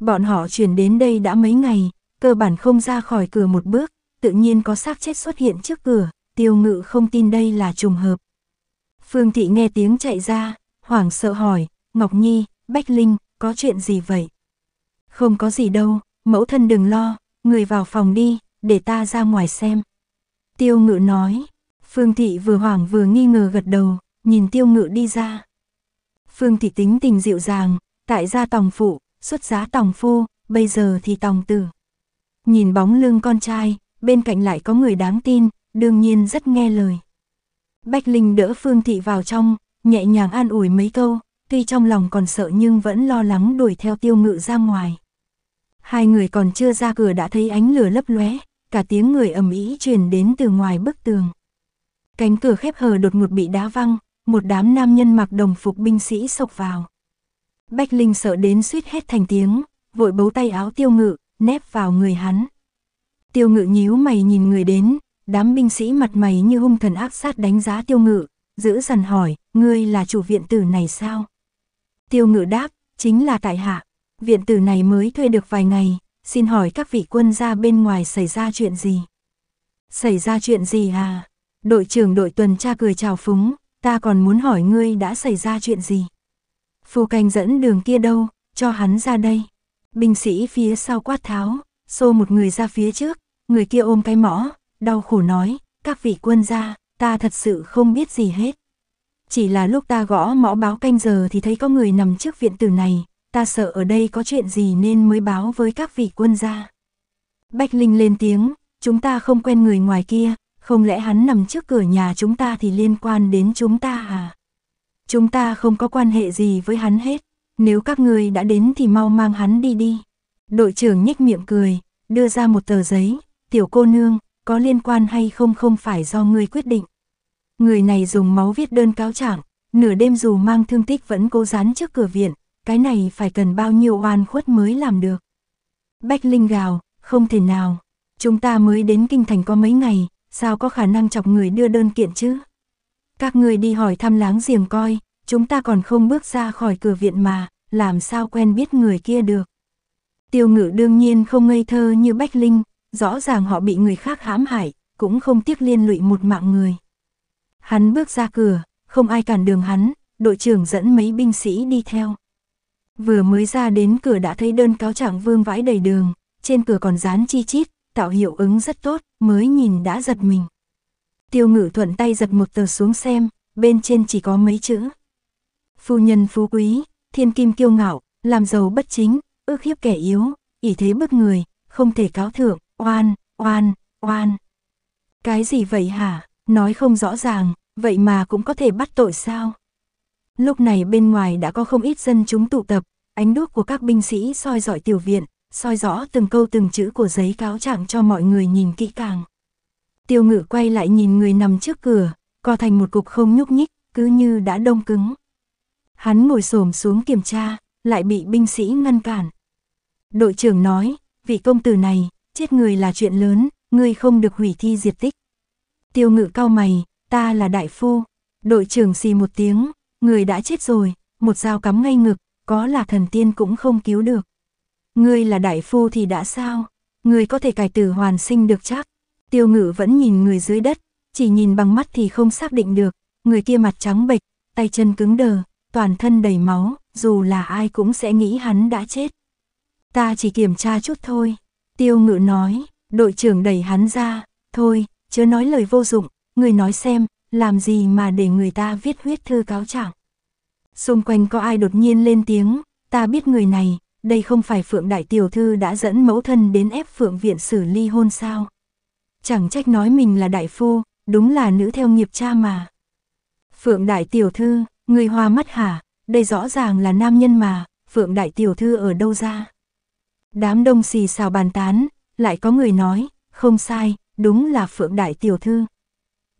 Speaker 1: Bọn họ chuyển đến đây đã mấy ngày, cơ bản không ra khỏi cửa một bước, tự nhiên có xác chết xuất hiện trước cửa, tiêu ngự không tin đây là trùng hợp. Phương Thị nghe tiếng chạy ra, hoảng sợ hỏi, Ngọc Nhi, Bách Linh, có chuyện gì vậy? Không có gì đâu, mẫu thân đừng lo, Người vào phòng đi, để ta ra ngoài xem. Tiêu ngự nói, Phương Thị vừa hoảng vừa nghi ngờ gật đầu, nhìn tiêu ngự đi ra. Phương Thị tính tình dịu dàng, tại gia tòng phụ, xuất giá tòng phu, bây giờ thì tòng tử. Nhìn bóng lưng con trai, bên cạnh lại có người đáng tin, đương nhiên rất nghe lời. Bách Linh đỡ Phương Thị vào trong, nhẹ nhàng an ủi mấy câu, tuy trong lòng còn sợ nhưng vẫn lo lắng đuổi theo tiêu ngự ra ngoài. Hai người còn chưa ra cửa đã thấy ánh lửa lấp lóe, cả tiếng người ầm ĩ truyền đến từ ngoài bức tường. Cánh cửa khép hờ đột ngột bị đá văng, một đám nam nhân mặc đồng phục binh sĩ sộc vào. Bách Linh sợ đến suýt hết thành tiếng, vội bấu tay áo tiêu ngự, nép vào người hắn. Tiêu ngự nhíu mày nhìn người đến, đám binh sĩ mặt mày như hung thần ác sát đánh giá tiêu ngự, giữ dần hỏi, ngươi là chủ viện tử này sao? Tiêu ngự đáp, chính là tại hạ viện tử này mới thuê được vài ngày, xin hỏi các vị quân gia bên ngoài xảy ra chuyện gì? Xảy ra chuyện gì à? Đội trưởng đội tuần tra cười chào phúng, ta còn muốn hỏi ngươi đã xảy ra chuyện gì? Phu canh dẫn đường kia đâu, cho hắn ra đây. Binh sĩ phía sau quát tháo, xô một người ra phía trước, người kia ôm cái mõ, đau khổ nói, các vị quân gia, ta thật sự không biết gì hết. Chỉ là lúc ta gõ mõ báo canh giờ thì thấy có người nằm trước viện tử này, ta sợ ở đây có chuyện gì nên mới báo với các vị quân gia. Bách Linh lên tiếng, chúng ta không quen người ngoài kia, không lẽ hắn nằm trước cửa nhà chúng ta thì liên quan đến chúng ta à? Chúng ta không có quan hệ gì với hắn hết, nếu các ngươi đã đến thì mau mang hắn đi đi. Đội trưởng nhếch miệng cười, đưa ra một tờ giấy, tiểu cô nương, có liên quan hay không không phải do ngươi quyết định. Người này dùng máu viết đơn cáo trạng, nửa đêm dù mang thương tích vẫn cố dán trước cửa viện, cái này phải cần bao nhiêu oan khuất mới làm được. Bách Linh gào, không thể nào, chúng ta mới đến kinh thành có mấy ngày, sao có khả năng chọc người đưa đơn kiện chứ? Các người đi hỏi thăm láng giềng coi, chúng ta còn không bước ra khỏi cửa viện mà, làm sao quen biết người kia được. Tiêu ngự đương nhiên không ngây thơ như Bách Linh, rõ ràng họ bị người khác hãm hại, cũng không tiếc liên lụy một mạng người. Hắn bước ra cửa, không ai cản đường hắn, đội trưởng dẫn mấy binh sĩ đi theo. Vừa mới ra đến cửa đã thấy đơn cáo trạng vương vãi đầy đường, trên cửa còn dán chi chít, tạo hiệu ứng rất tốt, mới nhìn đã giật mình. Tiêu ngự thuận tay giật một tờ xuống xem, bên trên chỉ có mấy chữ. Phu nhân phú quý, thiên kim kiêu ngạo, làm giàu bất chính, ước hiếp kẻ yếu, ỷ thế bức người, không thể cáo thượng, oan, oan, oan. Cái gì vậy hả, nói không rõ ràng, vậy mà cũng có thể bắt tội sao? Lúc này bên ngoài đã có không ít dân chúng tụ tập, ánh đuốc của các binh sĩ soi dọi tiểu viện, soi rõ từng câu từng chữ của giấy cáo trạng cho mọi người nhìn kỹ càng. Tiêu ngự quay lại nhìn người nằm trước cửa, co thành một cục không nhúc nhích, cứ như đã đông cứng. Hắn ngồi xổm xuống kiểm tra, lại bị binh sĩ ngăn cản. Đội trưởng nói, vị công tử này, chết người là chuyện lớn, ngươi không được hủy thi diệt tích. Tiêu ngự cao mày, ta là đại phu. Đội trưởng xì một tiếng, người đã chết rồi, một dao cắm ngay ngực, có là thần tiên cũng không cứu được. Ngươi là đại phu thì đã sao, ngươi có thể cải tử hoàn sinh được chắc. Tiêu ngự vẫn nhìn người dưới đất, chỉ nhìn bằng mắt thì không xác định được, người kia mặt trắng bệch, tay chân cứng đờ, toàn thân đầy máu, dù là ai cũng sẽ nghĩ hắn đã chết. Ta chỉ kiểm tra chút thôi, tiêu ngự nói, đội trưởng đẩy hắn ra, thôi, chớ nói lời vô dụng, người nói xem, làm gì mà để người ta viết huyết thư cáo trạng. Xung quanh có ai đột nhiên lên tiếng, ta biết người này, đây không phải Phượng Đại Tiểu Thư đã dẫn mẫu thân đến ép Phượng Viện xử ly hôn sao. Chẳng trách nói mình là đại phu, đúng là nữ theo nghiệp cha mà. Phượng Đại Tiểu Thư, người hoa mắt hả, đây rõ ràng là nam nhân mà, Phượng Đại Tiểu Thư ở đâu ra? Đám đông xì xào bàn tán, lại có người nói, không sai, đúng là Phượng Đại Tiểu Thư.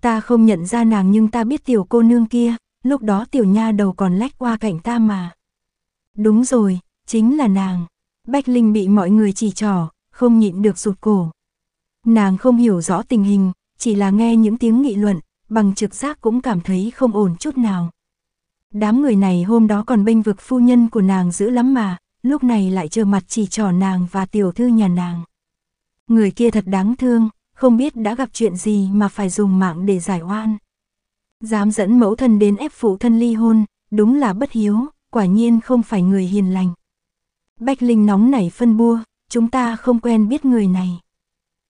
Speaker 1: Ta không nhận ra nàng nhưng ta biết tiểu cô nương kia, lúc đó tiểu nha đầu còn lách qua cạnh ta mà. Đúng rồi, chính là nàng. Bách Linh bị mọi người chỉ trỏ, không nhịn được rụt cổ. Nàng không hiểu rõ tình hình, chỉ là nghe những tiếng nghị luận, bằng trực giác cũng cảm thấy không ổn chút nào. Đám người này hôm đó còn bênh vực phu nhân của nàng dữ lắm mà, lúc này lại trơ mặt chỉ trỏ nàng và tiểu thư nhà nàng. Người kia thật đáng thương, không biết đã gặp chuyện gì mà phải dùng mạng để giải oan. Dám dẫn mẫu thân đến ép phụ thân ly hôn, đúng là bất hiếu, quả nhiên không phải người hiền lành. Bách Linh nóng nảy phân bua, chúng ta không quen biết người này.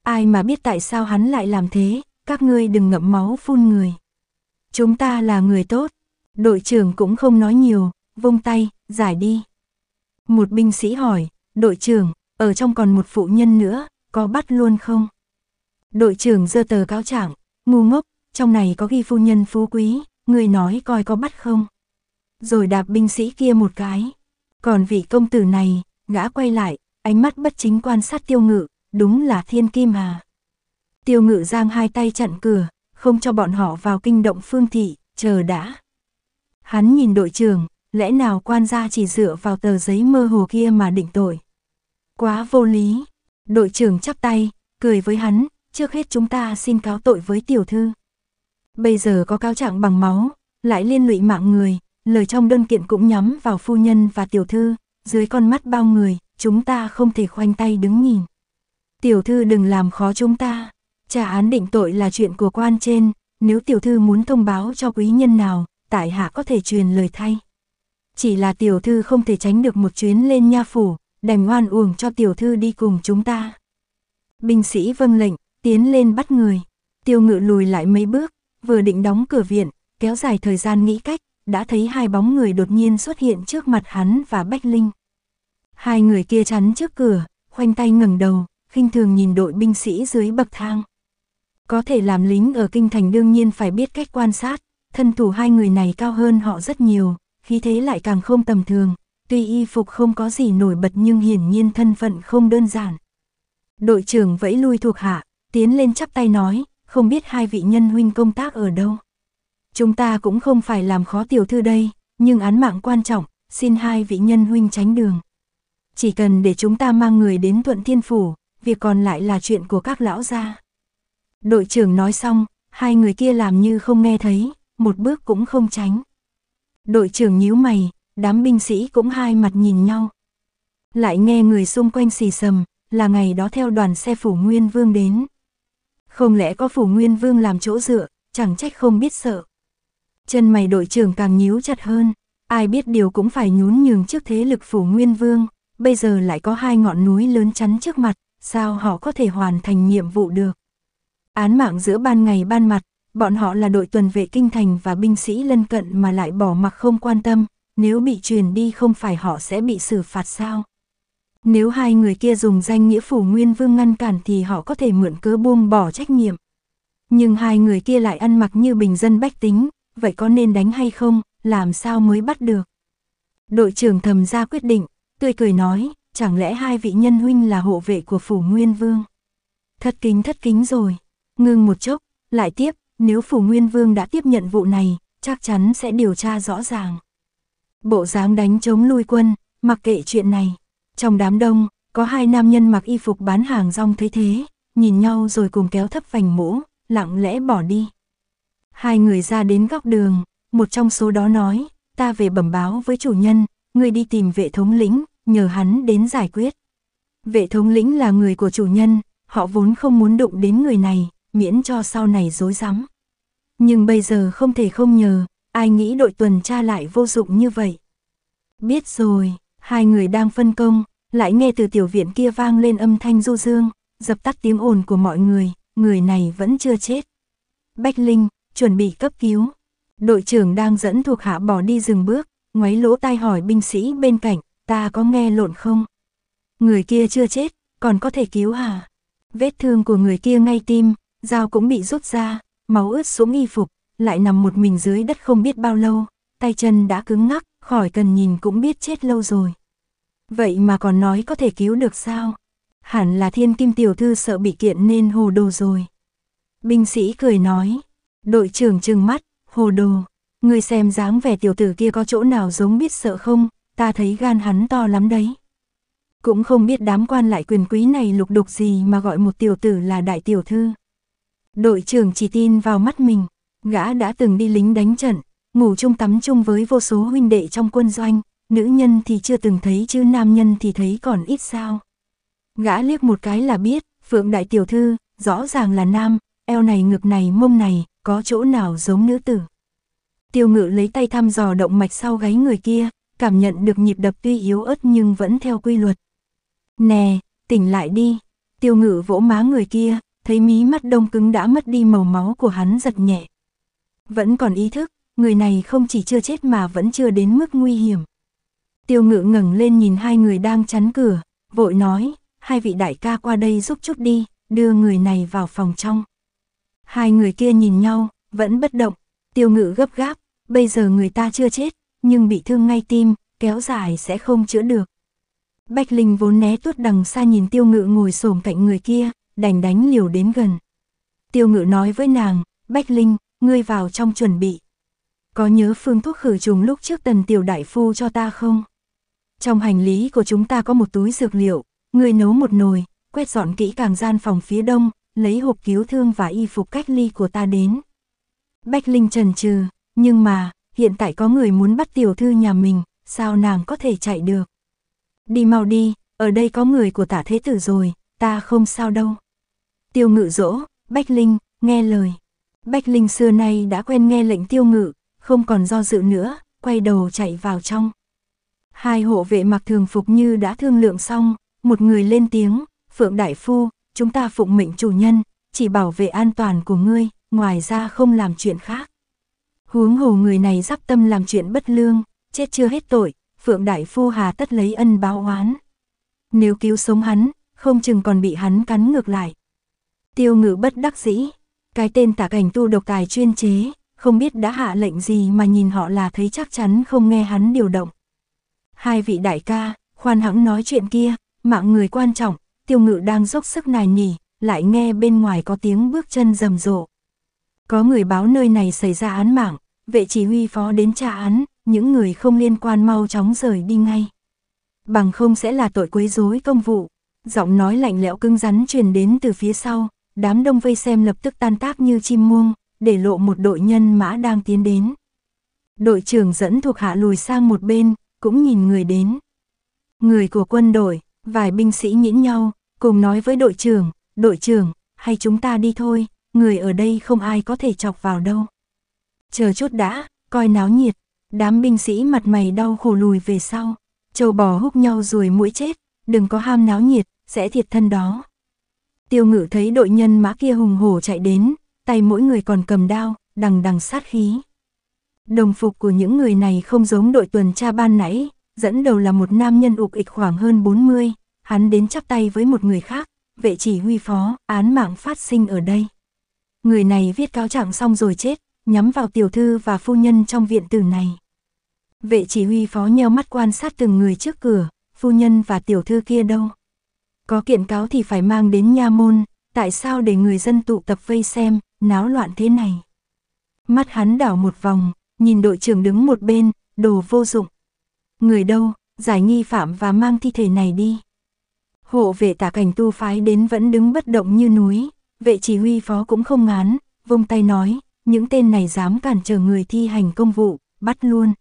Speaker 1: Ai mà biết tại sao hắn lại làm thế, các ngươi đừng ngậm máu phun người. Chúng ta là người tốt, đội trưởng cũng không nói nhiều, vung tay, giải đi. Một binh sĩ hỏi, đội trưởng, ở trong còn một phụ nhân nữa, có bắt luôn không? Đội trưởng giơ tờ cáo trạng, ngu ngốc, trong này có ghi phu nhân phú quý, người nói coi có bắt không. Rồi đạp binh sĩ kia một cái. Còn vị công tử này, gã quay lại, ánh mắt bất chính quan sát tiêu ngự, đúng là thiên kim à Tiêu ngự giang hai tay chặn cửa, không cho bọn họ vào kinh động phương thị, chờ đã. Hắn nhìn đội trưởng, lẽ nào quan gia chỉ dựa vào tờ giấy mơ hồ kia mà định tội. Quá vô lý, đội trưởng chắp tay, cười với hắn, trước hết chúng ta xin cáo tội với tiểu thư. Bây giờ có cáo trạng bằng máu, lại liên lụy mạng người, lời trong đơn kiện cũng nhắm vào phu nhân và tiểu thư, dưới con mắt bao người, chúng ta không thể khoanh tay đứng nhìn. Tiểu thư đừng làm khó chúng ta, trả án định tội là chuyện của quan trên, nếu tiểu thư muốn thông báo cho quý nhân nào, tại hạ có thể truyền lời thay. Chỉ là tiểu thư không thể tránh được một chuyến lên nha phủ, đành ngoan uổng cho tiểu thư đi cùng chúng ta. Binh sĩ vâng lệnh, tiến lên bắt người. Tiêu ngự lùi lại mấy bước, vừa định đóng cửa viện, kéo dài thời gian nghĩ cách, đã thấy hai bóng người đột nhiên xuất hiện trước mặt hắn và Bách Linh. Hai người kia chắn trước cửa, khoanh tay ngẩng đầu, khinh thường nhìn đội binh sĩ dưới bậc thang. Có thể làm lính ở kinh thành đương nhiên phải biết cách quan sát, thân thủ hai người này cao hơn họ rất nhiều, khí thế lại càng không tầm thường, tuy y phục không có gì nổi bật nhưng hiển nhiên thân phận không đơn giản. Đội trưởng vẫy lui thuộc hạ, tiến lên chắp tay nói, không biết hai vị nhân huynh công tác ở đâu. Chúng ta cũng không phải làm khó tiểu thư đây, nhưng án mạng quan trọng, xin hai vị nhân huynh tránh đường. Chỉ cần để chúng ta mang người đến thuận thiên phủ, việc còn lại là chuyện của các lão gia. Đội trưởng nói xong, hai người kia làm như không nghe thấy, một bước cũng không tránh. Đội trưởng nhíu mày, đám binh sĩ cũng hai mặt nhìn nhau. Lại nghe người xung quanh xì sầm, là ngày đó theo đoàn xe phủ Nguyên Vương đến, không lẽ có phủ nguyên vương làm chỗ dựa, chẳng trách không biết sợ. Chân mày đội trưởng càng nhíu chặt hơn, ai biết điều cũng phải nhún nhường trước thế lực phủ nguyên vương, bây giờ lại có hai ngọn núi lớn chắn trước mặt, sao họ có thể hoàn thành nhiệm vụ được. Án mạng giữa ban ngày ban mặt, bọn họ là đội tuần vệ kinh thành và binh sĩ lân cận mà lại bỏ mặc không quan tâm, nếu bị truyền đi không phải họ sẽ bị xử phạt sao. Nếu hai người kia dùng danh nghĩa phủ nguyên vương ngăn cản thì họ có thể mượn cớ buông bỏ trách nhiệm. Nhưng hai người kia lại ăn mặc như bình dân bách tính, vậy có nên đánh hay không, làm sao mới bắt được? Đội trưởng thầm ra quyết định, tươi cười nói, chẳng lẽ hai vị nhân huynh là hộ vệ của phủ nguyên vương? Thất kính thất kính rồi, ngưng một chốc, lại tiếp, nếu phủ nguyên vương đã tiếp nhận vụ này, chắc chắn sẽ điều tra rõ ràng. Bộ dáng đánh chống lui quân, mặc kệ chuyện này. Trong đám đông, có hai nam nhân mặc y phục bán hàng rong thấy thế, nhìn nhau rồi cùng kéo thấp vành mũ, lặng lẽ bỏ đi. Hai người ra đến góc đường, một trong số đó nói, ta về bẩm báo với chủ nhân, người đi tìm vệ thống lĩnh, nhờ hắn đến giải quyết. Vệ thống lĩnh là người của chủ nhân, họ vốn không muốn đụng đến người này, miễn cho sau này dối rắm Nhưng bây giờ không thể không nhờ, ai nghĩ đội tuần tra lại vô dụng như vậy. Biết rồi, hai người đang phân công, lại nghe từ tiểu viện kia vang lên âm thanh du dương, dập tắt tiếng ồn của mọi người, người này vẫn chưa chết. Bách Linh, chuẩn bị cấp cứu. Đội trưởng đang dẫn thuộc hạ bỏ đi dừng bước, ngoáy lỗ tai hỏi binh sĩ bên cạnh, ta có nghe lộn không? Người kia chưa chết, còn có thể cứu hả? Vết thương của người kia ngay tim, dao cũng bị rút ra, máu ướt xuống y phục, lại nằm một mình dưới đất không biết bao lâu, tay chân đã cứng ngắc, khỏi cần nhìn cũng biết chết lâu rồi vậy mà còn nói có thể cứu được sao? Hẳn là thiên kim tiểu thư sợ bị kiện nên hồ đồ rồi. Binh sĩ cười nói, đội trưởng trừng mắt, hồ đồ, người xem dáng vẻ tiểu tử kia có chỗ nào giống biết sợ không, ta thấy gan hắn to lắm đấy. Cũng không biết đám quan lại quyền quý này lục đục gì mà gọi một tiểu tử là đại tiểu thư. Đội trưởng chỉ tin vào mắt mình, gã đã từng đi lính đánh trận, ngủ chung tắm chung với vô số huynh đệ trong quân doanh, Nữ nhân thì chưa từng thấy chứ nam nhân thì thấy còn ít sao. Gã liếc một cái là biết, Phượng Đại Tiểu Thư, rõ ràng là nam, eo này ngực này mông này, có chỗ nào giống nữ tử. Tiêu ngự lấy tay thăm dò động mạch sau gáy người kia, cảm nhận được nhịp đập tuy yếu ớt nhưng vẫn theo quy luật. Nè, tỉnh lại đi. Tiêu ngự vỗ má người kia, thấy mí mắt đông cứng đã mất đi màu máu của hắn giật nhẹ. Vẫn còn ý thức, người này không chỉ chưa chết mà vẫn chưa đến mức nguy hiểm. Tiêu ngự ngẩng lên nhìn hai người đang chắn cửa, vội nói, hai vị đại ca qua đây giúp chút đi, đưa người này vào phòng trong. Hai người kia nhìn nhau, vẫn bất động, tiêu ngự gấp gáp, bây giờ người ta chưa chết, nhưng bị thương ngay tim, kéo dài sẽ không chữa được. Bách Linh vốn né tuốt đằng xa nhìn tiêu ngự ngồi xổm cạnh người kia, đành đánh liều đến gần. Tiêu ngự nói với nàng, Bách Linh, ngươi vào trong chuẩn bị. Có nhớ phương thuốc khử trùng lúc trước tần tiểu đại phu cho ta không? Trong hành lý của chúng ta có một túi dược liệu, người nấu một nồi, quét dọn kỹ càng gian phòng phía đông, lấy hộp cứu thương và y phục cách ly của ta đến. Bách Linh trần trừ, nhưng mà, hiện tại có người muốn bắt tiểu thư nhà mình, sao nàng có thể chạy được. Đi mau đi, ở đây có người của tả thế tử rồi, ta không sao đâu. Tiêu ngự dỗ, Bách Linh, nghe lời. Bách Linh xưa nay đã quen nghe lệnh tiêu ngự, không còn do dự nữa, quay đầu chạy vào trong. Hai hộ vệ mặc thường phục như đã thương lượng xong, một người lên tiếng, Phượng Đại Phu, chúng ta phụng mệnh chủ nhân, chỉ bảo vệ an toàn của ngươi, ngoài ra không làm chuyện khác. Huống hồ người này giáp tâm làm chuyện bất lương, chết chưa hết tội, Phượng Đại Phu hà tất lấy ân báo oán. Nếu cứu sống hắn, không chừng còn bị hắn cắn ngược lại. Tiêu ngự bất đắc dĩ, cái tên tả cảnh tu độc tài chuyên chế, không biết đã hạ lệnh gì mà nhìn họ là thấy chắc chắn không nghe hắn điều động hai vị đại ca, khoan hãng nói chuyện kia, mạng người quan trọng, tiêu ngự đang dốc sức nài nỉ, lại nghe bên ngoài có tiếng bước chân rầm rộ. Có người báo nơi này xảy ra án mạng, vệ chỉ huy phó đến tra án, những người không liên quan mau chóng rời đi ngay. Bằng không sẽ là tội quấy rối công vụ. Giọng nói lạnh lẽo cứng rắn truyền đến từ phía sau, đám đông vây xem lập tức tan tác như chim muông, để lộ một đội nhân mã đang tiến đến. Đội trưởng dẫn thuộc hạ lùi sang một bên, cũng nhìn người đến. Người của quân đội, vài binh sĩ nhĩn nhau, cùng nói với đội trưởng, đội trưởng, hay chúng ta đi thôi, người ở đây không ai có thể chọc vào đâu. Chờ chút đã, coi náo nhiệt, đám binh sĩ mặt mày đau khổ lùi về sau, châu bò húc nhau rồi mũi chết, đừng có ham náo nhiệt, sẽ thiệt thân đó. Tiêu ngự thấy đội nhân mã kia hùng hổ chạy đến, tay mỗi người còn cầm đao, đằng đằng sát khí. Đồng phục của những người này không giống đội tuần tra ban nãy, dẫn đầu là một nam nhân ục ịch khoảng hơn 40, hắn đến chắp tay với một người khác, vệ chỉ huy phó, án mạng phát sinh ở đây. Người này viết cáo trạng xong rồi chết, nhắm vào tiểu thư và phu nhân trong viện tử này. Vệ chỉ huy phó nheo mắt quan sát từng người trước cửa, phu nhân và tiểu thư kia đâu. Có kiện cáo thì phải mang đến nha môn, tại sao để người dân tụ tập vây xem, náo loạn thế này. Mắt hắn đảo một vòng, nhìn đội trưởng đứng một bên, đồ vô dụng. Người đâu, giải nghi phạm và mang thi thể này đi. Hộ vệ tả cảnh tu phái đến vẫn đứng bất động như núi, vệ chỉ huy phó cũng không ngán, vung tay nói, những tên này dám cản trở người thi hành công vụ, bắt luôn.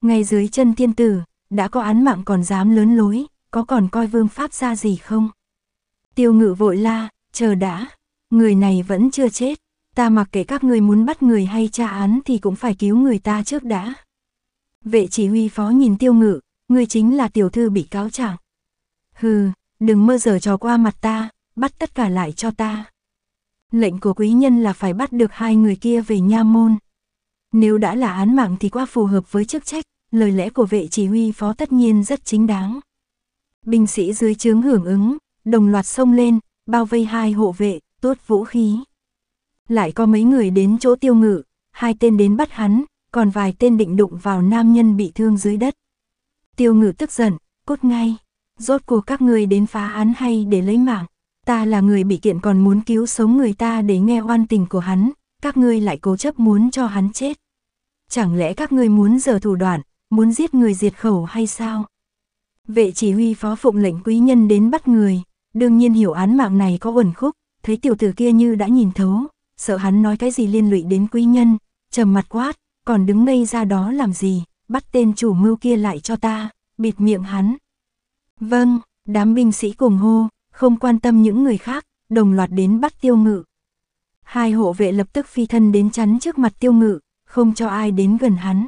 Speaker 1: Ngay dưới chân thiên tử, đã có án mạng còn dám lớn lối, có còn coi vương pháp ra gì không? Tiêu ngự vội la, chờ đã, người này vẫn chưa chết ta mặc kệ các người muốn bắt người hay tra án thì cũng phải cứu người ta trước đã. Vệ chỉ huy phó nhìn tiêu ngự, người chính là tiểu thư bị cáo chẳng. Hừ, đừng mơ giờ trò qua mặt ta, bắt tất cả lại cho ta. Lệnh của quý nhân là phải bắt được hai người kia về nha môn. Nếu đã là án mạng thì quá phù hợp với chức trách, lời lẽ của vệ chỉ huy phó tất nhiên rất chính đáng. Binh sĩ dưới chướng hưởng ứng, đồng loạt xông lên, bao vây hai hộ vệ, tuốt vũ khí. Lại có mấy người đến chỗ tiêu ngự, hai tên đến bắt hắn, còn vài tên định đụng vào nam nhân bị thương dưới đất. Tiêu ngự tức giận, cốt ngay, rốt cuộc các ngươi đến phá án hay để lấy mạng. Ta là người bị kiện còn muốn cứu sống người ta để nghe oan tình của hắn, các ngươi lại cố chấp muốn cho hắn chết. Chẳng lẽ các ngươi muốn giờ thủ đoạn, muốn giết người diệt khẩu hay sao? Vệ chỉ huy phó phụng lệnh quý nhân đến bắt người, đương nhiên hiểu án mạng này có uẩn khúc, thấy tiểu tử kia như đã nhìn thấu, sợ hắn nói cái gì liên lụy đến quý nhân, trầm mặt quát, còn đứng ngây ra đó làm gì, bắt tên chủ mưu kia lại cho ta, bịt miệng hắn. Vâng, đám binh sĩ cùng hô, không quan tâm những người khác, đồng loạt đến bắt tiêu ngự. Hai hộ vệ lập tức phi thân đến chắn trước mặt tiêu ngự, không cho ai đến gần hắn.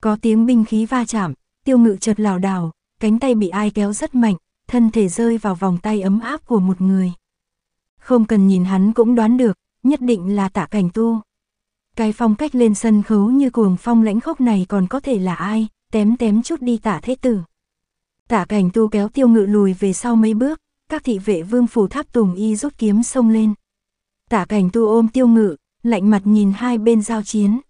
Speaker 1: Có tiếng binh khí va chạm, tiêu ngự chợt lảo đảo, cánh tay bị ai kéo rất mạnh, thân thể rơi vào vòng tay ấm áp của một người. Không cần nhìn hắn cũng đoán được, nhất định là tạ cảnh tu. Cái phong cách lên sân khấu như cuồng phong lãnh khốc này còn có thể là ai, tém tém chút đi tả thế tử. Tả cảnh tu kéo tiêu ngự lùi về sau mấy bước, các thị vệ vương phủ tháp tùng y rút kiếm xông lên. Tả cảnh tu ôm tiêu ngự, lạnh mặt nhìn hai bên giao chiến.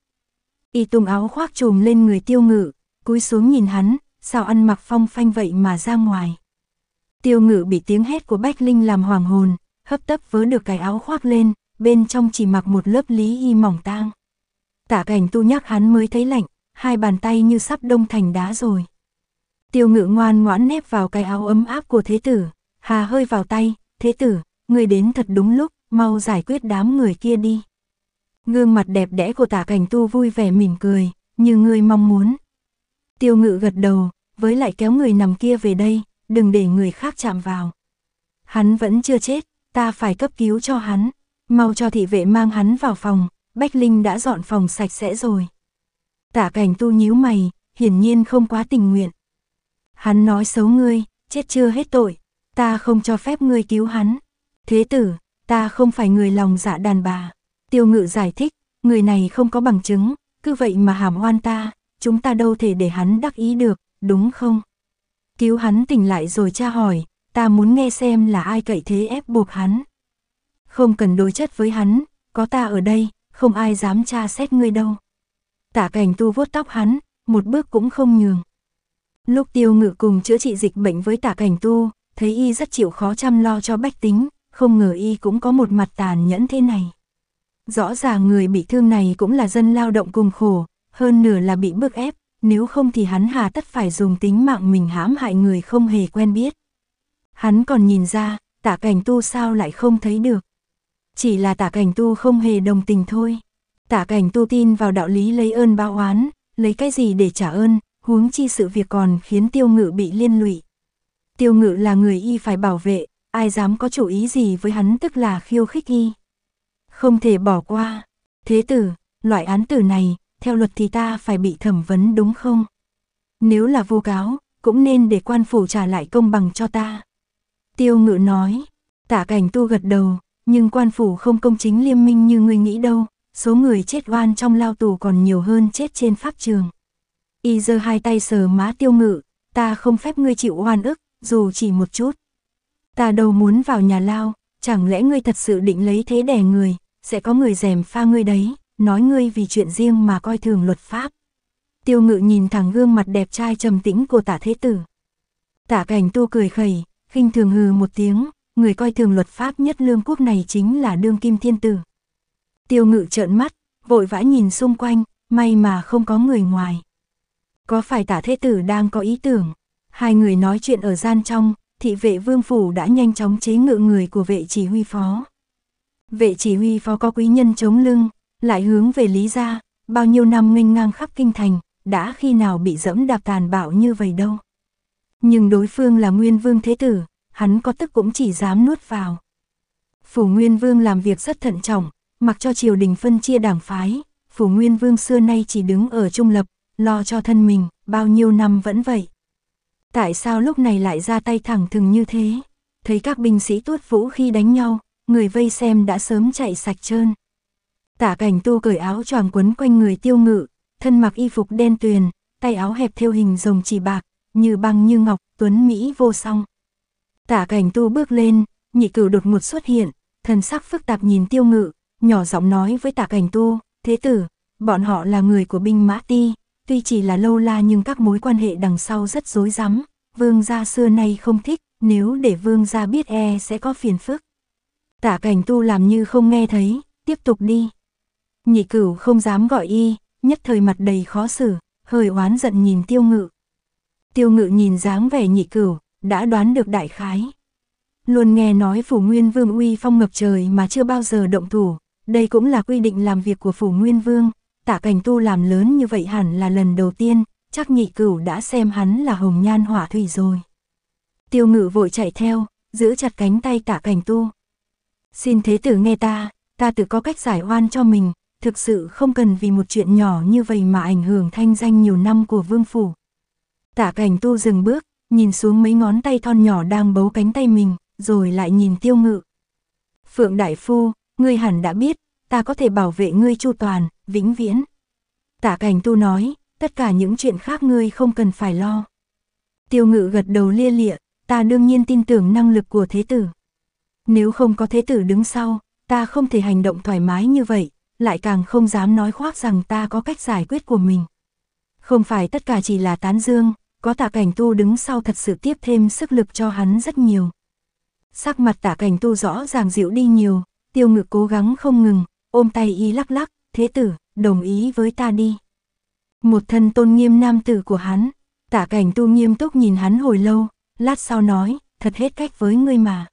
Speaker 1: Y tung áo khoác trùm lên người tiêu ngự, cúi xuống nhìn hắn, sao ăn mặc phong phanh vậy mà ra ngoài. Tiêu ngự bị tiếng hét của Bách Linh làm hoàng hồn, hấp tấp vớ được cái áo khoác lên, bên trong chỉ mặc một lớp lý y mỏng tang. Tả cảnh tu nhắc hắn mới thấy lạnh, hai bàn tay như sắp đông thành đá rồi. Tiêu ngự ngoan ngoãn nép vào cái áo ấm áp của thế tử, hà hơi vào tay, thế tử, người đến thật đúng lúc, mau giải quyết đám người kia đi. Gương mặt đẹp đẽ của tả cảnh tu vui vẻ mỉm cười, như người mong muốn. Tiêu ngự gật đầu, với lại kéo người nằm kia về đây, đừng để người khác chạm vào. Hắn vẫn chưa chết, ta phải cấp cứu cho hắn. Mau cho thị vệ mang hắn vào phòng, Bách Linh đã dọn phòng sạch sẽ rồi. Tả cảnh tu nhíu mày, hiển nhiên không quá tình nguyện. Hắn nói xấu ngươi, chết chưa hết tội, ta không cho phép ngươi cứu hắn. Thế tử, ta không phải người lòng dạ đàn bà. Tiêu ngự giải thích, người này không có bằng chứng, cứ vậy mà hàm oan ta, chúng ta đâu thể để hắn đắc ý được, đúng không? Cứu hắn tỉnh lại rồi tra hỏi, ta muốn nghe xem là ai cậy thế ép buộc hắn không cần đối chất với hắn, có ta ở đây, không ai dám tra xét ngươi đâu. Tả cảnh tu vuốt tóc hắn, một bước cũng không nhường. Lúc tiêu ngự cùng chữa trị dịch bệnh với tả cảnh tu, thấy y rất chịu khó chăm lo cho bách tính, không ngờ y cũng có một mặt tàn nhẫn thế này. Rõ ràng người bị thương này cũng là dân lao động cùng khổ, hơn nửa là bị bức ép, nếu không thì hắn hà tất phải dùng tính mạng mình hãm hại người không hề quen biết. Hắn còn nhìn ra, tả cảnh tu sao lại không thấy được. Chỉ là tả cảnh tu không hề đồng tình thôi. Tả cảnh tu tin vào đạo lý lấy ơn báo oán, lấy cái gì để trả ơn, huống chi sự việc còn khiến tiêu ngự bị liên lụy. Tiêu ngự là người y phải bảo vệ, ai dám có chủ ý gì với hắn tức là khiêu khích y. Không thể bỏ qua. Thế tử, loại án tử này, theo luật thì ta phải bị thẩm vấn đúng không? Nếu là vô cáo, cũng nên để quan phủ trả lại công bằng cho ta. Tiêu ngự nói, tả cảnh tu gật đầu, nhưng quan phủ không công chính liêm minh như ngươi nghĩ đâu, số người chết oan trong lao tù còn nhiều hơn chết trên pháp trường. Y giơ hai tay sờ má tiêu ngự, ta không phép ngươi chịu oan ức, dù chỉ một chút. Ta đâu muốn vào nhà lao, chẳng lẽ ngươi thật sự định lấy thế đẻ người, sẽ có người rèm pha ngươi đấy, nói ngươi vì chuyện riêng mà coi thường luật pháp. Tiêu ngự nhìn thẳng gương mặt đẹp trai trầm tĩnh của tả thế tử. Tả cảnh tu cười khẩy, khinh thường hừ một tiếng, người coi thường luật pháp nhất lương quốc này chính là đương kim thiên tử. Tiêu ngự trợn mắt, vội vã nhìn xung quanh, may mà không có người ngoài. Có phải tả thế tử đang có ý tưởng? Hai người nói chuyện ở gian trong, thị vệ vương phủ đã nhanh chóng chế ngự người của vệ chỉ huy phó. Vệ chỉ huy phó có quý nhân chống lưng, lại hướng về lý gia, bao nhiêu năm nghênh ngang khắp kinh thành, đã khi nào bị dẫm đạp tàn bạo như vậy đâu. Nhưng đối phương là nguyên vương thế tử, hắn có tức cũng chỉ dám nuốt vào. Phủ Nguyên Vương làm việc rất thận trọng, mặc cho triều đình phân chia đảng phái, Phủ Nguyên Vương xưa nay chỉ đứng ở trung lập, lo cho thân mình, bao nhiêu năm vẫn vậy. Tại sao lúc này lại ra tay thẳng thừng như thế? Thấy các binh sĩ tuốt vũ khi đánh nhau, người vây xem đã sớm chạy sạch trơn. Tả cảnh tu cởi áo choàng quấn quanh người tiêu ngự, thân mặc y phục đen tuyền, tay áo hẹp theo hình rồng chỉ bạc, như băng như ngọc, tuấn Mỹ vô song. Tả cảnh tu bước lên, nhị cửu đột ngột xuất hiện, thần sắc phức tạp nhìn tiêu ngự, nhỏ giọng nói với tả cảnh tu, thế tử, bọn họ là người của binh mã ti, tuy chỉ là lâu la nhưng các mối quan hệ đằng sau rất rối rắm, vương gia xưa nay không thích, nếu để vương gia biết e sẽ có phiền phức. Tả cảnh tu làm như không nghe thấy, tiếp tục đi. Nhị cửu không dám gọi y, nhất thời mặt đầy khó xử, hơi oán giận nhìn tiêu ngự. Tiêu ngự nhìn dáng vẻ nhị cửu, đã đoán được đại khái. Luôn nghe nói phủ nguyên vương uy phong ngập trời mà chưa bao giờ động thủ, đây cũng là quy định làm việc của phủ nguyên vương, tạ cảnh tu làm lớn như vậy hẳn là lần đầu tiên, chắc nhị cửu đã xem hắn là hồng nhan hỏa thủy rồi. Tiêu ngự vội chạy theo, giữ chặt cánh tay tạ cảnh tu. Xin thế tử nghe ta, ta tự có cách giải oan cho mình, thực sự không cần vì một chuyện nhỏ như vậy mà ảnh hưởng thanh danh nhiều năm của vương phủ. Tạ cảnh tu dừng bước, nhìn xuống mấy ngón tay thon nhỏ đang bấu cánh tay mình, rồi lại nhìn tiêu ngự. Phượng Đại Phu, ngươi hẳn đã biết, ta có thể bảo vệ ngươi chu toàn, vĩnh viễn. tạ cảnh tu nói, tất cả những chuyện khác ngươi không cần phải lo. Tiêu ngự gật đầu lia lịa, ta đương nhiên tin tưởng năng lực của thế tử. Nếu không có thế tử đứng sau, ta không thể hành động thoải mái như vậy, lại càng không dám nói khoác rằng ta có cách giải quyết của mình. Không phải tất cả chỉ là tán dương, có tạ cảnh tu đứng sau thật sự tiếp thêm sức lực cho hắn rất nhiều. Sắc mặt tạ cảnh tu rõ ràng dịu đi nhiều, tiêu ngực cố gắng không ngừng, ôm tay y lắc lắc, thế tử, đồng ý với ta đi. Một thân tôn nghiêm nam tử của hắn, tạ cảnh tu nghiêm túc nhìn hắn hồi lâu, lát sau nói, thật hết cách với ngươi mà.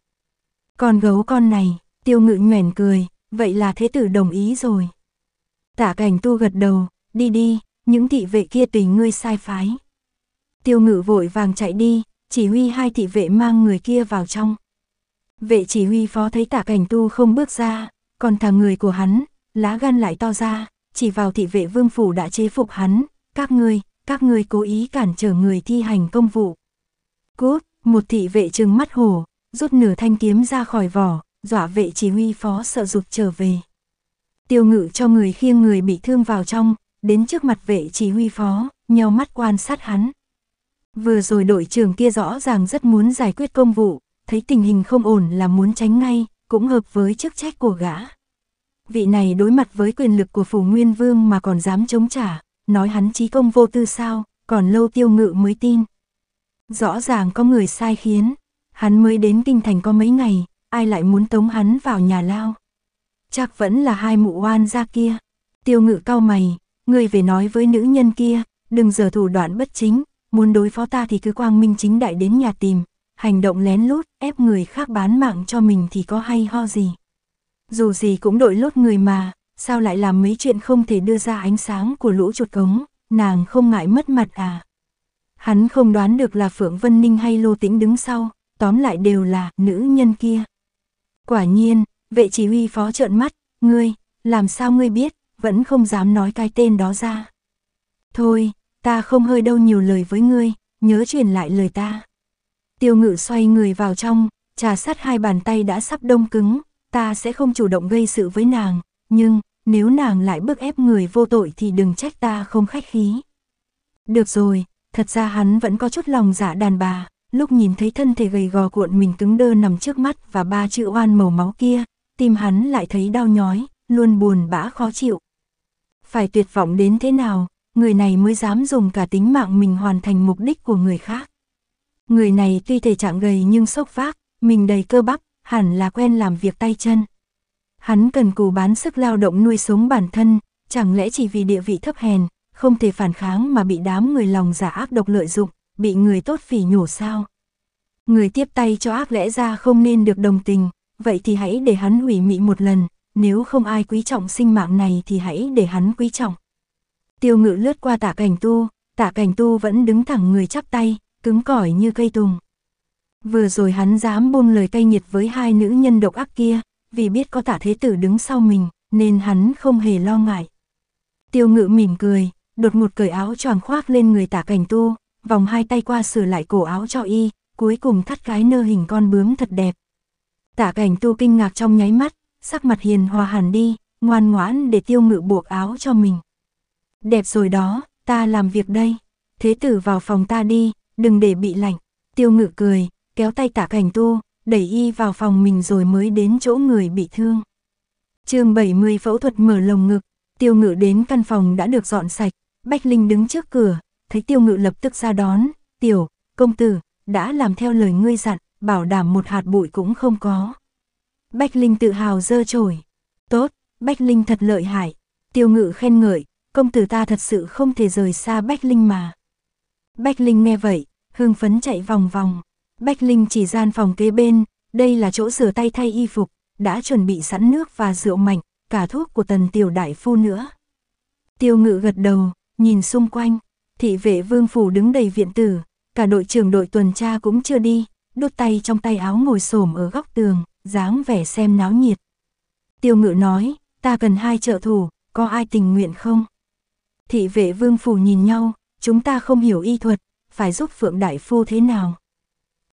Speaker 1: còn gấu con này, tiêu ngự nhoẻn cười, vậy là thế tử đồng ý rồi. Tạ cảnh tu gật đầu, đi đi, những thị vệ kia tùy ngươi sai phái. Tiêu ngự vội vàng chạy đi, chỉ huy hai thị vệ mang người kia vào trong. Vệ chỉ huy phó thấy tả cảnh tu không bước ra, còn thằng người của hắn, lá gan lại to ra, chỉ vào thị vệ vương phủ đã chế phục hắn, các ngươi, các ngươi cố ý cản trở người thi hành công vụ. Cút, một thị vệ trừng mắt hổ, rút nửa thanh kiếm ra khỏi vỏ, dọa vệ chỉ huy phó sợ rụt trở về. Tiêu ngự cho người khiêng người bị thương vào trong, đến trước mặt vệ chỉ huy phó, nheo mắt quan sát hắn. Vừa rồi đội trưởng kia rõ ràng rất muốn giải quyết công vụ, thấy tình hình không ổn là muốn tránh ngay, cũng hợp với chức trách của gã. Vị này đối mặt với quyền lực của phủ nguyên vương mà còn dám chống trả, nói hắn trí công vô tư sao, còn lâu tiêu ngự mới tin. Rõ ràng có người sai khiến, hắn mới đến kinh thành có mấy ngày, ai lại muốn tống hắn vào nhà lao. Chắc vẫn là hai mụ oan ra kia. Tiêu ngự cao mày, người về nói với nữ nhân kia, đừng giờ thủ đoạn bất chính, muốn đối phó ta thì cứ quang minh chính đại đến nhà tìm, hành động lén lút, ép người khác bán mạng cho mình thì có hay ho gì. Dù gì cũng đội lốt người mà, sao lại làm mấy chuyện không thể đưa ra ánh sáng của lũ chuột cống, nàng không ngại mất mặt à. Hắn không đoán được là Phượng Vân Ninh hay Lô Tĩnh đứng sau, tóm lại đều là nữ nhân kia. Quả nhiên, vệ chỉ huy phó trợn mắt, ngươi, làm sao ngươi biết, vẫn không dám nói cái tên đó ra. Thôi, ta không hơi đâu nhiều lời với ngươi, nhớ truyền lại lời ta. Tiêu ngự xoay người vào trong, trà sát hai bàn tay đã sắp đông cứng, ta sẽ không chủ động gây sự với nàng, nhưng nếu nàng lại bức ép người vô tội thì đừng trách ta không khách khí. Được rồi, thật ra hắn vẫn có chút lòng giả dạ đàn bà, lúc nhìn thấy thân thể gầy gò cuộn mình cứng đơ nằm trước mắt và ba chữ oan màu máu kia, tim hắn lại thấy đau nhói, luôn buồn bã khó chịu. Phải tuyệt vọng đến thế nào, người này mới dám dùng cả tính mạng mình hoàn thành mục đích của người khác. Người này tuy thể trạng gầy nhưng sốc vác, mình đầy cơ bắp, hẳn là quen làm việc tay chân. Hắn cần cù bán sức lao động nuôi sống bản thân, chẳng lẽ chỉ vì địa vị thấp hèn, không thể phản kháng mà bị đám người lòng giả ác độc lợi dụng, bị người tốt phỉ nhổ sao? Người tiếp tay cho ác lẽ ra không nên được đồng tình, vậy thì hãy để hắn hủy mị một lần, nếu không ai quý trọng sinh mạng này thì hãy để hắn quý trọng tiêu ngự lướt qua tạ cảnh tu, tạ cảnh tu vẫn đứng thẳng người chắp tay, cứng cỏi như cây tùng. Vừa rồi hắn dám buông lời cay nghiệt với hai nữ nhân độc ác kia, vì biết có tả thế tử đứng sau mình, nên hắn không hề lo ngại. Tiêu ngự mỉm cười, đột ngột cởi áo choàng khoác lên người tả cảnh tu, vòng hai tay qua sửa lại cổ áo cho y, cuối cùng thắt cái nơ hình con bướm thật đẹp. Tả cảnh tu kinh ngạc trong nháy mắt, sắc mặt hiền hòa hẳn đi, ngoan ngoãn để tiêu ngự buộc áo cho mình. Đẹp rồi đó, ta làm việc đây. Thế tử vào phòng ta đi, đừng để bị lạnh. Tiêu ngự cười, kéo tay tạ cảnh tu, đẩy y vào phòng mình rồi mới đến chỗ người bị thương. chương 70 phẫu thuật mở lồng ngực, tiêu ngự đến căn phòng đã được dọn sạch. Bách Linh đứng trước cửa, thấy tiêu ngự lập tức ra đón. Tiểu, công tử, đã làm theo lời ngươi dặn, bảo đảm một hạt bụi cũng không có. Bách Linh tự hào dơ trổi. Tốt, Bách Linh thật lợi hại. Tiêu ngự khen ngợi, công tử ta thật sự không thể rời xa Bách Linh mà. Bách Linh nghe vậy, hưng phấn chạy vòng vòng. Bách Linh chỉ gian phòng kế bên, đây là chỗ rửa tay thay y phục, đã chuẩn bị sẵn nước và rượu mạnh, cả thuốc của tần tiểu đại phu nữa. Tiêu ngự gật đầu, nhìn xung quanh, thị vệ vương phủ đứng đầy viện tử, cả đội trưởng đội tuần tra cũng chưa đi, đốt tay trong tay áo ngồi xổm ở góc tường, dáng vẻ xem náo nhiệt. Tiêu ngự nói, ta cần hai trợ thủ, có ai tình nguyện không? Thị vệ vương phủ nhìn nhau, chúng ta không hiểu y thuật, phải giúp Phượng Đại Phu thế nào.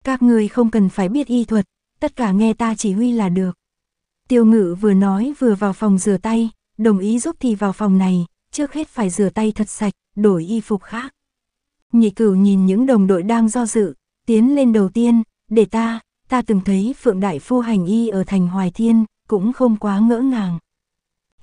Speaker 1: Các người không cần phải biết y thuật, tất cả nghe ta chỉ huy là được. Tiêu ngự vừa nói vừa vào phòng rửa tay, đồng ý giúp thì vào phòng này, trước hết phải rửa tay thật sạch, đổi y phục khác. Nhị cửu nhìn những đồng đội đang do dự, tiến lên đầu tiên, để ta, ta từng thấy Phượng Đại Phu hành y ở thành Hoài Thiên, cũng không quá ngỡ ngàng.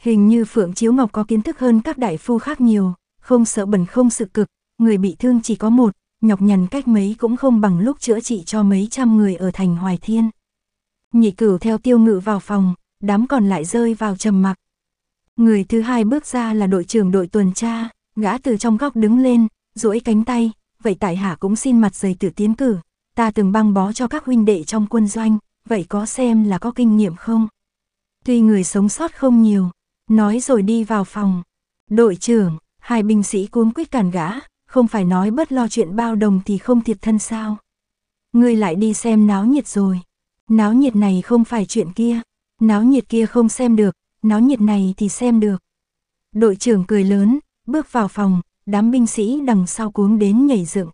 Speaker 1: Hình như Phượng Chiếu Ngọc có kiến thức hơn các đại phu khác nhiều, không sợ bẩn không sự cực, người bị thương chỉ có một, nhọc nhằn cách mấy cũng không bằng lúc chữa trị cho mấy trăm người ở thành Hoài Thiên. Nhị cửu theo tiêu ngự vào phòng, đám còn lại rơi vào trầm mặc. Người thứ hai bước ra là đội trưởng đội tuần tra, gã từ trong góc đứng lên, duỗi cánh tay, vậy tại hạ cũng xin mặt giày tử tiến cử, ta từng băng bó cho các huynh đệ trong quân doanh, vậy có xem là có kinh nghiệm không? Tuy người sống sót không nhiều, nói rồi đi vào phòng. Đội trưởng, hai binh sĩ cuống quyết cản gã, không phải nói bất lo chuyện bao đồng thì không thiệt thân sao. Ngươi lại đi xem náo nhiệt rồi. Náo nhiệt này không phải chuyện kia, náo nhiệt kia không xem được, náo nhiệt này thì xem được. Đội trưởng cười lớn, bước vào phòng, đám binh sĩ đằng sau cuống đến nhảy dựng.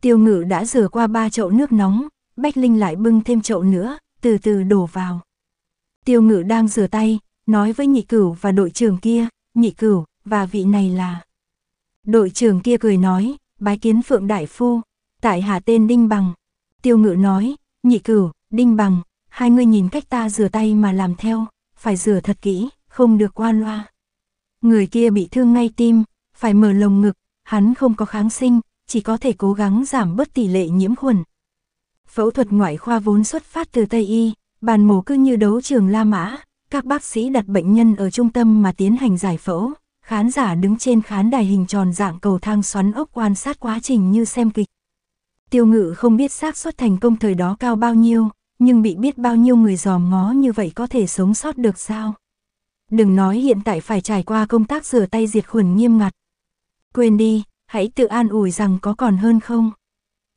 Speaker 1: Tiêu ngự đã rửa qua ba chậu nước nóng, Bách Linh lại bưng thêm chậu nữa, từ từ đổ vào. Tiêu ngự đang rửa tay, nói với nhị cửu và đội trưởng kia, nhị cửu, và vị này là. Đội trưởng kia cười nói, bái kiến phượng đại phu, tại hạ tên Đinh Bằng. Tiêu ngự nói, nhị cửu, Đinh Bằng, hai người nhìn cách ta rửa tay mà làm theo, phải rửa thật kỹ, không được qua loa. Người kia bị thương ngay tim, phải mở lồng ngực, hắn không có kháng sinh, chỉ có thể cố gắng giảm bớt tỷ lệ nhiễm khuẩn. Phẫu thuật ngoại khoa vốn xuất phát từ Tây Y, bàn mổ cứ như đấu trường La Mã, các bác sĩ đặt bệnh nhân ở trung tâm mà tiến hành giải phẫu, khán giả đứng trên khán đài hình tròn dạng cầu thang xoắn ốc quan sát quá trình như xem kịch. Tiêu ngự không biết xác suất thành công thời đó cao bao nhiêu, nhưng bị biết bao nhiêu người dòm ngó như vậy có thể sống sót được sao. Đừng nói hiện tại phải trải qua công tác rửa tay diệt khuẩn nghiêm ngặt. Quên đi, hãy tự an ủi rằng có còn hơn không.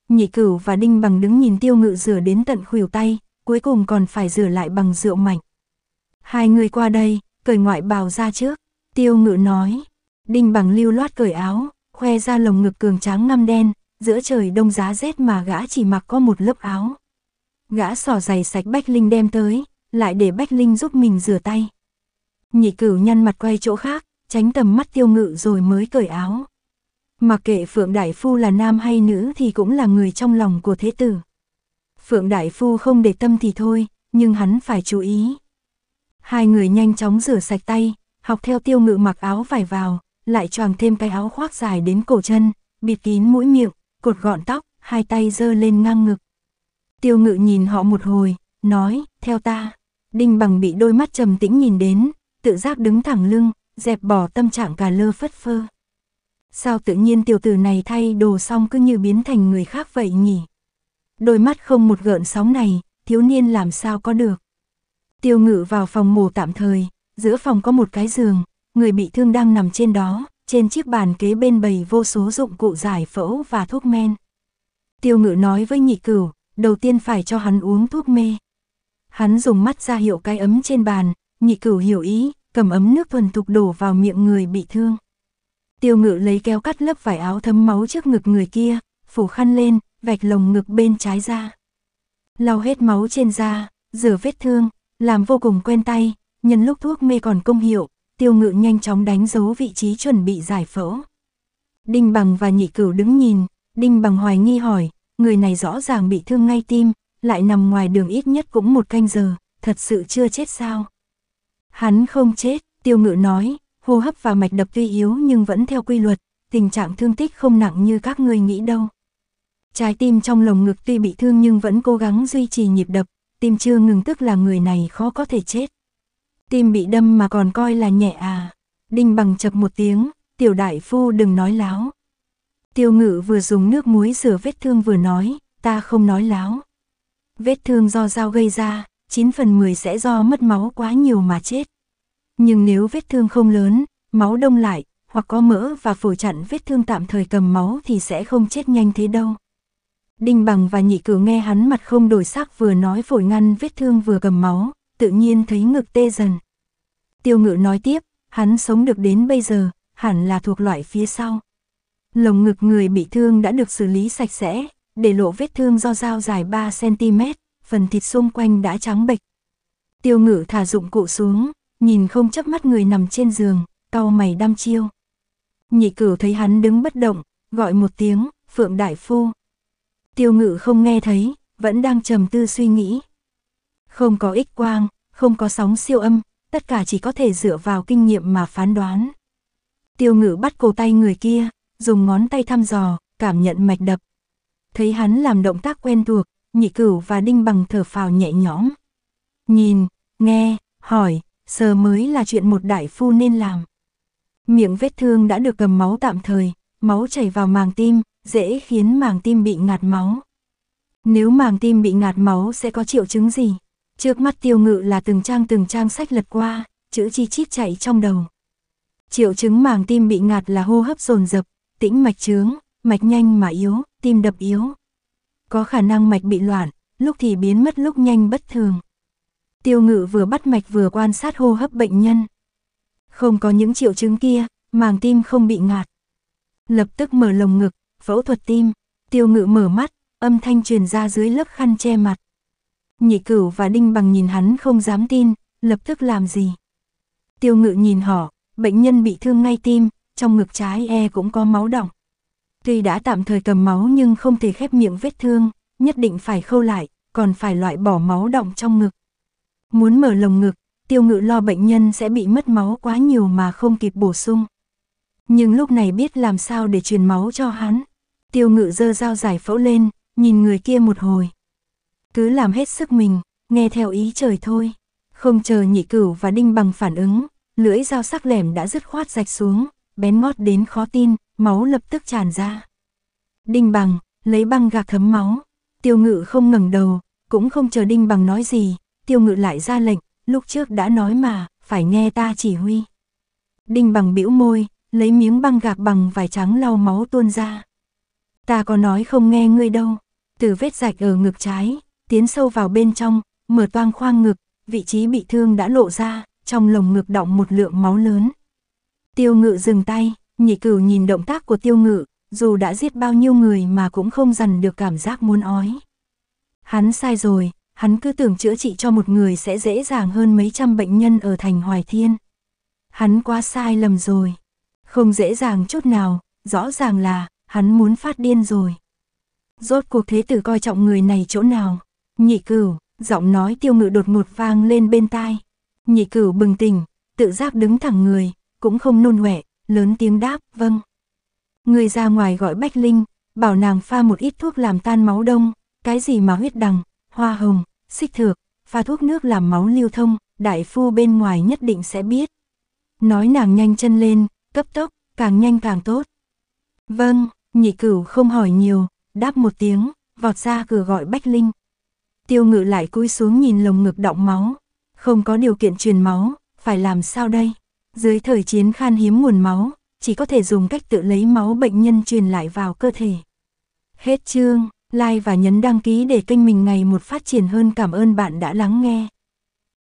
Speaker 1: Nhị cửu và đinh bằng đứng nhìn tiêu ngự rửa đến tận khuỷu tay, cuối cùng còn phải rửa lại bằng rượu mạnh. Hai người qua đây, cởi ngoại bào ra trước. Tiêu ngự nói. Đinh bằng lưu loát cởi áo, khoe ra lồng ngực cường tráng ngăm đen, giữa trời đông giá rét mà gã chỉ mặc có một lớp áo. Gã sỏ giày sạch Bách Linh đem tới, lại để Bách Linh giúp mình rửa tay. Nhị cửu nhăn mặt quay chỗ khác, tránh tầm mắt tiêu ngự rồi mới cởi áo. Mặc kệ Phượng Đại Phu là nam hay nữ thì cũng là người trong lòng của thế tử. Phượng Đại Phu không để tâm thì thôi, nhưng hắn phải chú ý. Hai người nhanh chóng rửa sạch tay, học theo tiêu ngự mặc áo vải vào, lại choàng thêm cái áo khoác dài đến cổ chân, bịt kín mũi miệng, cột gọn tóc, hai tay giơ lên ngang ngực. Tiêu ngự nhìn họ một hồi, nói, theo ta. Đinh bằng bị đôi mắt trầm tĩnh nhìn đến, tự giác đứng thẳng lưng, dẹp bỏ tâm trạng cả lơ phất phơ. Sao tự nhiên tiểu tử này thay đồ xong cứ như biến thành người khác vậy nhỉ? Đôi mắt không một gợn sóng này, thiếu niên làm sao có được. Tiêu ngự vào phòng mổ tạm thời, giữa phòng có một cái giường, người bị thương đang nằm trên đó, trên chiếc bàn kế bên bầy vô số dụng cụ giải phẫu và thuốc men. Tiêu ngự nói với nhị cửu, đầu tiên phải cho hắn uống thuốc mê. Hắn dùng mắt ra hiệu cái ấm trên bàn, nhị cửu hiểu ý, cầm ấm nước thuần thục đổ vào miệng người bị thương. Tiêu ngự lấy kéo cắt lớp vải áo thấm máu trước ngực người kia, phủ khăn lên, vạch lồng ngực bên trái ra. Lau hết máu trên da, rửa vết thương, làm vô cùng quen tay, nhân lúc thuốc mê còn công hiệu, tiêu ngự nhanh chóng đánh dấu vị trí chuẩn bị giải phẫu. Đinh bằng và nhị cửu đứng nhìn, đinh bằng hoài nghi hỏi, người này rõ ràng bị thương ngay tim, lại nằm ngoài đường ít nhất cũng một canh giờ, thật sự chưa chết sao? Hắn không chết, tiêu ngự nói, hô hấp và mạch đập tuy yếu nhưng vẫn theo quy luật, tình trạng thương tích không nặng như các ngươi nghĩ đâu. Trái tim trong lồng ngực tuy bị thương nhưng vẫn cố gắng duy trì nhịp đập, tim chưa ngừng tức là người này khó có thể chết. Tim bị đâm mà còn coi là nhẹ à. Đinh bằng chập một tiếng, tiểu đại phu đừng nói láo. Tiêu ngự vừa dùng nước muối rửa vết thương vừa nói, ta không nói láo. Vết thương do dao gây ra, 9 phần 10 sẽ do mất máu quá nhiều mà chết. Nhưng nếu vết thương không lớn, máu đông lại, hoặc có mỡ và phổi chặn vết thương tạm thời cầm máu thì sẽ không chết nhanh thế đâu. Đinh Bằng và Nhị cửu nghe hắn mặt không đổi sắc vừa nói phổi ngăn vết thương vừa cầm máu, tự nhiên thấy ngực tê dần. Tiêu Ngự nói tiếp, hắn sống được đến bây giờ, hẳn là thuộc loại phía sau. Lồng ngực người bị thương đã được xử lý sạch sẽ, để lộ vết thương do dao dài 3cm, phần thịt xung quanh đã trắng bệch. Tiêu ngự thả dụng cụ xuống, nhìn không chấp mắt người nằm trên giường, cau mày đăm chiêu. Nhị cửu thấy hắn đứng bất động, gọi một tiếng, Phượng Đại Phu. Tiêu ngự không nghe thấy, vẫn đang trầm tư suy nghĩ. Không có ích quang, không có sóng siêu âm, tất cả chỉ có thể dựa vào kinh nghiệm mà phán đoán. Tiêu ngự bắt cổ tay người kia, dùng ngón tay thăm dò, cảm nhận mạch đập. Thấy hắn làm động tác quen thuộc, nhị cửu và đinh bằng thở phào nhẹ nhõm. Nhìn, nghe, hỏi, sờ mới là chuyện một đại phu nên làm. Miệng vết thương đã được cầm máu tạm thời, máu chảy vào màng tim, dễ khiến màng tim bị ngạt máu. Nếu màng tim bị ngạt máu sẽ có triệu chứng gì? Trước mắt tiêu ngự là từng trang từng trang sách lật qua, chữ chi chít chạy trong đầu. Triệu chứng màng tim bị ngạt là hô hấp dồn dập, tĩnh mạch trướng, mạch nhanh mà yếu, tim đập yếu. Có khả năng mạch bị loạn, lúc thì biến mất lúc nhanh bất thường. Tiêu ngự vừa bắt mạch vừa quan sát hô hấp bệnh nhân. Không có những triệu chứng kia, màng tim không bị ngạt. Lập tức mở lồng ngực, phẫu thuật tim, tiêu ngự mở mắt, âm thanh truyền ra dưới lớp khăn che mặt. Nhị cửu và đinh bằng nhìn hắn không dám tin, lập tức làm gì. Tiêu ngự nhìn họ, bệnh nhân bị thương ngay tim, trong ngực trái e cũng có máu đỏng. Tuy đã tạm thời cầm máu nhưng không thể khép miệng vết thương, nhất định phải khâu lại, còn phải loại bỏ máu đọng trong ngực. Muốn mở lồng ngực, tiêu ngự lo bệnh nhân sẽ bị mất máu quá nhiều mà không kịp bổ sung. Nhưng lúc này biết làm sao để truyền máu cho hắn. Tiêu ngự dơ dao giải phẫu lên, nhìn người kia một hồi. Cứ làm hết sức mình, nghe theo ý trời thôi. Không chờ nhị cửu và đinh bằng phản ứng, lưỡi dao sắc lẻm đã dứt khoát rạch xuống, bén ngót đến khó tin, máu lập tức tràn ra. Đinh bằng, lấy băng gạc thấm máu. Tiêu ngự không ngẩng đầu, cũng không chờ đinh bằng nói gì, tiêu ngự lại ra lệnh, lúc trước đã nói mà, phải nghe ta chỉ huy. Đinh bằng bĩu môi, lấy miếng băng gạc bằng vải trắng lau máu tuôn ra. Ta có nói không nghe ngươi đâu. Từ vết rạch ở ngực trái, tiến sâu vào bên trong, mở toang khoang ngực, vị trí bị thương đã lộ ra, trong lồng ngực động một lượng máu lớn. Tiêu ngự dừng tay, nhị cửu nhìn động tác của tiêu ngự, dù đã giết bao nhiêu người mà cũng không dằn được cảm giác muốn ói. Hắn sai rồi, hắn cứ tưởng chữa trị cho một người sẽ dễ dàng hơn mấy trăm bệnh nhân ở thành Hoài Thiên. Hắn quá sai lầm rồi. Không dễ dàng chút nào, rõ ràng là, hắn muốn phát điên rồi. Rốt cuộc thế tử coi trọng người này chỗ nào? Nhị cửu, giọng nói tiêu ngự đột ngột vang lên bên tai. Nhị cửu bừng tỉnh, tự giác đứng thẳng người, cũng không nôn huệ, lớn tiếng đáp, vâng. Người ra ngoài gọi Bách Linh, bảo nàng pha một ít thuốc làm tan máu đông, cái gì mà huyết đằng, hoa hồng, xích thược, pha thuốc nước làm máu lưu thông, đại phu bên ngoài nhất định sẽ biết. Nói nàng nhanh chân lên, cấp tốc, càng nhanh càng tốt. Vâng, Nhị cửu không hỏi nhiều, đáp một tiếng, vọt ra cửa gọi Bách Linh. Tiêu ngự lại cúi xuống nhìn lồng ngực động máu. Không có điều kiện truyền máu, phải làm sao đây? Dưới thời chiến khan hiếm nguồn máu, chỉ có thể dùng cách tự lấy máu bệnh nhân truyền lại vào cơ thể. Hết chương, like và nhấn đăng ký để kênh mình ngày một phát triển hơn cảm ơn bạn đã lắng nghe.